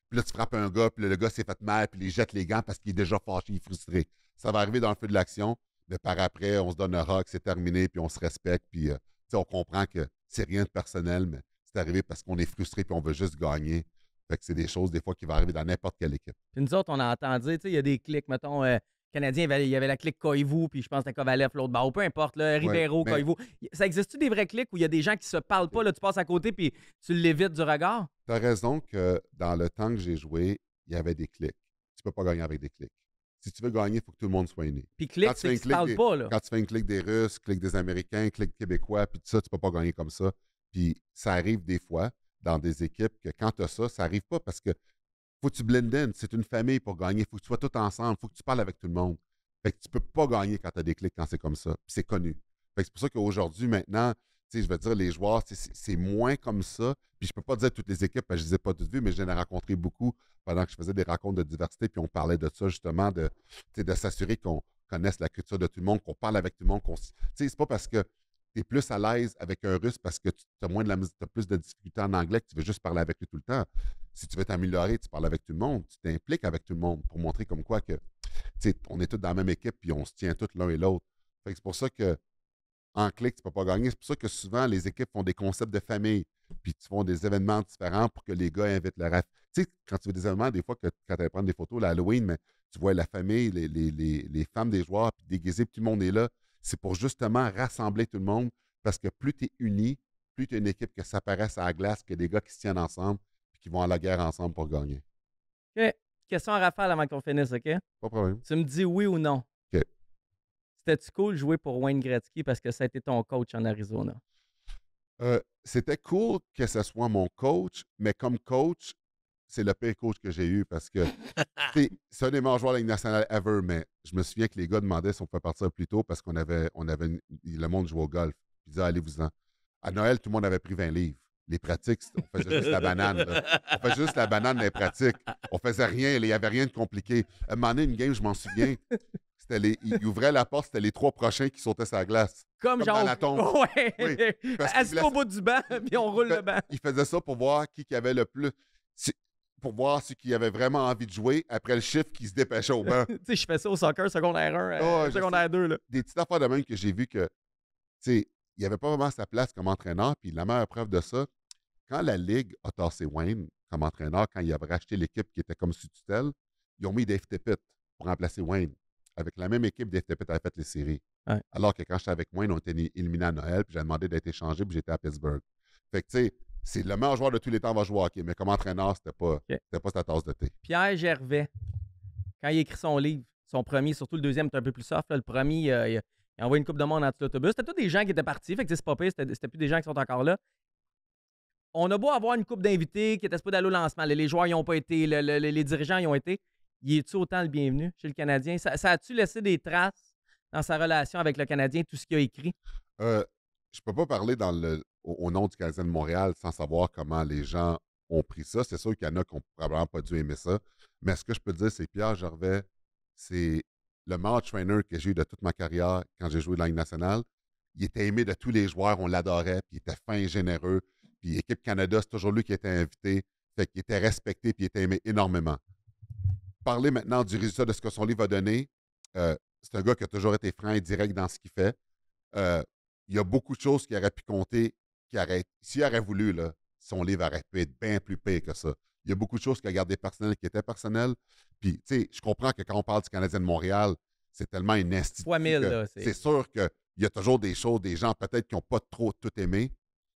Puis là, tu frappes un gars, puis le gars s'est fait mal, puis il jette les gants parce qu'il est déjà fâché, il est frustré. Ça va arriver dans le feu de l'action mais par après, on se donne un rock, c'est terminé, puis on se respecte, puis euh, on comprend que c'est rien de personnel, mais c'est arrivé parce qu'on est frustré, puis on veut juste gagner. Fait que c'est des choses, des fois, qui vont arriver dans n'importe quelle équipe. Puis nous autres, on a entendu, tu sais, il y a des clics, mettons, euh, Canadien, il y, avait, la clique Koivu, puis je pense que Kovalev, l'autre bah peu importe, là, Ribeiro, ouais, Ça existe-tu des vrais clics où il y a des gens qui se parlent pas, là, tu passes à côté, puis tu l'évites du regard? Tu as raison que dans le temps que j'ai joué, il y avait des clics. Tu peux pas gagner avec des clics si tu veux gagner, il faut que tout le monde soit né. Puis quand tu, fais un des, pas, Quand tu fais un clic des Russes, clic des Américains, clic québécois, puis tout ça, tu peux pas gagner comme ça. Puis ça arrive des fois dans des équipes que quand tu as ça, ça arrive pas parce que faut que tu blend C'est une famille pour gagner. il faut que tu sois tout ensemble. il faut que tu parles avec tout le monde. Fait que tu peux pas gagner quand tu as des clics, quand c'est comme ça. c'est connu. c'est pour ça qu'aujourd'hui, maintenant, je veux dire, les joueurs, c'est moins comme ça. Puis je peux pas dire toutes les équipes, parce que je ne les ai pas toutes vues, mais j'en ai rencontré beaucoup pendant que je faisais des rencontres de diversité, puis on parlait de ça justement, de, de s'assurer qu'on connaisse la culture de tout le monde, qu'on parle avec tout le monde, qu'on. n'est pas parce que tu es plus à l'aise avec un russe parce que tu as moins de la as plus de difficultés en anglais que tu veux juste parler avec lui tout le temps. Si tu veux t'améliorer, tu parles avec tout le monde, tu t'impliques avec tout le monde pour montrer comme quoi que on est tous dans la même équipe puis on se tient tous l'un et l'autre. C'est pour ça que en clic, tu peux pas gagner. C'est pour ça que souvent, les équipes font des concepts de famille, puis tu font des événements différents pour que les gars invitent leur... Tu sais, quand tu fais des événements, des fois, que, quand tu vas des photos, l'Halloween, mais tu vois la famille, les, femmes des joueurs, puis déguisés, puis tout le monde est là. C'est pour justement rassembler tout le monde, parce que plus tu es uni, plus tu as une équipe qui ça à la glace, que des gars qui se tiennent ensemble, puis qui vont à la guerre ensemble pour gagner. OK. Question à Raphaël avant qu'on finisse, OK? Pas de problème. Tu me dis oui ou non cétait cool cool jouer pour Wayne Gretzky parce que ça a été ton coach en Arizona? Euh, c'était cool que ce soit mon coach, mais comme coach, c'est le pire coach que j'ai eu parce que [LAUGHS] c'est un des meilleurs joueurs de la Ligue nationale ever, mais je me souviens que les gars demandaient si on pouvait partir plus tôt parce qu'on avait, on avait le monde jouait au golf. Ils disaient allez-vous-en. À Noël, tout le monde avait pris 20 livres. Les pratiques, on faisait juste la banane. On faisait juste la banane les pratiques. On faisait rien. Il n'y avait rien de compliqué. À un moment donné, une game, je m'en souviens, il ouvrait la porte, c'était les trois prochains qui sautaient sa glace. Comme, genre. Dans la tombe. [LAUGHS] Ouais. Oui, au bout du banc, [LAUGHS] puis on roule le banc. Il faisait ça pour voir qui, qui avait le plus. Pour voir ceux qui avaient vraiment envie de jouer après le chiffre qui se dépêchait au [LAUGHS] banc. tu sais, je fais ça au soccer secondaire 1, euh, secondaire 2. Des petites affaires de même que j'ai vu que, tu sais, il avait pas vraiment sa place comme entraîneur. Puis la meilleure preuve de ça, quand la Ligue a tassé Wayne comme entraîneur, quand il avait racheté l'équipe qui était comme sous tutelle, ils ont mis des FTP pour remplacer Wayne avec la même équipe d'FTP, tu avais fait les séries. Alors que quand j'étais avec moi, ils ont été éliminés à Noël, puis j'ai demandé d'être échangé, puis j'étais à Pittsburgh. Fait que, tu sais, c'est le meilleur joueur de tous les temps va jouer au hockey, mais comme entraîneur, c'était pas, pas sa tasse de thé. Pierre Gervais, quand il écrit son livre, son premier, surtout le deuxième, est un peu plus soft. le premier, il, a envoie une coupe de monde dans l'autobus. C'était tous des gens qui étaient partis, fait que c'est pas pire, c'était plus des gens qui sont encore là. On a beau avoir une coupe d'invités qui était pas d'aller au lancement. Les, joueurs, ils n'ont pas été, les dirigeants, ils ont été il est-tu autant le bienvenu chez le Canadien? Ça, a-tu laissé des traces dans sa relation avec le Canadien, tout ce qu'il a écrit? Euh, je peux pas parler au, nom du Canadien de Montréal sans savoir comment les gens ont pris ça. C'est sûr qu'il y en a qui n'ont probablement pas dû aimer ça. Mais ce que je peux dire, c'est Pierre Gervais, c'est le meilleur trainer que j'ai eu de toute ma carrière quand j'ai joué de la nationale. Il était aimé de tous les joueurs, on l'adorait, puis il était fin et généreux. Puis Équipe Canada, c'est toujours lui qui était invité. Fait était respecté, puis il était aimé énormément parler maintenant du résultat de ce que son livre a donné. Euh, c'est un gars qui a toujours été franc et direct dans ce qu'il fait. Euh, il y a beaucoup de choses qu'il aurait pu compter, qui aurait, s'il aurait voulu, là, son livre aurait pu être bien plus pire que ça. Il y a beaucoup de choses qu'il a gardées personnelles qui étaient personnelles. Puis, tu sais, je comprends que quand on parle du Canadien de Montréal, c'est tellement une institution. C'est sûr qu'il y a toujours des choses, des gens peut-être qui n'ont pas trop tout aimé,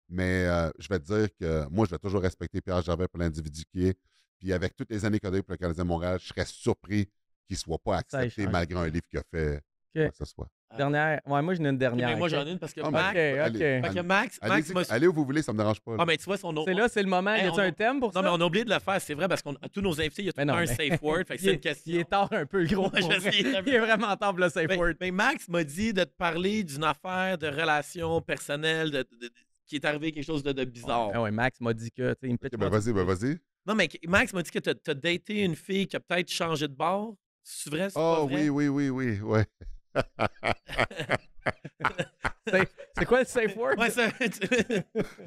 mais euh, je vais te dire que moi, je vais toujours respecter Pierre Gervais pour l'individu qui est. Puis avec toutes les années qu'il a pour le Canadien de Montréal, je serais surpris qu'il ne soit pas accepté malgré un livre qu'il a fait, que ce soit. Ah. Dernière. Ouais, moi, j'en ai une dernière. moi, j'en ai une parce que, Max, Allez, où vous voulez, ça ne me dérange pas. Ah, mais tu vois, son C'est là, c'est le moment. y a un thème pour non, ça? Non, mais on a oublié de le faire, c'est vrai, parce qu'on tous nos invités, il y a tout un safe word. fait que [LAUGHS] c'est une question. Il est tard un peu, gros. [LAUGHS] je Sais, il est vraiment tard pour le safe word. Mais Max m'a dit de te parler d'une affaire de relation personnelle, de, qui est arrivé quelque chose de, bizarre. Ah ouais, Max m'a dit que. une ben, vas-y, ben, vas-y. Non, mais Max m'a dit que tu as, daté une fille qui a peut-être changé de bord. C'est vrai? Oh, pas ah vrai? oui, oui, oui, oui, oui. [LAUGHS] c'est quoi le safe word? [LAUGHS]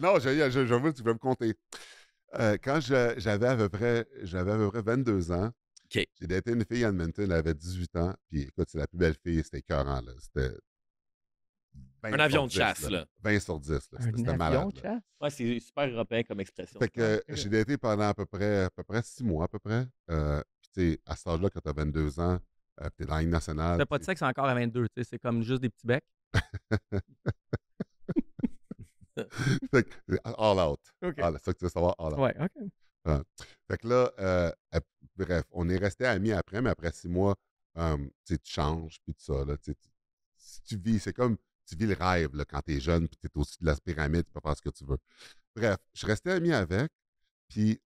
non, je, veux, tu veux me compter. Euh, quand j'avais à, peu près, à peu près 22 ans, j'ai daté une fille à Edmonton, elle avait 18 ans, puis écoute, c'est la plus belle fille, c'était écœurant, là. C'était ben, un avion de chasse, là. 20 sur 10, là. C'était malade. De chasse? Ouais, c'est super européen comme expression. Fait que j'ai été pendant à peu près, à peu près six mois, à peu près. Euh, puis, tu sais, à ce âge-là, quand t'as 22 ans, tu euh, t'es dans la nationale. T'as pas de sexe encore à 22, tu sais. C'est comme juste des petits becs. [LAUGHS] fait que, all out. OK. Ah, c'est ça que tu veux savoir, all out. Ouais, OK. Fait que là, euh, bref, on est resté amis après, mais après six mois, tu changes, puis tout ça, là, tu tu vis, c'est comme tu vis le rêve quand tu es jeune, puis tu es au-dessus de la pyramide, tu peux faire ce que tu veux. Bref, je restais ami avec, puis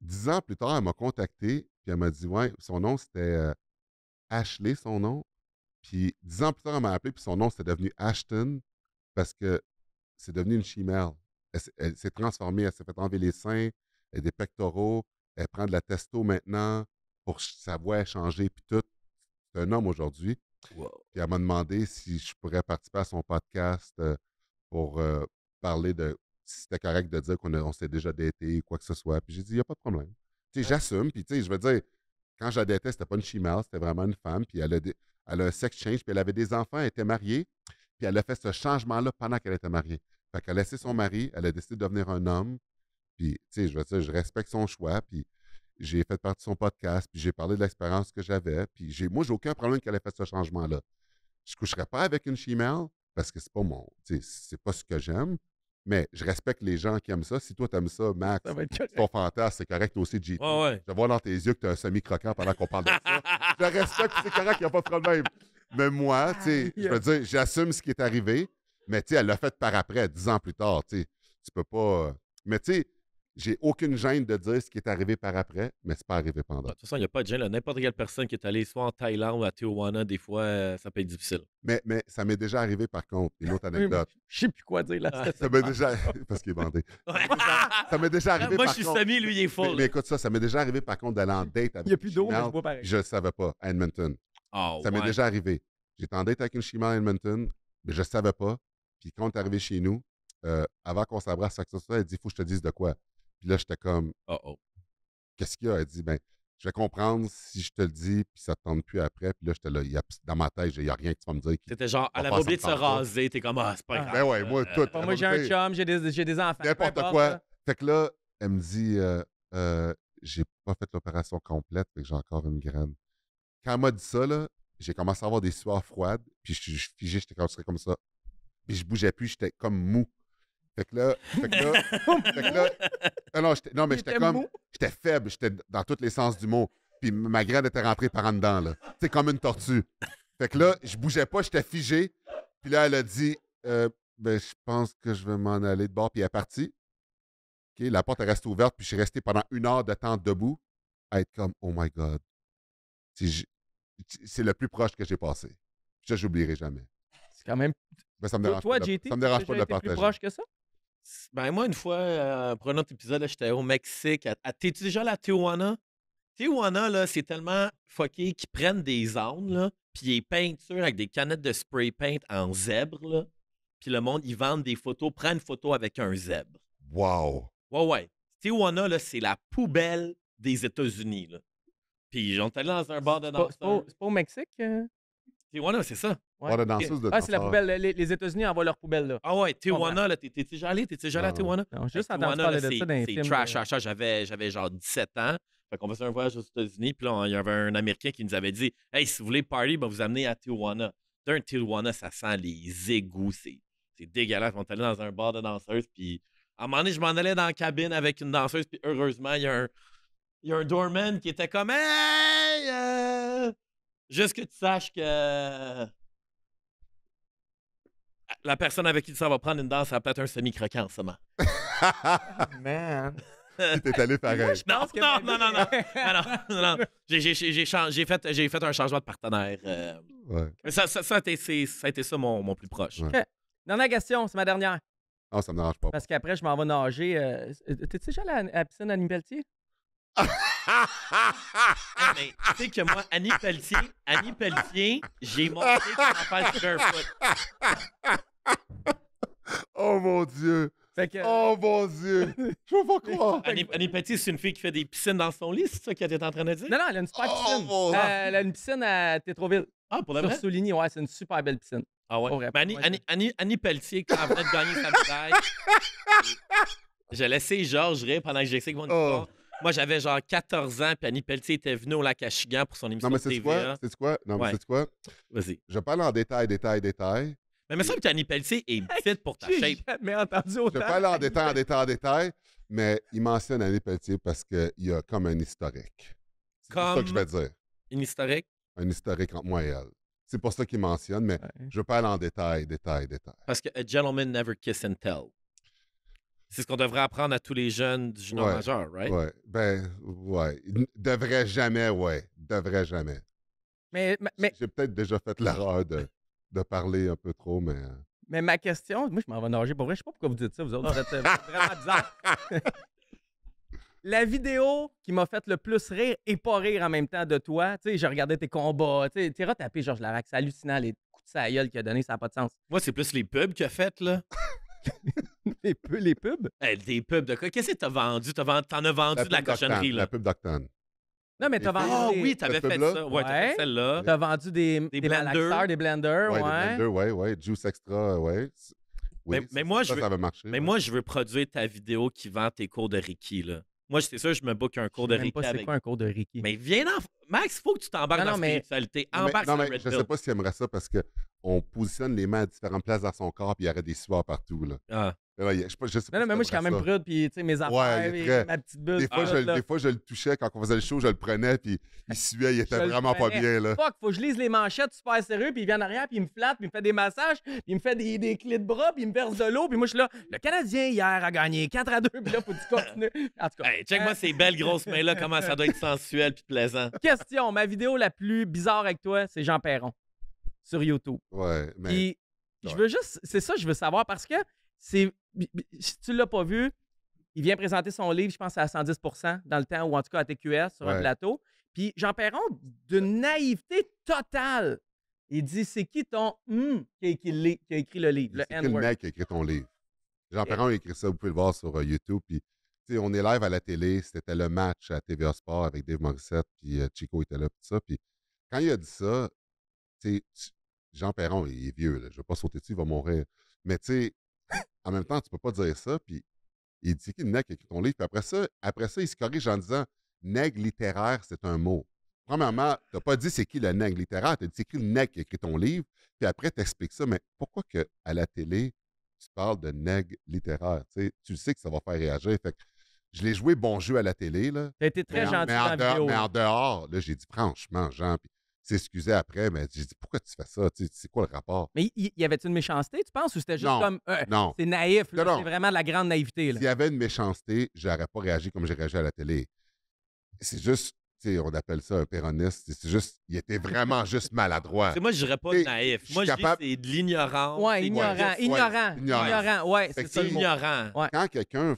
dix ans plus tard, elle m'a contacté, puis elle m'a dit Ouais, son nom c'était euh, Ashley, son nom. Puis dix ans plus tard, elle m'a appelé, puis son nom c'est devenu Ashton, parce que c'est devenu une chimère. Elle, s'est transformée, elle s'est fait enlever les seins, elle a des pectoraux, elle prend de la testo maintenant pour sa voix changé puis tout. C'est un homme aujourd'hui. Puis elle m'a demandé si je pourrais participer à son podcast euh, pour euh, parler de si c'était correct de dire qu'on on s'est déjà daté ou quoi que ce soit. Puis j'ai dit, il n'y a pas de problème. Tu j'assume. Puis je veux dire, quand je la datais, c'était pas une chimale c'était vraiment une femme. Puis elle a, elle a un sex change, puis elle avait des enfants, elle était mariée. Puis elle a fait ce changement-là pendant qu'elle était mariée. Fait qu'elle a laissé son mari, elle a décidé de devenir un homme. Puis, tu sais, je veux dire, je respecte son choix. Puis, j'ai fait partie de son podcast, puis j'ai parlé de l'expérience que j'avais, puis j'ai, moi, j'ai aucun problème qu'elle ait fait ce changement-là. Je ne coucherai pas avec une chimère parce que c'est pas mon, c'est pas ce que j'aime, mais je respecte les gens qui aiment ça. Si toi, t'aimes ça, Max, c'est ton fantasme, c'est correct aussi, JT. Je vois dans tes yeux que as un semi-croquant pendant qu'on parle de ça. je respecte, c'est correct, il n'y a pas de problème. Mais moi, [LAUGHS] tu je veux dire, j'assume ce qui est arrivé, mais tu sais, elle l'a fait par après, dix ans plus tard, tu sais. Tu peux pas... Mais tu sais, j'ai aucune gêne de dire ce qui est arrivé par après, mais ce n'est pas arrivé pendant. Bah, de toute façon, il n'y a pas de gêne. N'importe quelle personne qui est allée soit en Thaïlande ou à Tijuana, des fois, euh, ça peut être difficile. Mais, mais ça m'est déjà arrivé, par contre, une autre anecdote. Je ne sais plus quoi dire là. Ah, ça m'est déjà... [LAUGHS] Parce qu'il est bandé. [LAUGHS] ça m'est déjà ah, arrivé, Moi, je suis contre... lui, il est faux. Mais, écoute ça, ça m'est déjà arrivé, par contre, d'aller en date avec Il n'y a plus d'eau, mais je bois pareil. Je ne savais pas, à Edmonton. Ah, ça m'est déjà arrivé. J'étais en date avec une Chima à Edmonton, mais je ne savais pas. Puis quand on est arrivé chez nous, euh, avant qu'on s'abrasse, ça, elle dit, il faut que je te dise de quoi. Puis là, j'étais comme, oh oh. Qu'est-ce qu'il y a? Elle dit, ben, je vais comprendre si je te le dis, puis ça ne tente plus après. Puis là, j'étais là, dans ma tête, il n'y a rien qui vas me dire. c'était genre, à la oublié de se raser, t'es comme, ah, c'est pas ah. grave. Ben ouais, moi, tout. moi, j'ai un chum, j'ai des, des enfants. N'importe quoi. Fait que là, elle me dit, euh, euh, j'ai pas fait l'opération complète, fait que j'ai encore une graine. Quand elle m'a dit ça, là, j'ai commencé à avoir des sueurs froides, puis je suis figé, j'étais comme ça. Puis je bougeais plus, j'étais comme mou. Fait que là, fait que là, [LAUGHS] fait là non, mais j'étais comme, j'étais faible, j'étais dans tous les sens du mot. Puis ma graine était rentrée par en dedans, là. C'est comme une tortue. Fait que là, je bougeais pas, j'étais figé. Puis là, elle a dit, euh, ben, je pense que je vais m'en aller de bord, puis elle est partie. ok la porte est restée ouverte, puis je suis resté pendant une heure de temps debout à être comme, oh my God. C'est le plus proche que j'ai passé. Ça, j'oublierai jamais. C'est quand même. Ben, me dérange toi, pas. De, ça me dérange pas de le partager. plus proche que ça? Ben, moi, une fois, euh, pour un autre épisode, j'étais au Mexique. t'es-tu déjà la à Tijuana? Tijuana, là, c'est tellement fucké qu'ils prennent des armes là, puis des peintures avec des canettes de spray paint en zèbre, là. Puis le monde, ils vendent des photos, prennent une photo avec un zèbre. Wow! Ouais, ouais. Tijuana, là, c'est la poubelle des États-Unis, là. Puis ils ont allé dans un bar de danseurs. C'est pas, au Mexique? Euh? Tijuana, c'est ça ah, c'est la poubelle. Les, États-Unis envoient leur poubelle, là. Ah ouais, Tijuana, là, t'es déjà allé? T'es déjà allé à Tijuana? juste à Tijuana, C'est trash, trash, J'avais genre 17 ans. Fait qu'on faisait un voyage aux États-Unis, puis là, il y avait un Américain qui nous avait dit « Hey, si vous voulez party, ben, vous amenez à Tijuana. » D'un Tijuana, ça sent les égouts. C'est dégueulasse. On est allé dans un bar de danseuses, puis à un moment donné, je m'en allais dans la cabine avec une danseuse, puis heureusement, il y a un, il y a un doorman qui était comme « Hey! Euh, juste que tu saches que... » la personne avec qui ça va prendre une danse ça peut-être un semi-croquant seulement. ce moment. [LAUGHS] Man. [LAUGHS] T'es allé pareil. Non, non, non, non, ah, non. J'ai, fait, j'ai fait un changement de partenaire. Euh. Ouais. Mais ça, ça, ça, a été, ça, mon, mon plus proche. Dernière question, c'est ma dernière. Ah, oh, ça me dérange pas. Parce qu'après, je m'en vais nager. Euh, euh, t'es-tu déjà allé à la piscine Annie Pelletier? Ah, mais tu sais que moi, Annie Pelletier, Annie Pelletier, j'ai monté qu'on un foot oh mon Dieu! Euh, oh mon Dieu! [LAUGHS] Je veux pas croire! Annie c'est une fille qui fait des piscines dans son lit, c'est ça qu'elle était en train de dire? Non, non, elle a une super oh piscine. Euh, elle a une piscine à Tétroville. Ah, pour la Sur ouais, c'est une super belle piscine. Ah ouais? Ben, Annie, ouais Annie, Annie, Annie, Pelletier, quand elle de gagner sa médaille, [LAUGHS] j'ai laissé Georges rire pendant que j'essayais de voir Moi, j'avais genre 14 ans, puis Annie Pelletier était venue au lac Chigan pour son émission non, mais Quoi? C'est quoi? Non, mais c'est quoi? Vas-y. Je parle en détail, détail, détail. Mais il me semble que Annie Pelletier est petite pour ta shape. Mais entendu Je ne vais pas aller en détail, en détail, en détail, mais il mentionne Annie Pelletier parce qu'il y a comme un historique. C'est ça que je vais dire. Un historique? Un historique entre moi et elle. C'est pour ça qu'il mentionne, mais je ne vais pas aller en détail, détail, détail. Parce que a gentleman never kiss and tell. C'est ce qu'on devrait apprendre à tous les jeunes du genre, majeur, right? Oui. Ben, ouais. Devrait jamais, ouais. Devrait jamais. Mais, mais... J'ai peut-être déjà fait l'erreur de de parler un peu trop, mais. Euh mais ma question, moi, je m'en vais nager. Pour vrai, je sais pas pourquoi vous dites ça, vous autres. Euh, êtes vraiment bizarre. La vidéo qui m'a fait le plus rire et pas rire en même temps de toi, tu sais, je regardais tes combats, tu sais, t'es retapé Georges Larac, c'est hallucinant, les coups de sa gueule qu'il a donné, ça n'a pas de sens. Moi, c'est plus les pubs qu'il a fait, là. [LAUGHS] les, pubs? Les eh, pubs? des pubs de quoi? Qu'est-ce que t'as vendu? T'en as vendu, as vendu de la cochonnerie, là. La pub d'Octane. Non, mais t'as vendu. Ah oui, t'avais fait ça. Ouais, t'as fait celle-là. T'as vendu des, des, blenders. des blenders, ouais. Ouais, des blenders, ouais, ouais. Juice Extra, ouais. Oui, mais, moi, ça, je veux, Mais moi, je veux produire ta vidéo qui vend tes cours de Ricky, là. Moi, c'est sûr, je me book un cours je de Ricky. Pas C'est quoi un cours de Ricky? Mais viens en... Max, il faut que tu t'embarques dans la spiritualité. Embarque non, je sais pas tu aimerais ça parce qu'on positionne les mains à différentes places dans son corps et il y aurait des sueurs partout. Là. Ah. Mais non, mais moi, je suis quand même prude, puis tu sais, mes affaires, ouais, ma petite bulle. Des fois, je, des fois, je le touchais quand on faisait le show, je le prenais, puis il ah, suait, il était vraiment pas bien. Là. faut que je lise les manchettes super sérieux, puis il vient en arrière, puis il me flatte, puis il me fait des massages, puis il me fait des, des clés de bras, puis il me verse de l'eau, puis moi, je suis là, le Canadien hier a gagné 4 à 2, puis là, faut tu En tout cas. check-moi euh, ces belles [LAUGHS] grosses mains-là, comment ça doit être sensuel puis plaisant. Question, ma vidéo la plus bizarre avec toi, c'est Jean Perron sur YouTube. Ouais, mais. je veux juste, c'est ça, je veux savoir parce que c'est si tu l'as pas vu, il vient présenter son livre, je pense, à 110 dans le temps, ou en tout cas à TQS, sur un plateau. Puis Jean Perron, d'une naïveté totale, il dit C'est qui ton hum qui, a écrit le livre C'est le mec qui a écrit ton livre Jean Perron a écrit ça, vous pouvez le voir sur euh, YouTube. Puis, tu sais on est live à la télé, c'était le match à TVA Sport avec Dave Morissette, puis euh, Chico était là, tout ça. Puis, quand il a dit ça, tu, sais Jean Perron, il est vieux, je ne vais pas sauter dessus, il va mourir. Mais tu sais, en même temps, tu ne peux pas dire ça. Puis il dit le nègre qui a écrit ton livre. Puis après ça, après ça, il se corrige en disant nègre littéraire, c'est un mot. Premièrement, tu n'as pas dit c'est qui le nègre littéraire, tu as dit c'est qui le nègre qui a écrit ton livre. Puis après, tu expliques ça. Mais pourquoi que à la télé, tu parles de nègre littéraire? tu sais que ça va faire réagir. Fait que je l'ai joué bon jeu à la télé. Tu as été très gentil en, mais, en dehors, mais en dehors, j'ai dit franchement, Jean, s'excuser après, mais j'ai dit pourquoi tu fais ça? C'est quoi le rapport? Mais il y avait-tu une méchanceté, tu penses, ou c'était juste comme euh, non. c'est naïf, c'est vraiment de la grande naïveté? S'il y avait une méchanceté, j'aurais pas réagi comme j'ai réagi à la télé. C'est juste, on appelle ça un péroniste, c'est juste, il était vraiment juste maladroit. c'est moi, je dirais pas de naïf. Moi, je dis dis c'est de l'ignorance. Oui, ignorant, ignorant, ignorant. ouais, c'est ça. Ignorant. Quand quelqu'un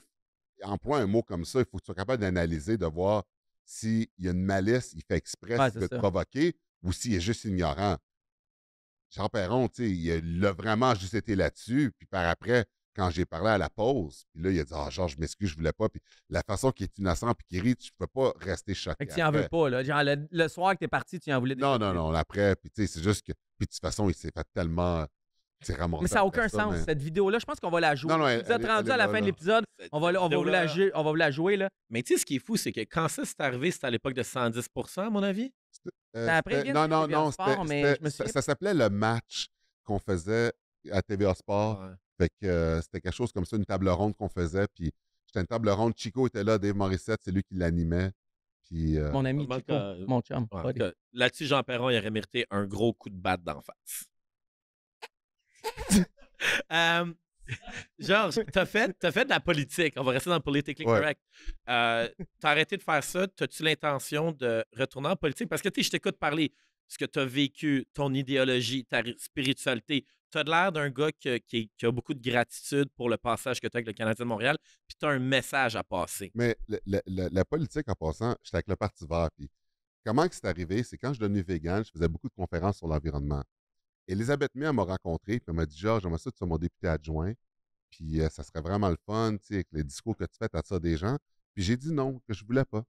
emploie un mot comme ça, il faut que tu sois capable d'analyser, de voir s'il y a une malice, il fait exprès ouais, de te provoquer, ou s'il est juste ignorant. Jean Perron, tu sais, il a vraiment juste été là-dessus, puis par après, quand j'ai parlé à la pause, puis là, il a dit Ah, genre, je m'excuse, je voulais pas. Puis la façon qu'il est innocent puis qu'il rit, tu peux pas rester choqué. Fait que tu n'en veux pas, là. Genre, le, soir que tu es parti, tu en voulais Non, non, non, après, puis tu sais, c'est juste que. Puis de toute façon, il s'est fait tellement. Mais ça n'a aucun sens, hein. cette vidéo-là. Je pense qu'on va la jouer. Non, non, elle, vous rendu à la fin de l'épisode. On va, on, va vous la, on va la jouer. Là. Mais tu sais, ce qui est fou, c'est que quand ça s'est arrivé, c'était à l'époque de 110 à mon avis. Euh, ben, non, non, e non, ça, s'appelait le match qu'on faisait à TVA Sport. Fait que euh, c'était quelque chose comme ça, une table ronde qu'on faisait. Puis c'était une table ronde. Chico était là, Dave Morissette, c'est lui qui l'animait. Puis, euh, mon ami, Chico, mon chum. Là-dessus, Jean Perron, il aurait mérité un gros coup de batte d'en face. [LAUGHS] Georges, t'as fait, fait de la politique. On va rester dans le politically correct. Euh, t'as arrêté de faire ça. T'as-tu l'intention de retourner en politique? Parce que, tu je t'écoute parler ce que tu as vécu, ton idéologie, ta spiritualité. T'as l'air d'un gars qui, a beaucoup de gratitude pour le passage que tu as avec le Canadien de Montréal, puis t'as un message à passer. Mais la politique, en passant, j'étais avec le Parti vert. Puis comment c'est arrivé? C'est quand je devenais vegan, je faisais beaucoup de conférences sur l'environnement. Elisabeth Mia m'a rencontré, puis elle m'a dit Georges, j'aimerais ça, tu sois mon député adjoint, puis euh, ça serait vraiment le fun, tu sais, avec les discours que tu fais, à ça des gens. Puis j'ai dit non, que je voulais pas.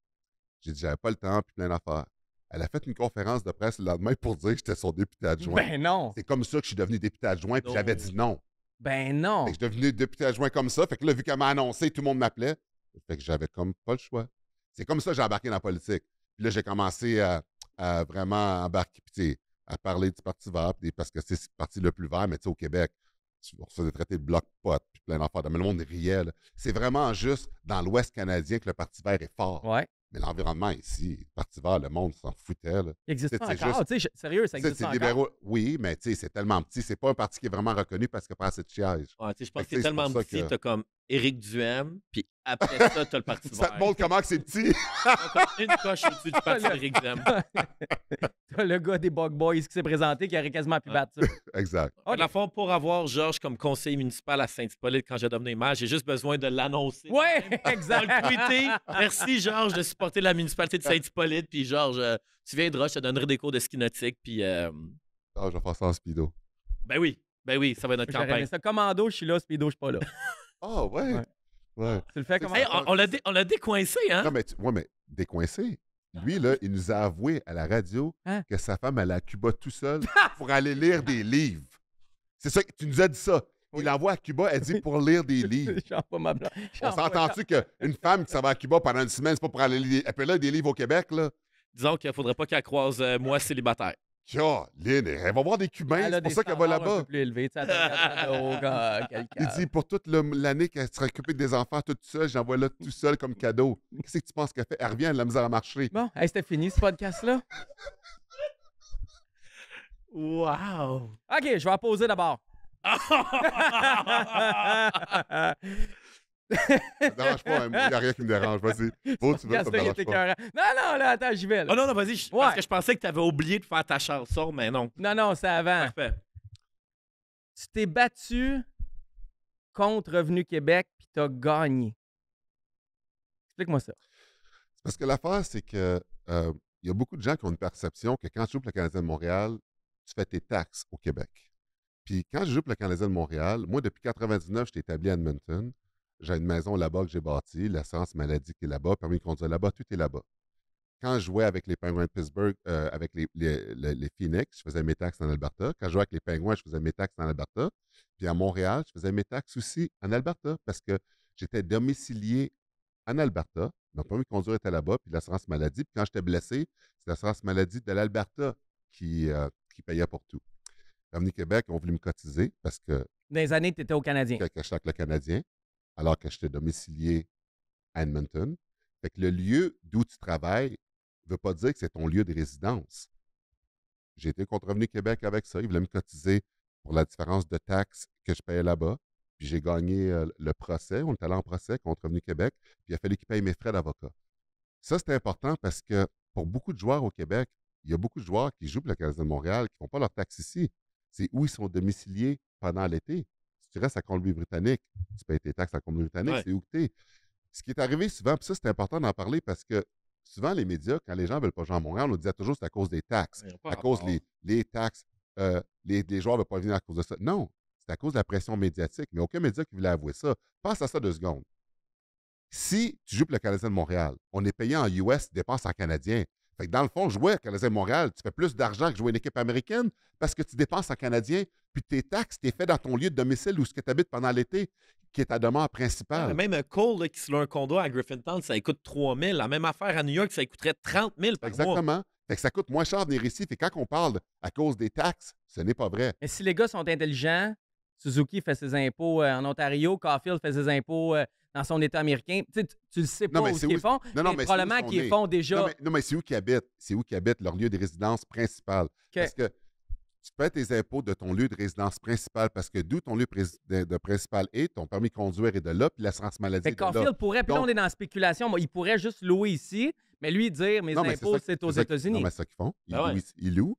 J'ai dit, j'avais pas le temps, puis plein d'affaires. Elle a fait une conférence de presse le lendemain pour dire que j'étais son député adjoint. Ben non! C'est comme ça que je suis devenu député adjoint, puis j'avais dit non. Ben non! que je suis devenu député adjoint comme ça, fait que là, vu qu'elle m'a annoncé, tout le monde m'appelait. Fait que j'avais comme pas le choix. C'est comme ça que j'ai embarqué dans la politique. Puis là, j'ai commencé à, vraiment embarquer. Puis à parler du Parti vert, parce que c'est le parti le plus vert, mais tu sais, au Québec, on se faisait traiter de bloc pot, puis plein d'enfants, Mais le monde riait. C'est vraiment juste dans l'Ouest canadien que le Parti vert est fort. Ouais. Mais l'environnement ici, le Parti vert, le monde s'en foutait. Il existe pas encore. sérieux, ça existe encore. oui, mais tu sais, c'est tellement petit. C'est pas un parti qui est vraiment reconnu parce qu'il n'y a pas assez de sièges. je pense que c'est tellement petit, t'as tu as comme Éric Duhem, puis après ça, tu as le Parti vert. [LAUGHS] Ça te montre comment c'est petit. une coche au-dessus du [LAUGHS] Parti d'Éric [LAUGHS] [LAUGHS] le gars des Bug Boys qui s'est présenté qui aurait quasiment pu ah. battre ça. [LAUGHS] exact. Okay. la pour avoir Georges comme conseiller municipal à Saint-Hippolyte quand j'ai donné maire, j'ai juste besoin de l'annoncer. ouais [LAUGHS] exact. merci Georges de supporter la municipalité de Saint-Hippolyte. Puis Georges, euh, tu viendras, je te donnerai des cours de ski nautique. Puis. Euh... Ah, je vais faire ça en speedo. Ben oui, ben oui, ça va être notre campagne. Ça. Commando, je suis là, speedo, je suis pas là. Ah, oh, ouais. ouais. Tu le fais comme on, l'a décoincé, hein? Non, mais, ouais, mais décoincé. Lui, là, il nous a avoué à la radio hein? que sa femme allait à Cuba tout seul [LAUGHS] pour aller lire des livres. C'est ça, tu nous as dit ça. Il Il l'envoie à Cuba, elle dit pour lire des [LAUGHS] livres. ma On s'entend-tu qu'une femme qui s'en va à Cuba pendant une semaine, c'est pas pour aller lire. des livres au Québec, Disons qu'il ne faudrait pas qu'elle croise euh, moi célibataire. Caroline, elle va voir des cubains, c'est pour ça qu'elle va là-bas. Un peu plus oh, [LAUGHS] Il dit pour toute l'année qu'elle sera occupée des enfants toute seule, j'envoie là tout seul comme cadeau. Qu'est-ce que tu penses qu'elle fait? Elle revient, de la misère à marcher. Bon, c'était fini ce podcast-là. wow! OK, je vais en poser d'abord. [LAUGHS] ça dérange pas, hein? il n'y a rien qui me dérange. Vas-y. tu Non, non, attends, j'y vais. non, non, vas-y. Parce que je pensais que tu avais oublié de faire ta chanson, mais non. Non, non, c'est avant. Parfait. Tu t'es battu contre Revenu Québec, puis tu as gagné. Explique-moi ça. Parce que l'affaire, c'est que il euh, y a beaucoup de gens qui ont une perception que quand tu joues pour le Canadien de Montréal, tu fais tes taxes au Québec. Puis quand je joue pour le Canadien de Montréal, moi, depuis 99, j'étais établi à Edmonton. J'ai une maison là-bas que j'ai bâtie, l'assurance maladie qui est là-bas, permis de conduire là-bas, tout est là-bas. Quand je jouais avec les Penguins de Pittsburgh, euh, avec les, Phoenix, je faisais mes taxes en Alberta. Quand je jouais avec les pingouins, je faisais mes taxes en Alberta. Puis à Montréal, je faisais mes taxes aussi en Alberta parce que j'étais domicilié en Alberta. Mon permis de conduire était là-bas, puis l'assurance maladie. Puis quand j'étais blessé, c'est l'assurance maladie de l'Alberta qui, euh, qui payait pour tout. Revenu Québec on voulait me cotiser parce que. Dans les années, tu étais au Canadien. Quand je avec le Canadien alors que j'étais domicilié à Edmonton. Fait que le lieu d'où tu travailles ne veut pas dire que c'est ton lieu de résidence. J'ai été contrevenu Québec avec ça. Ils voulaient me cotiser pour la différence de taxes que je payais là-bas. Puis j'ai gagné euh, le procès. On est allé en procès contrevenu Québec. Puis il a fallu qu'ils payent mes frais d'avocat. Ça, c'est important parce que pour beaucoup de joueurs au Québec, il y a beaucoup de joueurs qui jouent pour la case de Montréal qui ne font pas leurs taxes ici. C'est où ils sont domiciliés pendant l'été tu restes à Colombie-Britannique, tu payes tes taxes à Colombie-Britannique, c'est où que es? Ce qui est arrivé souvent, puis ça, c'est important d'en parler parce que souvent, les médias, quand les gens veulent pas jouer à Montréal, on nous disait «Ah, toujours c'est à cause des taxes, à cause des taxes, euh, les, joueurs ne veulent pas venir à cause de ça. Non, c'est à cause de la pression médiatique, mais aucun média qui voulait avouer ça. Pense à ça deux secondes. Si tu joues pour le Canadien de Montréal, on est payé en US, dépenses en Canadien. Fait dans le fond, jouer à Canadien Montréal, tu fais plus d'argent que jouer une équipe américaine parce que tu dépenses en Canadien, puis tes taxes, t'es fait dans ton lieu de domicile où tu habites pendant l'été, qui est ta demeure principale. même un là, qui se loue un condo à Griffintown, ça coûte 3 000. La même affaire à New York, ça coûterait 30 000 par Exactement. Fait ça coûte moins cher des ici. Fait quand on parle à cause des taxes, ce n'est pas vrai. Mais si les gars sont intelligents, Suzuki fait ses impôts euh, en Ontario, Caulfield fait ses impôts euh, dans son État américain. Tu, sais, tu le sais pas où ils font, non, non, mais, probablement qu'ils font déjà. Non, mais, c'est où qu'ils habitent. C'est où qu'ils habitent, leur lieu de résidence principale. Parce que tu paies tes impôts de ton lieu de résidence principale, parce que d'où ton lieu de, de, principal est, ton permis de conduire est de là, puis l'assurance maladie est de là. Mais pourrait, puis là, on est dans la spéculation, il pourrait juste louer ici, mais lui dire mes impôts, c'est aux États-Unis. Non, mais c'est ça qu'ils font. Il ben loue. ils, louent,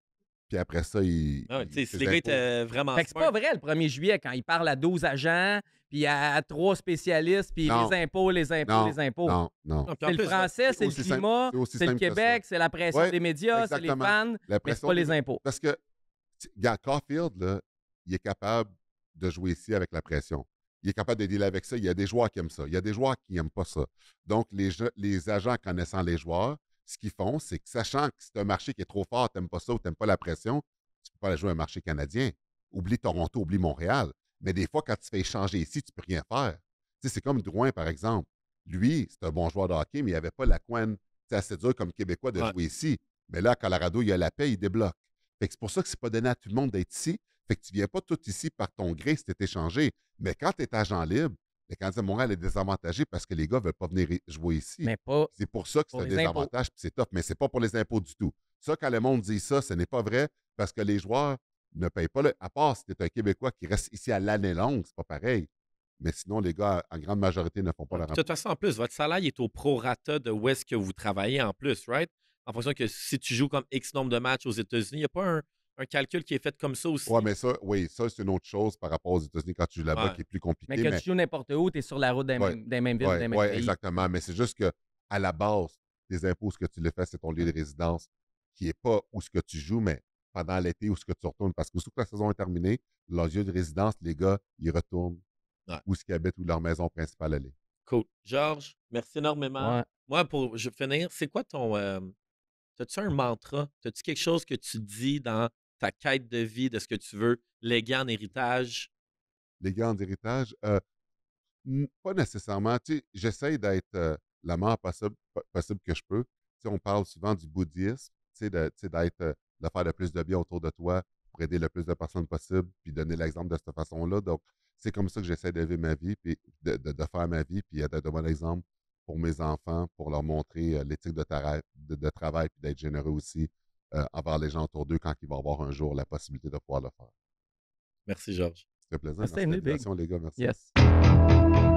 après ça, il. Ah, euh, vraiment. c'est pas vrai le 1er juillet quand il parle à 12 agents, puis à, trois spécialistes, puis les impôts, les impôts, les impôts. Non, non. C'est le français, c'est le climat, c'est le Québec, c'est la pression des médias, c'est les fans, mais c'est pas les impôts. Parce que, regarde, Caulfield, là, il est capable de jouer ici avec la pression. Il est capable de dealer avec ça. Il y a des joueurs qui aiment ça. Il y a des joueurs qui n'aiment pas ça. Donc, les, les agents connaissant les joueurs, ce qu'ils font, c'est que sachant que c'est un marché qui est trop fort, tu n'aimes pas ça ou tu pas la pression, tu ne peux pas aller jouer un marché canadien. Oublie Toronto, oublie Montréal. Mais des fois, quand tu fais échanger ici, tu ne peux rien faire. Tu c'est comme Drouin, par exemple. Lui, c'est un bon joueur de hockey, mais il n'avait pas la coin assez dur comme Québécois de jouer ici. Mais là, à Colorado, il y a la paix, il débloque. c'est pour ça que c'est pas donné à tout le monde d'être ici. Fait que tu viens pas tout ici par ton gré si tu échangé. Mais quand tu es agent libre, le candidat de Montréal est désavantagé parce que les gars ne veulent pas venir jouer ici. C'est pour ça que c'est un désavantage, et c'est top, mais ce n'est pas pour les impôts du tout. Ça, quand le monde dit ça, ce n'est pas vrai parce que les joueurs ne payent pas. Le, à part si tu es un Québécois qui reste ici à l'année longue, c'est pas pareil. Mais sinon, les gars, en grande majorité, ne font pas la De toute façon, en plus, votre salaire est au prorata de où est-ce que vous travaillez en plus, right? En fonction que si tu joues comme X nombre de matchs aux États-Unis, il n'y a pas un un calcul qui est fait comme ça aussi. Oui, mais ça, oui, ça, c'est une autre chose par rapport aux États-Unis quand tu joues là-bas qui est plus compliqué. Mais que tu joues n'importe où, tu es sur la route des, mêmes villes, des mêmes pays. exactement. Mais c'est juste que à la base, tes impôts, ce que tu le fais, c'est ton lieu de résidence qui n'est pas où ce que tu joues, mais pendant l'été où ce que tu retournes. Parce que surtout que la saison est terminée, leur lieu de résidence, les gars, ils retournent où ce qu'ils habitent, où leur maison principale est. Cool. Georges, merci énormément. Moi, pour finir, c'est quoi ton. Euh, as-tu un mantra? As-tu quelque chose que tu dis dans ta quête de vie, de ce que tu veux, léguer en héritage? Léguer en héritage? pas nécessairement. Tu j'essaie d'être la possible, possible que je peux. Tu on parle souvent du bouddhisme, tu sais, de, d'être, de faire le plus de bien autour de toi pour aider le plus de personnes possible, puis donner l'exemple de cette façon-là. Donc, c'est comme ça que j'essaie de vivre ma vie, puis de, faire ma vie, puis d'être de bon exemple pour mes enfants, pour leur montrer l'éthique de, de travail, puis d'être généreux aussi, avoir euh, les gens autour d'eux quand ils vont avoir un jour la possibilité de pouvoir le faire. Merci, Georges. C'était plaisant. Merci les gars. Merci. Yes.